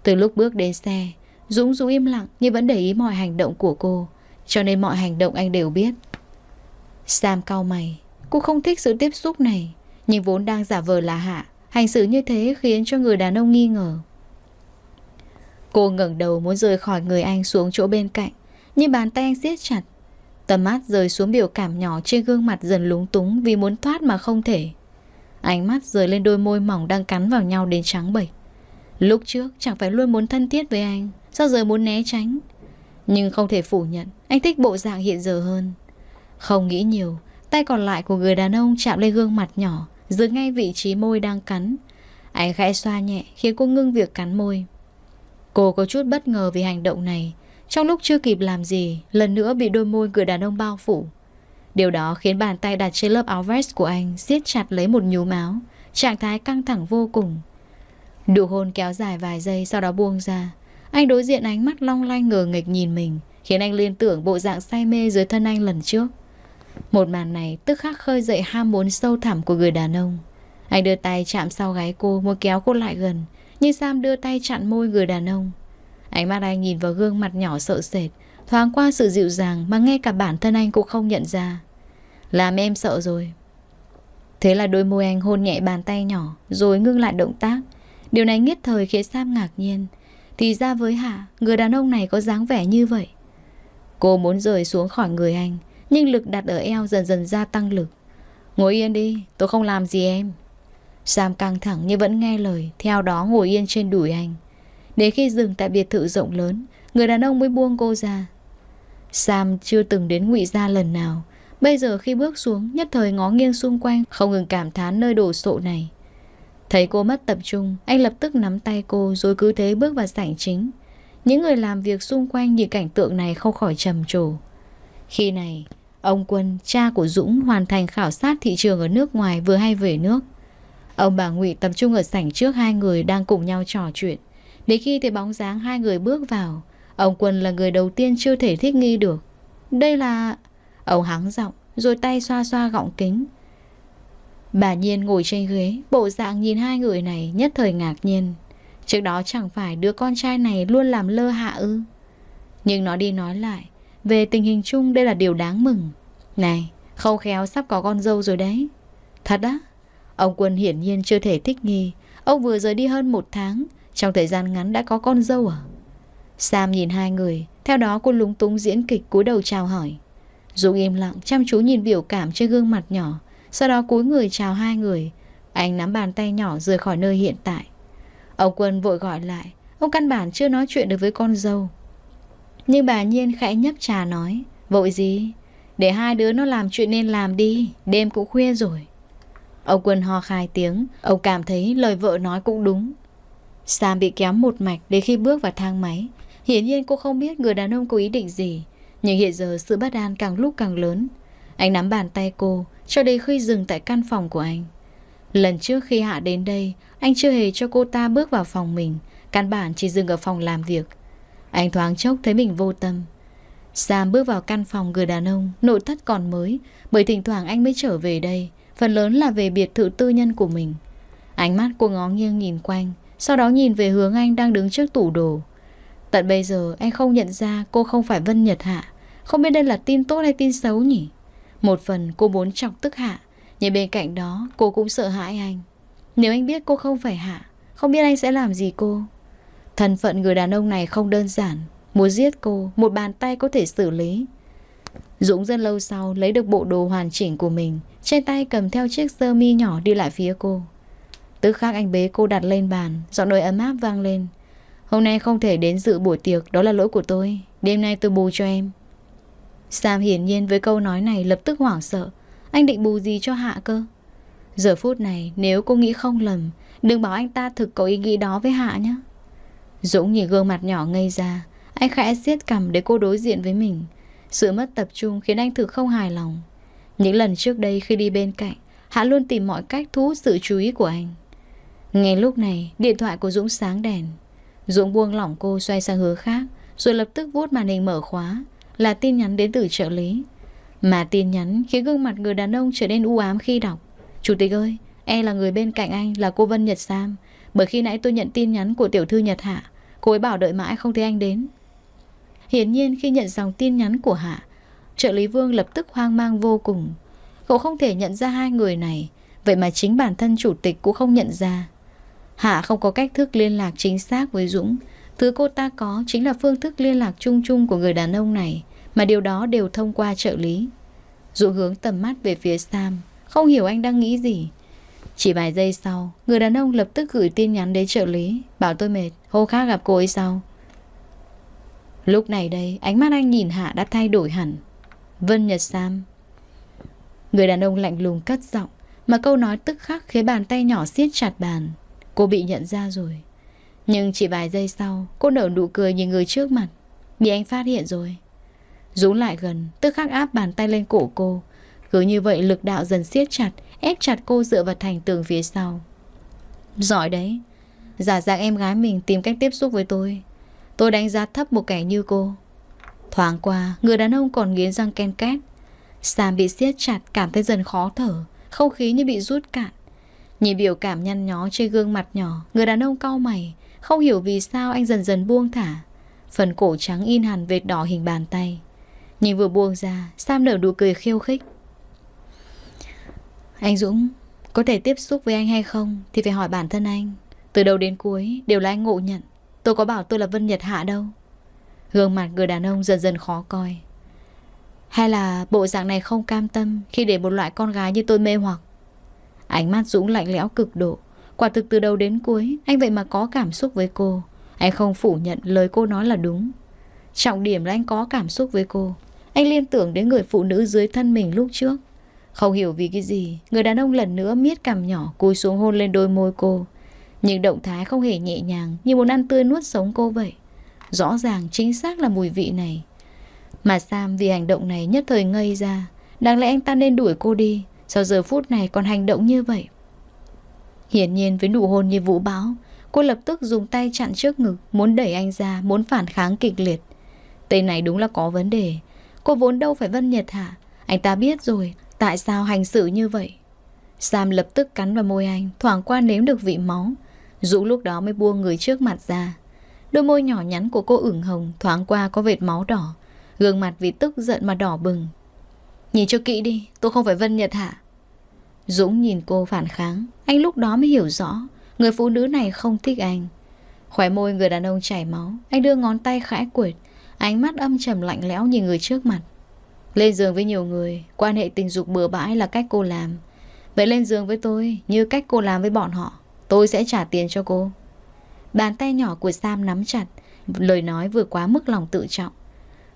Từ lúc bước đến xe Dũng dũng im lặng nhưng vẫn để ý mọi hành động của cô Cho nên mọi hành động anh đều biết Sam cau mày Cô không thích sự tiếp xúc này Nhưng vốn đang giả vờ là Hạ Hành xử như thế khiến cho người đàn ông nghi ngờ Cô ngẩng đầu muốn rời khỏi người anh xuống chỗ bên cạnh Nhưng bàn tay anh siết chặt Tầm mắt rời xuống biểu cảm nhỏ trên gương mặt dần lúng túng Vì muốn thoát mà không thể Ánh mắt rời lên đôi môi mỏng đang cắn vào nhau đến trắng bệch Lúc trước chẳng phải luôn muốn thân thiết với anh Sao giờ muốn né tránh Nhưng không thể phủ nhận Anh thích bộ dạng hiện giờ hơn Không nghĩ nhiều Tay còn lại của người đàn ông chạm lên gương mặt nhỏ, dưới ngay vị trí môi đang cắn. Anh khẽ xoa nhẹ khiến cô ngưng việc cắn môi. Cô có chút bất ngờ vì hành động này. Trong lúc chưa kịp làm gì, lần nữa bị đôi môi người đàn ông bao phủ. Điều đó khiến bàn tay đặt trên lớp áo vest của anh siết chặt lấy một nhúm áo, trạng thái căng thẳng vô cùng. Đủ hôn kéo dài vài giây sau đó buông ra. Anh đối diện ánh mắt long lanh ngờ nghịch nhìn mình, khiến anh liên tưởng bộ dạng say mê dưới thân anh lần trước. Một màn này tức khắc khơi dậy ham muốn sâu thẳm của người đàn ông. Anh đưa tay chạm sau gáy cô muốn kéo cô lại gần, nhưng Sam đưa tay chặn môi người đàn ông. Ánh mắt anh nhìn vào gương mặt nhỏ sợ sệt, thoáng qua sự dịu dàng mà ngay cả bản thân anh cũng không nhận ra. Làm em sợ rồi. Thế là đôi môi anh hôn nhẹ bàn tay nhỏ, rồi ngưng lại động tác. Điều này nhất thời khiến Sam ngạc nhiên. Thì ra với Hạ, người đàn ông này có dáng vẻ như vậy. Cô muốn rời xuống khỏi người anh, nhưng lực đặt ở eo dần dần gia tăng lực. Ngồi yên đi, tôi không làm gì em. Sam căng thẳng nhưng vẫn nghe lời, theo đó ngồi yên trên đùi anh. Đến khi dừng tại biệt thự rộng lớn, người đàn ông mới buông cô ra. Sam chưa từng đến ngụy gia lần nào. Bây giờ khi bước xuống, nhất thời ngó nghiêng xung quanh, không ngừng cảm thán nơi đồ sộ này. Thấy cô mất tập trung, anh lập tức nắm tay cô rồi cứ thế bước vào sảnh chính. Những người làm việc xung quanh nhìn cảnh tượng này không khỏi trầm trồ. Khi này, Ông Quân, cha của Dũng hoàn thành khảo sát thị trường ở nước ngoài vừa hay về nước. Ông bà Ngụy tập trung ở sảnh trước hai người đang cùng nhau trò chuyện. Đến khi thấy bóng dáng hai người bước vào, ông Quân là người đầu tiên chưa thể thích nghi được. Đây là... Ông hắng giọng, rồi tay xoa xoa gọng kính. Bà Nhiên ngồi trên ghế, bộ dạng nhìn hai người này nhất thời ngạc nhiên. Trước đó chẳng phải đứa con trai này luôn làm lơ hạ ư. Nhưng nó đi nói lại, về tình hình chung đây là điều đáng mừng. Này, khâu khéo sắp có con dâu rồi đấy. Thật á? Ông Quân hiển nhiên chưa thể thích nghi. Ông vừa rời đi hơn một tháng, trong thời gian ngắn đã có con dâu à? Sam nhìn hai người, theo đó cô lúng túng diễn kịch cúi đầu chào hỏi. Dũng im lặng chăm chú nhìn biểu cảm trên gương mặt nhỏ, sau đó cúi người chào hai người. Anh nắm bàn tay nhỏ rời khỏi nơi hiện tại. Ông Quân vội gọi lại, ông căn bản chưa nói chuyện được với con dâu. Nhưng bà Nhiên khẽ nhấp trà nói Vội gì Để hai đứa nó làm chuyện nên làm đi Đêm cũng khuya rồi Ông Quân ho khai tiếng Ông cảm thấy lời vợ nói cũng đúng Sam bị kéo một mạch đến khi bước vào thang máy Hiển nhiên cô không biết người đàn ông có ý định gì Nhưng hiện giờ sự bất an càng lúc càng lớn Anh nắm bàn tay cô Cho đến khi dừng tại căn phòng của anh Lần trước khi Hạ đến đây Anh chưa hề cho cô ta bước vào phòng mình Căn bản chỉ dừng ở phòng làm việc anh thoáng chốc thấy mình vô tâm Sam bước vào căn phòng người đàn ông Nội thất còn mới Bởi thỉnh thoảng anh mới trở về đây Phần lớn là về biệt thự tư nhân của mình Ánh mắt cô ngó nghiêng nhìn quanh Sau đó nhìn về hướng anh đang đứng trước tủ đồ Tận bây giờ anh không nhận ra cô không phải Vân Nhật Hạ Không biết đây là tin tốt hay tin xấu nhỉ Một phần cô muốn chọc tức Hạ Nhưng bên cạnh đó cô cũng sợ hãi anh Nếu anh biết cô không phải Hạ Không biết anh sẽ làm gì cô Thân phận người đàn ông này không đơn giản Muốn giết cô Một bàn tay có thể xử lý Dũng rất lâu sau lấy được bộ đồ hoàn chỉnh của mình Trên tay cầm theo chiếc sơ mi nhỏ đi lại phía cô Tứ khác anh bế cô đặt lên bàn Giọng nói ấm áp vang lên Hôm nay không thể đến dự buổi tiệc Đó là lỗi của tôi Đêm nay tôi bù cho em Sam hiển nhiên với câu nói này lập tức hoảng sợ Anh định bù gì cho Hạ cơ Giờ phút này nếu cô nghĩ không lầm Đừng bảo anh ta thực có ý nghĩ đó với Hạ nhé Dũng nhìn gương mặt nhỏ ngây ra Anh khẽ siết cầm để cô đối diện với mình Sự mất tập trung khiến anh thực không hài lòng Những lần trước đây khi đi bên cạnh hắn luôn tìm mọi cách thu hút sự chú ý của anh Ngay lúc này Điện thoại của Dũng sáng đèn Dũng buông lỏng cô xoay sang hướng khác Rồi lập tức vuốt màn hình mở khóa Là tin nhắn đến từ trợ lý Mà tin nhắn khiến gương mặt người đàn ông trở nên u ám khi đọc Chủ tịch ơi, e là người bên cạnh anh là cô Vân Nhật Sam Bởi khi nãy tôi nhận tin nhắn của tiểu thư Nhật Hạ Cô ấy bảo đợi mãi không thấy anh đến Hiển nhiên khi nhận dòng tin nhắn của Hạ Trợ lý Vương lập tức hoang mang vô cùng Cậu không thể nhận ra hai người này Vậy mà chính bản thân chủ tịch cũng không nhận ra Hạ không có cách thức liên lạc chính xác với Dũng Thứ cô ta có chính là phương thức liên lạc chung chung của người đàn ông này Mà điều đó đều thông qua trợ lý dụ hướng tầm mắt về phía Sam Không hiểu anh đang nghĩ gì Chỉ vài giây sau Người đàn ông lập tức gửi tin nhắn đến trợ lý Bảo tôi mệt Hô khác gặp cô ấy sau Lúc này đây Ánh mắt anh nhìn Hạ đã thay đổi hẳn Vân Nhật Sam Người đàn ông lạnh lùng cất giọng Mà câu nói tức khắc khiến bàn tay nhỏ siết chặt bàn Cô bị nhận ra rồi Nhưng chỉ vài giây sau Cô nở nụ cười nhìn người trước mặt Bị anh phát hiện rồi Dũng lại gần Tức khắc áp bàn tay lên cổ cô Cứ như vậy lực đạo dần siết chặt Ép chặt cô dựa vào thành tường phía sau Giỏi đấy Giả dạng em gái mình tìm cách tiếp xúc với tôi Tôi đánh giá thấp một kẻ như cô Thoáng qua Người đàn ông còn nghiến răng ken két Sam bị siết chặt cảm thấy dần khó thở Không khí như bị rút cạn Nhìn biểu cảm nhăn nhó trên gương mặt nhỏ Người đàn ông cau mày Không hiểu vì sao anh dần dần buông thả Phần cổ trắng in hẳn vệt đỏ hình bàn tay Nhìn vừa buông ra Sam nở nụ cười khiêu khích Anh Dũng Có thể tiếp xúc với anh hay không Thì phải hỏi bản thân anh từ đầu đến cuối đều là anh ngộ nhận Tôi có bảo tôi là Vân Nhật Hạ đâu Gương mặt người đàn ông dần dần khó coi Hay là bộ dạng này không cam tâm Khi để một loại con gái như tôi mê hoặc Ánh mắt Dũng lạnh lẽo cực độ Quả thực từ đầu đến cuối Anh vậy mà có cảm xúc với cô Anh không phủ nhận lời cô nói là đúng Trọng điểm là anh có cảm xúc với cô Anh liên tưởng đến người phụ nữ dưới thân mình lúc trước Không hiểu vì cái gì Người đàn ông lần nữa miết cằm nhỏ Cúi xuống hôn lên đôi môi cô nhưng động thái không hề nhẹ nhàng Như muốn ăn tươi nuốt sống cô vậy Rõ ràng chính xác là mùi vị này Mà Sam vì hành động này nhất thời ngây ra Đáng lẽ anh ta nên đuổi cô đi Sao giờ phút này còn hành động như vậy Hiển nhiên với nụ hôn như vũ bão Cô lập tức dùng tay chặn trước ngực Muốn đẩy anh ra Muốn phản kháng kịch liệt Tên này đúng là có vấn đề Cô vốn đâu phải Vân Nhật hả Anh ta biết rồi Tại sao hành xử như vậy Sam lập tức cắn vào môi anh Thoảng qua nếm được vị máu Dũng lúc đó mới buông người trước mặt ra Đôi môi nhỏ nhắn của cô ửng hồng Thoáng qua có vệt máu đỏ Gương mặt vì tức giận mà đỏ bừng Nhìn cho kỹ đi Tôi không phải Vân Nhật hả Dũng nhìn cô phản kháng Anh lúc đó mới hiểu rõ Người phụ nữ này không thích anh Khóe môi người đàn ông chảy máu Anh đưa ngón tay khẽ quệt Ánh mắt âm trầm lạnh lẽo nhìn người trước mặt Lên giường với nhiều người Quan hệ tình dục bừa bãi là cách cô làm Vậy lên giường với tôi Như cách cô làm với bọn họ Tôi sẽ trả tiền cho cô Bàn tay nhỏ của Sam nắm chặt Lời nói vừa quá mức lòng tự trọng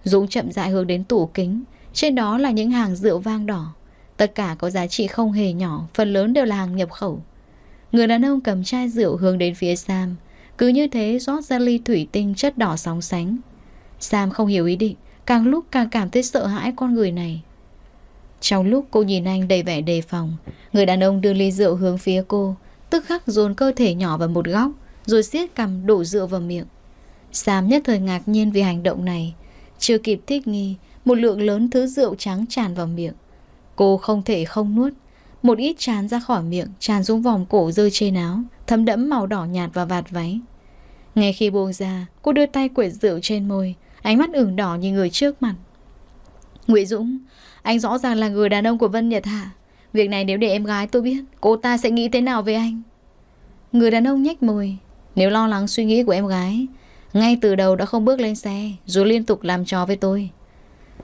Dũng chậm dại hướng đến tủ kính Trên đó là những hàng rượu vang đỏ Tất cả có giá trị không hề nhỏ Phần lớn đều là hàng nhập khẩu Người đàn ông cầm chai rượu hướng đến phía Sam Cứ như thế rót ra ly thủy tinh chất đỏ sóng sánh Sam không hiểu ý định Càng lúc càng cảm thấy sợ hãi con người này Trong lúc cô nhìn anh đầy vẻ đề phòng Người đàn ông đưa ly rượu hướng phía cô Tức khắc dồn cơ thể nhỏ vào một góc Rồi siết cầm đổ rượu vào miệng Sam nhất thời ngạc nhiên vì hành động này Chưa kịp thích nghi Một lượng lớn thứ rượu trắng tràn vào miệng Cô không thể không nuốt Một ít tràn ra khỏi miệng Tràn xuống vòng cổ rơi trên áo Thấm đẫm màu đỏ nhạt và vạt váy Ngay khi buông ra Cô đưa tay quệt rượu trên môi Ánh mắt ửng đỏ như người trước mặt Nguyễn Dũng Anh rõ ràng là người đàn ông của Vân Nhật hả Việc này nếu để em gái tôi biết Cô ta sẽ nghĩ thế nào về anh Người đàn ông nhách môi Nếu lo lắng suy nghĩ của em gái Ngay từ đầu đã không bước lên xe Dù liên tục làm trò với tôi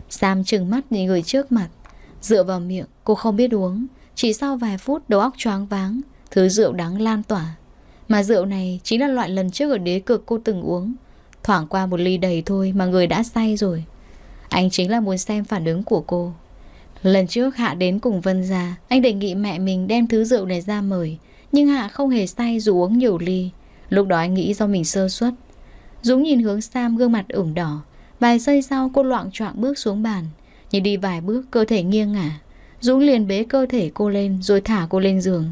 Sam trừng mắt nhìn người trước mặt Dựa vào miệng cô không biết uống Chỉ sau vài phút đầu óc choáng váng Thứ rượu đắng lan tỏa Mà rượu này chính là loại lần trước ở đế cực cô từng uống Thoảng qua một ly đầy thôi Mà người đã say rồi Anh chính là muốn xem phản ứng của cô Lần trước Hạ đến cùng Vân ra, anh đề nghị mẹ mình đem thứ rượu này ra mời, nhưng Hạ không hề say dù uống nhiều ly. Lúc đó anh nghĩ do mình sơ suất. Dũng nhìn hướng Sam gương mặt ửng đỏ, vài giây sau cô loạn choạng bước xuống bàn, nhìn đi vài bước cơ thể nghiêng ngả. Dũng liền bế cơ thể cô lên rồi thả cô lên giường.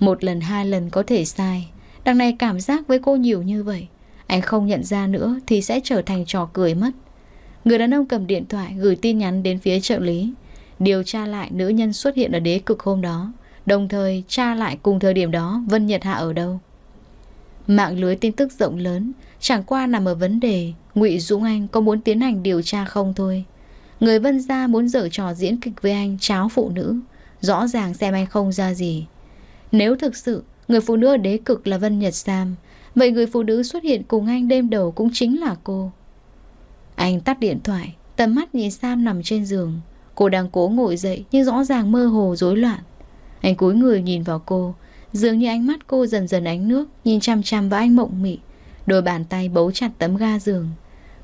Một lần hai lần có thể sai, đằng này cảm giác với cô nhiều như vậy. Anh không nhận ra nữa thì sẽ trở thành trò cười mất. Người đàn ông cầm điện thoại gửi tin nhắn đến phía trợ lý điều tra lại nữ nhân xuất hiện ở đế cực hôm đó, đồng thời tra lại cùng thời điểm đó Vân Nhật Hạ ở đâu. Mạng lưới tin tức rộng lớn, chẳng qua nằm ở vấn đề Ngụy Dũng Anh có muốn tiến hành điều tra không thôi. Người Vân gia muốn dở trò diễn kịch với anh cháo phụ nữ, rõ ràng xem anh không ra gì. Nếu thực sự người phụ nữ ở đế cực là Vân Nhật Sam, vậy người phụ nữ xuất hiện cùng anh đêm đầu cũng chính là cô. Anh tắt điện thoại, tầm mắt nhìn Sam nằm trên giường, Cô đang cố ngồi dậy nhưng rõ ràng mơ hồ rối loạn. Anh cúi người nhìn vào cô, dường như ánh mắt cô dần dần ánh nước, nhìn chăm chăm vào anh mộng mị, đôi bàn tay bấu chặt tấm ga giường.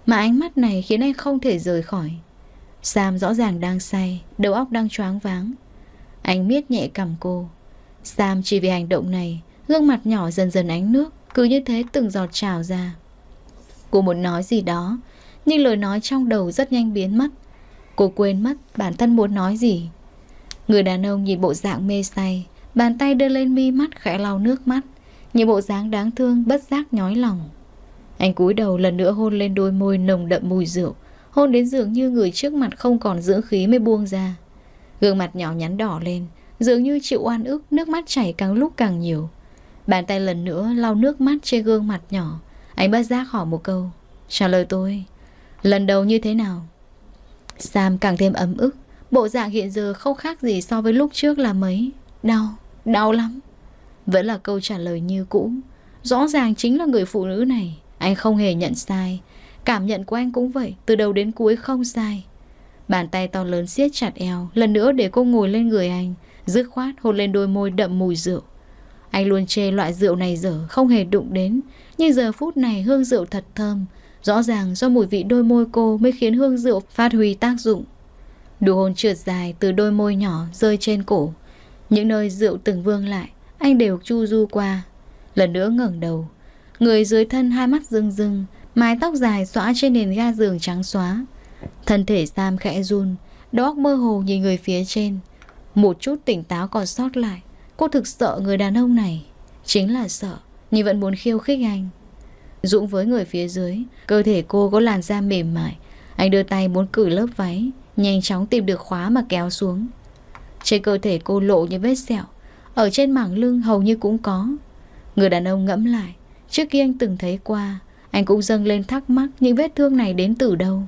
Mà ánh mắt này khiến anh không thể rời khỏi. Sam rõ ràng đang say, đầu óc đang choáng váng. Anh miết nhẹ cầm cô. Sam chỉ vì hành động này, gương mặt nhỏ dần dần ánh nước, cứ như thế từng giọt trào ra. Cô muốn nói gì đó, nhưng lời nói trong đầu rất nhanh biến mất. Cô quên mất bản thân muốn nói gì Người đàn ông nhìn bộ dạng mê say Bàn tay đưa lên mi mắt khẽ lau nước mắt Nhìn bộ dáng đáng thương bất giác nhói lòng Anh cúi đầu lần nữa hôn lên đôi môi nồng đậm mùi rượu Hôn đến dường như người trước mặt không còn giữ khí mới buông ra Gương mặt nhỏ nhắn đỏ lên Dường như chịu oan ức Nước mắt chảy càng lúc càng nhiều Bàn tay lần nữa lau nước mắt trên gương mặt nhỏ Anh bất giác hỏi một câu Trả lời tôi Lần đầu như thế nào Sam càng thêm ấm ức Bộ dạng hiện giờ không khác gì so với lúc trước là mấy Đau, đau lắm Vẫn là câu trả lời như cũ Rõ ràng chính là người phụ nữ này Anh không hề nhận sai Cảm nhận của anh cũng vậy Từ đầu đến cuối không sai Bàn tay to lớn siết chặt eo Lần nữa để cô ngồi lên người anh Dứt khoát hôn lên đôi môi đậm mùi rượu Anh luôn chê loại rượu này dở Không hề đụng đến Nhưng giờ phút này hương rượu thật thơm Rõ ràng do mùi vị đôi môi cô mới khiến hương rượu phát huy tác dụng. Đủ hồn trượt dài từ đôi môi nhỏ rơi trên cổ. Những nơi rượu từng vương lại, anh đều chu du qua. Lần nữa ngẩng đầu, người dưới thân hai mắt rưng rưng, mái tóc dài xõa trên nền ga giường trắng xóa. Thân thể Sam khẽ run, đầu óc mơ hồ nhìn người phía trên. Một chút tỉnh táo còn sót lại, cô thực sợ người đàn ông này. Chính là sợ, nhưng vẫn muốn khiêu khích anh. Dũng với người phía dưới Cơ thể cô có làn da mềm mại Anh đưa tay muốn cử lớp váy Nhanh chóng tìm được khóa mà kéo xuống Trên cơ thể cô lộ những vết sẹo Ở trên mảng lưng hầu như cũng có Người đàn ông ngẫm lại Trước kia anh từng thấy qua Anh cũng dâng lên thắc mắc những vết thương này đến từ đâu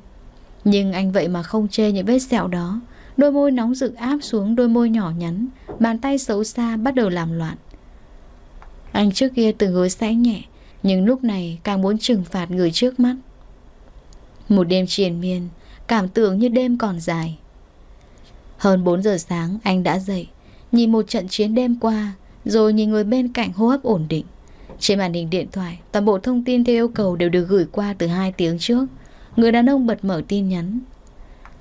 Nhưng anh vậy mà không chê những vết sẹo đó Đôi môi nóng rực áp xuống đôi môi nhỏ nhắn Bàn tay xấu xa bắt đầu làm loạn Anh trước kia từng hứa sẽ nhẹ nhưng lúc này càng muốn trừng phạt người trước mắt Một đêm triền miên Cảm tưởng như đêm còn dài Hơn 4 giờ sáng anh đã dậy Nhìn một trận chiến đêm qua Rồi nhìn người bên cạnh hô hấp ổn định Trên màn hình điện thoại Toàn bộ thông tin theo yêu cầu đều được gửi qua từ 2 tiếng trước Người đàn ông bật mở tin nhắn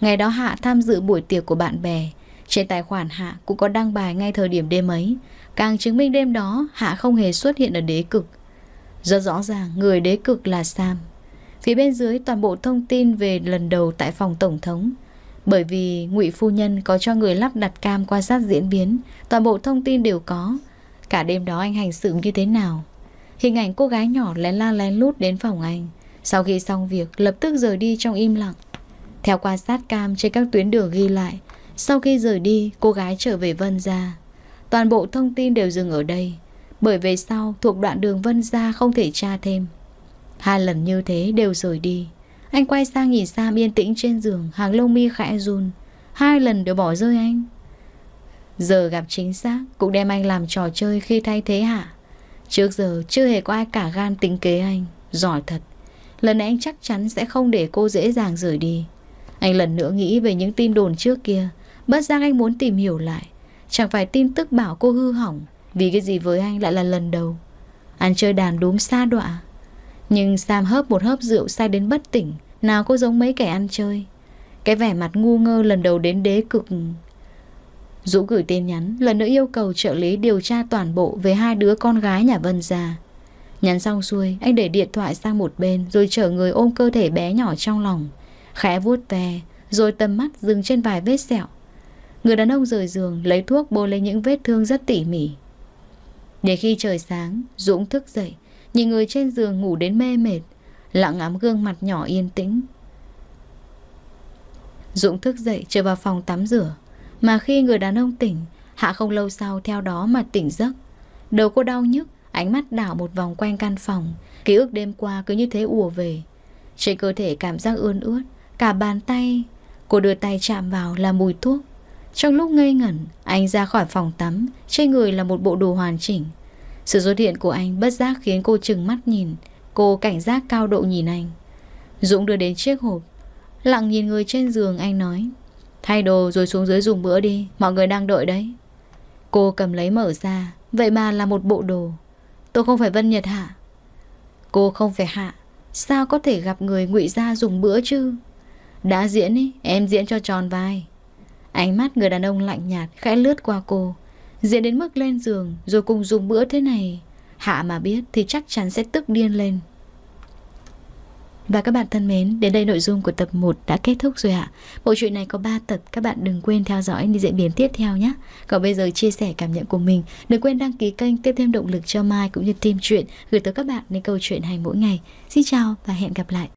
Ngày đó Hạ tham dự buổi tiệc của bạn bè Trên tài khoản Hạ cũng có đăng bài ngay thời điểm đêm ấy Càng chứng minh đêm đó Hạ không hề xuất hiện ở đế cực rất rõ ràng người đế cực là Sam Phía bên dưới toàn bộ thông tin về lần đầu tại phòng Tổng thống Bởi vì ngụy Phu Nhân có cho người lắp đặt cam quan sát diễn biến Toàn bộ thông tin đều có Cả đêm đó anh hành xử như thế nào Hình ảnh cô gái nhỏ lén la lén lút đến phòng anh Sau khi xong việc lập tức rời đi trong im lặng Theo quan sát cam trên các tuyến đường ghi lại Sau khi rời đi cô gái trở về Vân ra Toàn bộ thông tin đều dừng ở đây bởi về sau thuộc đoạn đường vân ra không thể tra thêm Hai lần như thế đều rời đi Anh quay sang nhìn Sam yên tĩnh trên giường Hàng lông mi khẽ run Hai lần đều bỏ rơi anh Giờ gặp chính xác Cũng đem anh làm trò chơi khi thay thế hả Trước giờ chưa hề có ai cả gan tính kế anh Giỏi thật Lần này anh chắc chắn sẽ không để cô dễ dàng rời đi Anh lần nữa nghĩ về những tin đồn trước kia Bất giác anh muốn tìm hiểu lại Chẳng phải tin tức bảo cô hư hỏng vì cái gì với anh lại là lần đầu Anh chơi đàn đúng xa đọa Nhưng Sam hớp một hớp rượu say đến bất tỉnh Nào có giống mấy kẻ ăn chơi Cái vẻ mặt ngu ngơ lần đầu đến đế cực Dũ gửi tin nhắn Lần nữa yêu cầu trợ lý điều tra toàn bộ Về hai đứa con gái nhà Vân già Nhắn xong xuôi Anh để điện thoại sang một bên Rồi chở người ôm cơ thể bé nhỏ trong lòng Khẽ vuốt ve Rồi tầm mắt dừng trên vài vết sẹo Người đàn ông rời giường lấy thuốc bôi lên những vết thương rất tỉ mỉ để khi trời sáng, Dũng thức dậy, nhìn người trên giường ngủ đến mê mệt, lặng ngắm gương mặt nhỏ yên tĩnh. Dũng thức dậy trở vào phòng tắm rửa, mà khi người đàn ông tỉnh, Hạ không lâu sau theo đó mà tỉnh giấc. Đầu cô đau nhức, ánh mắt đảo một vòng quanh căn phòng, ký ức đêm qua cứ như thế ùa về. Trên cơ thể cảm giác ươn ướt, cả bàn tay, cô đưa tay chạm vào là mùi thuốc, trong lúc ngây ngẩn, anh ra khỏi phòng tắm, trên người là một bộ đồ hoàn chỉnh. Sự xuất hiện của anh bất giác khiến cô chừng mắt nhìn, cô cảnh giác cao độ nhìn anh. Dũng đưa đến chiếc hộp, lặng nhìn người trên giường anh nói, thay đồ rồi xuống dưới dùng bữa đi, mọi người đang đợi đấy. Cô cầm lấy mở ra, vậy mà là một bộ đồ. Tôi không phải Vân Nhật hả? Cô không phải hạ, sao có thể gặp người ngụy ra dùng bữa chứ? Đã diễn ý, em diễn cho tròn vai. Ánh mắt người đàn ông lạnh nhạt khẽ lướt qua cô Diễn đến mức lên giường Rồi cùng dùng bữa thế này Hạ mà biết thì chắc chắn sẽ tức điên lên và các bạn thân mến, đến đây nội dung của tập 1 đã kết thúc rồi ạ. Bộ truyện này có 3 tập, các bạn đừng quên theo dõi những diễn biến tiếp theo nhé. Còn bây giờ chia sẻ cảm nhận của mình, đừng quên đăng ký kênh tiếp thêm động lực cho Mai cũng như team truyện gửi tới các bạn những câu chuyện hay mỗi ngày. Xin chào và hẹn gặp lại.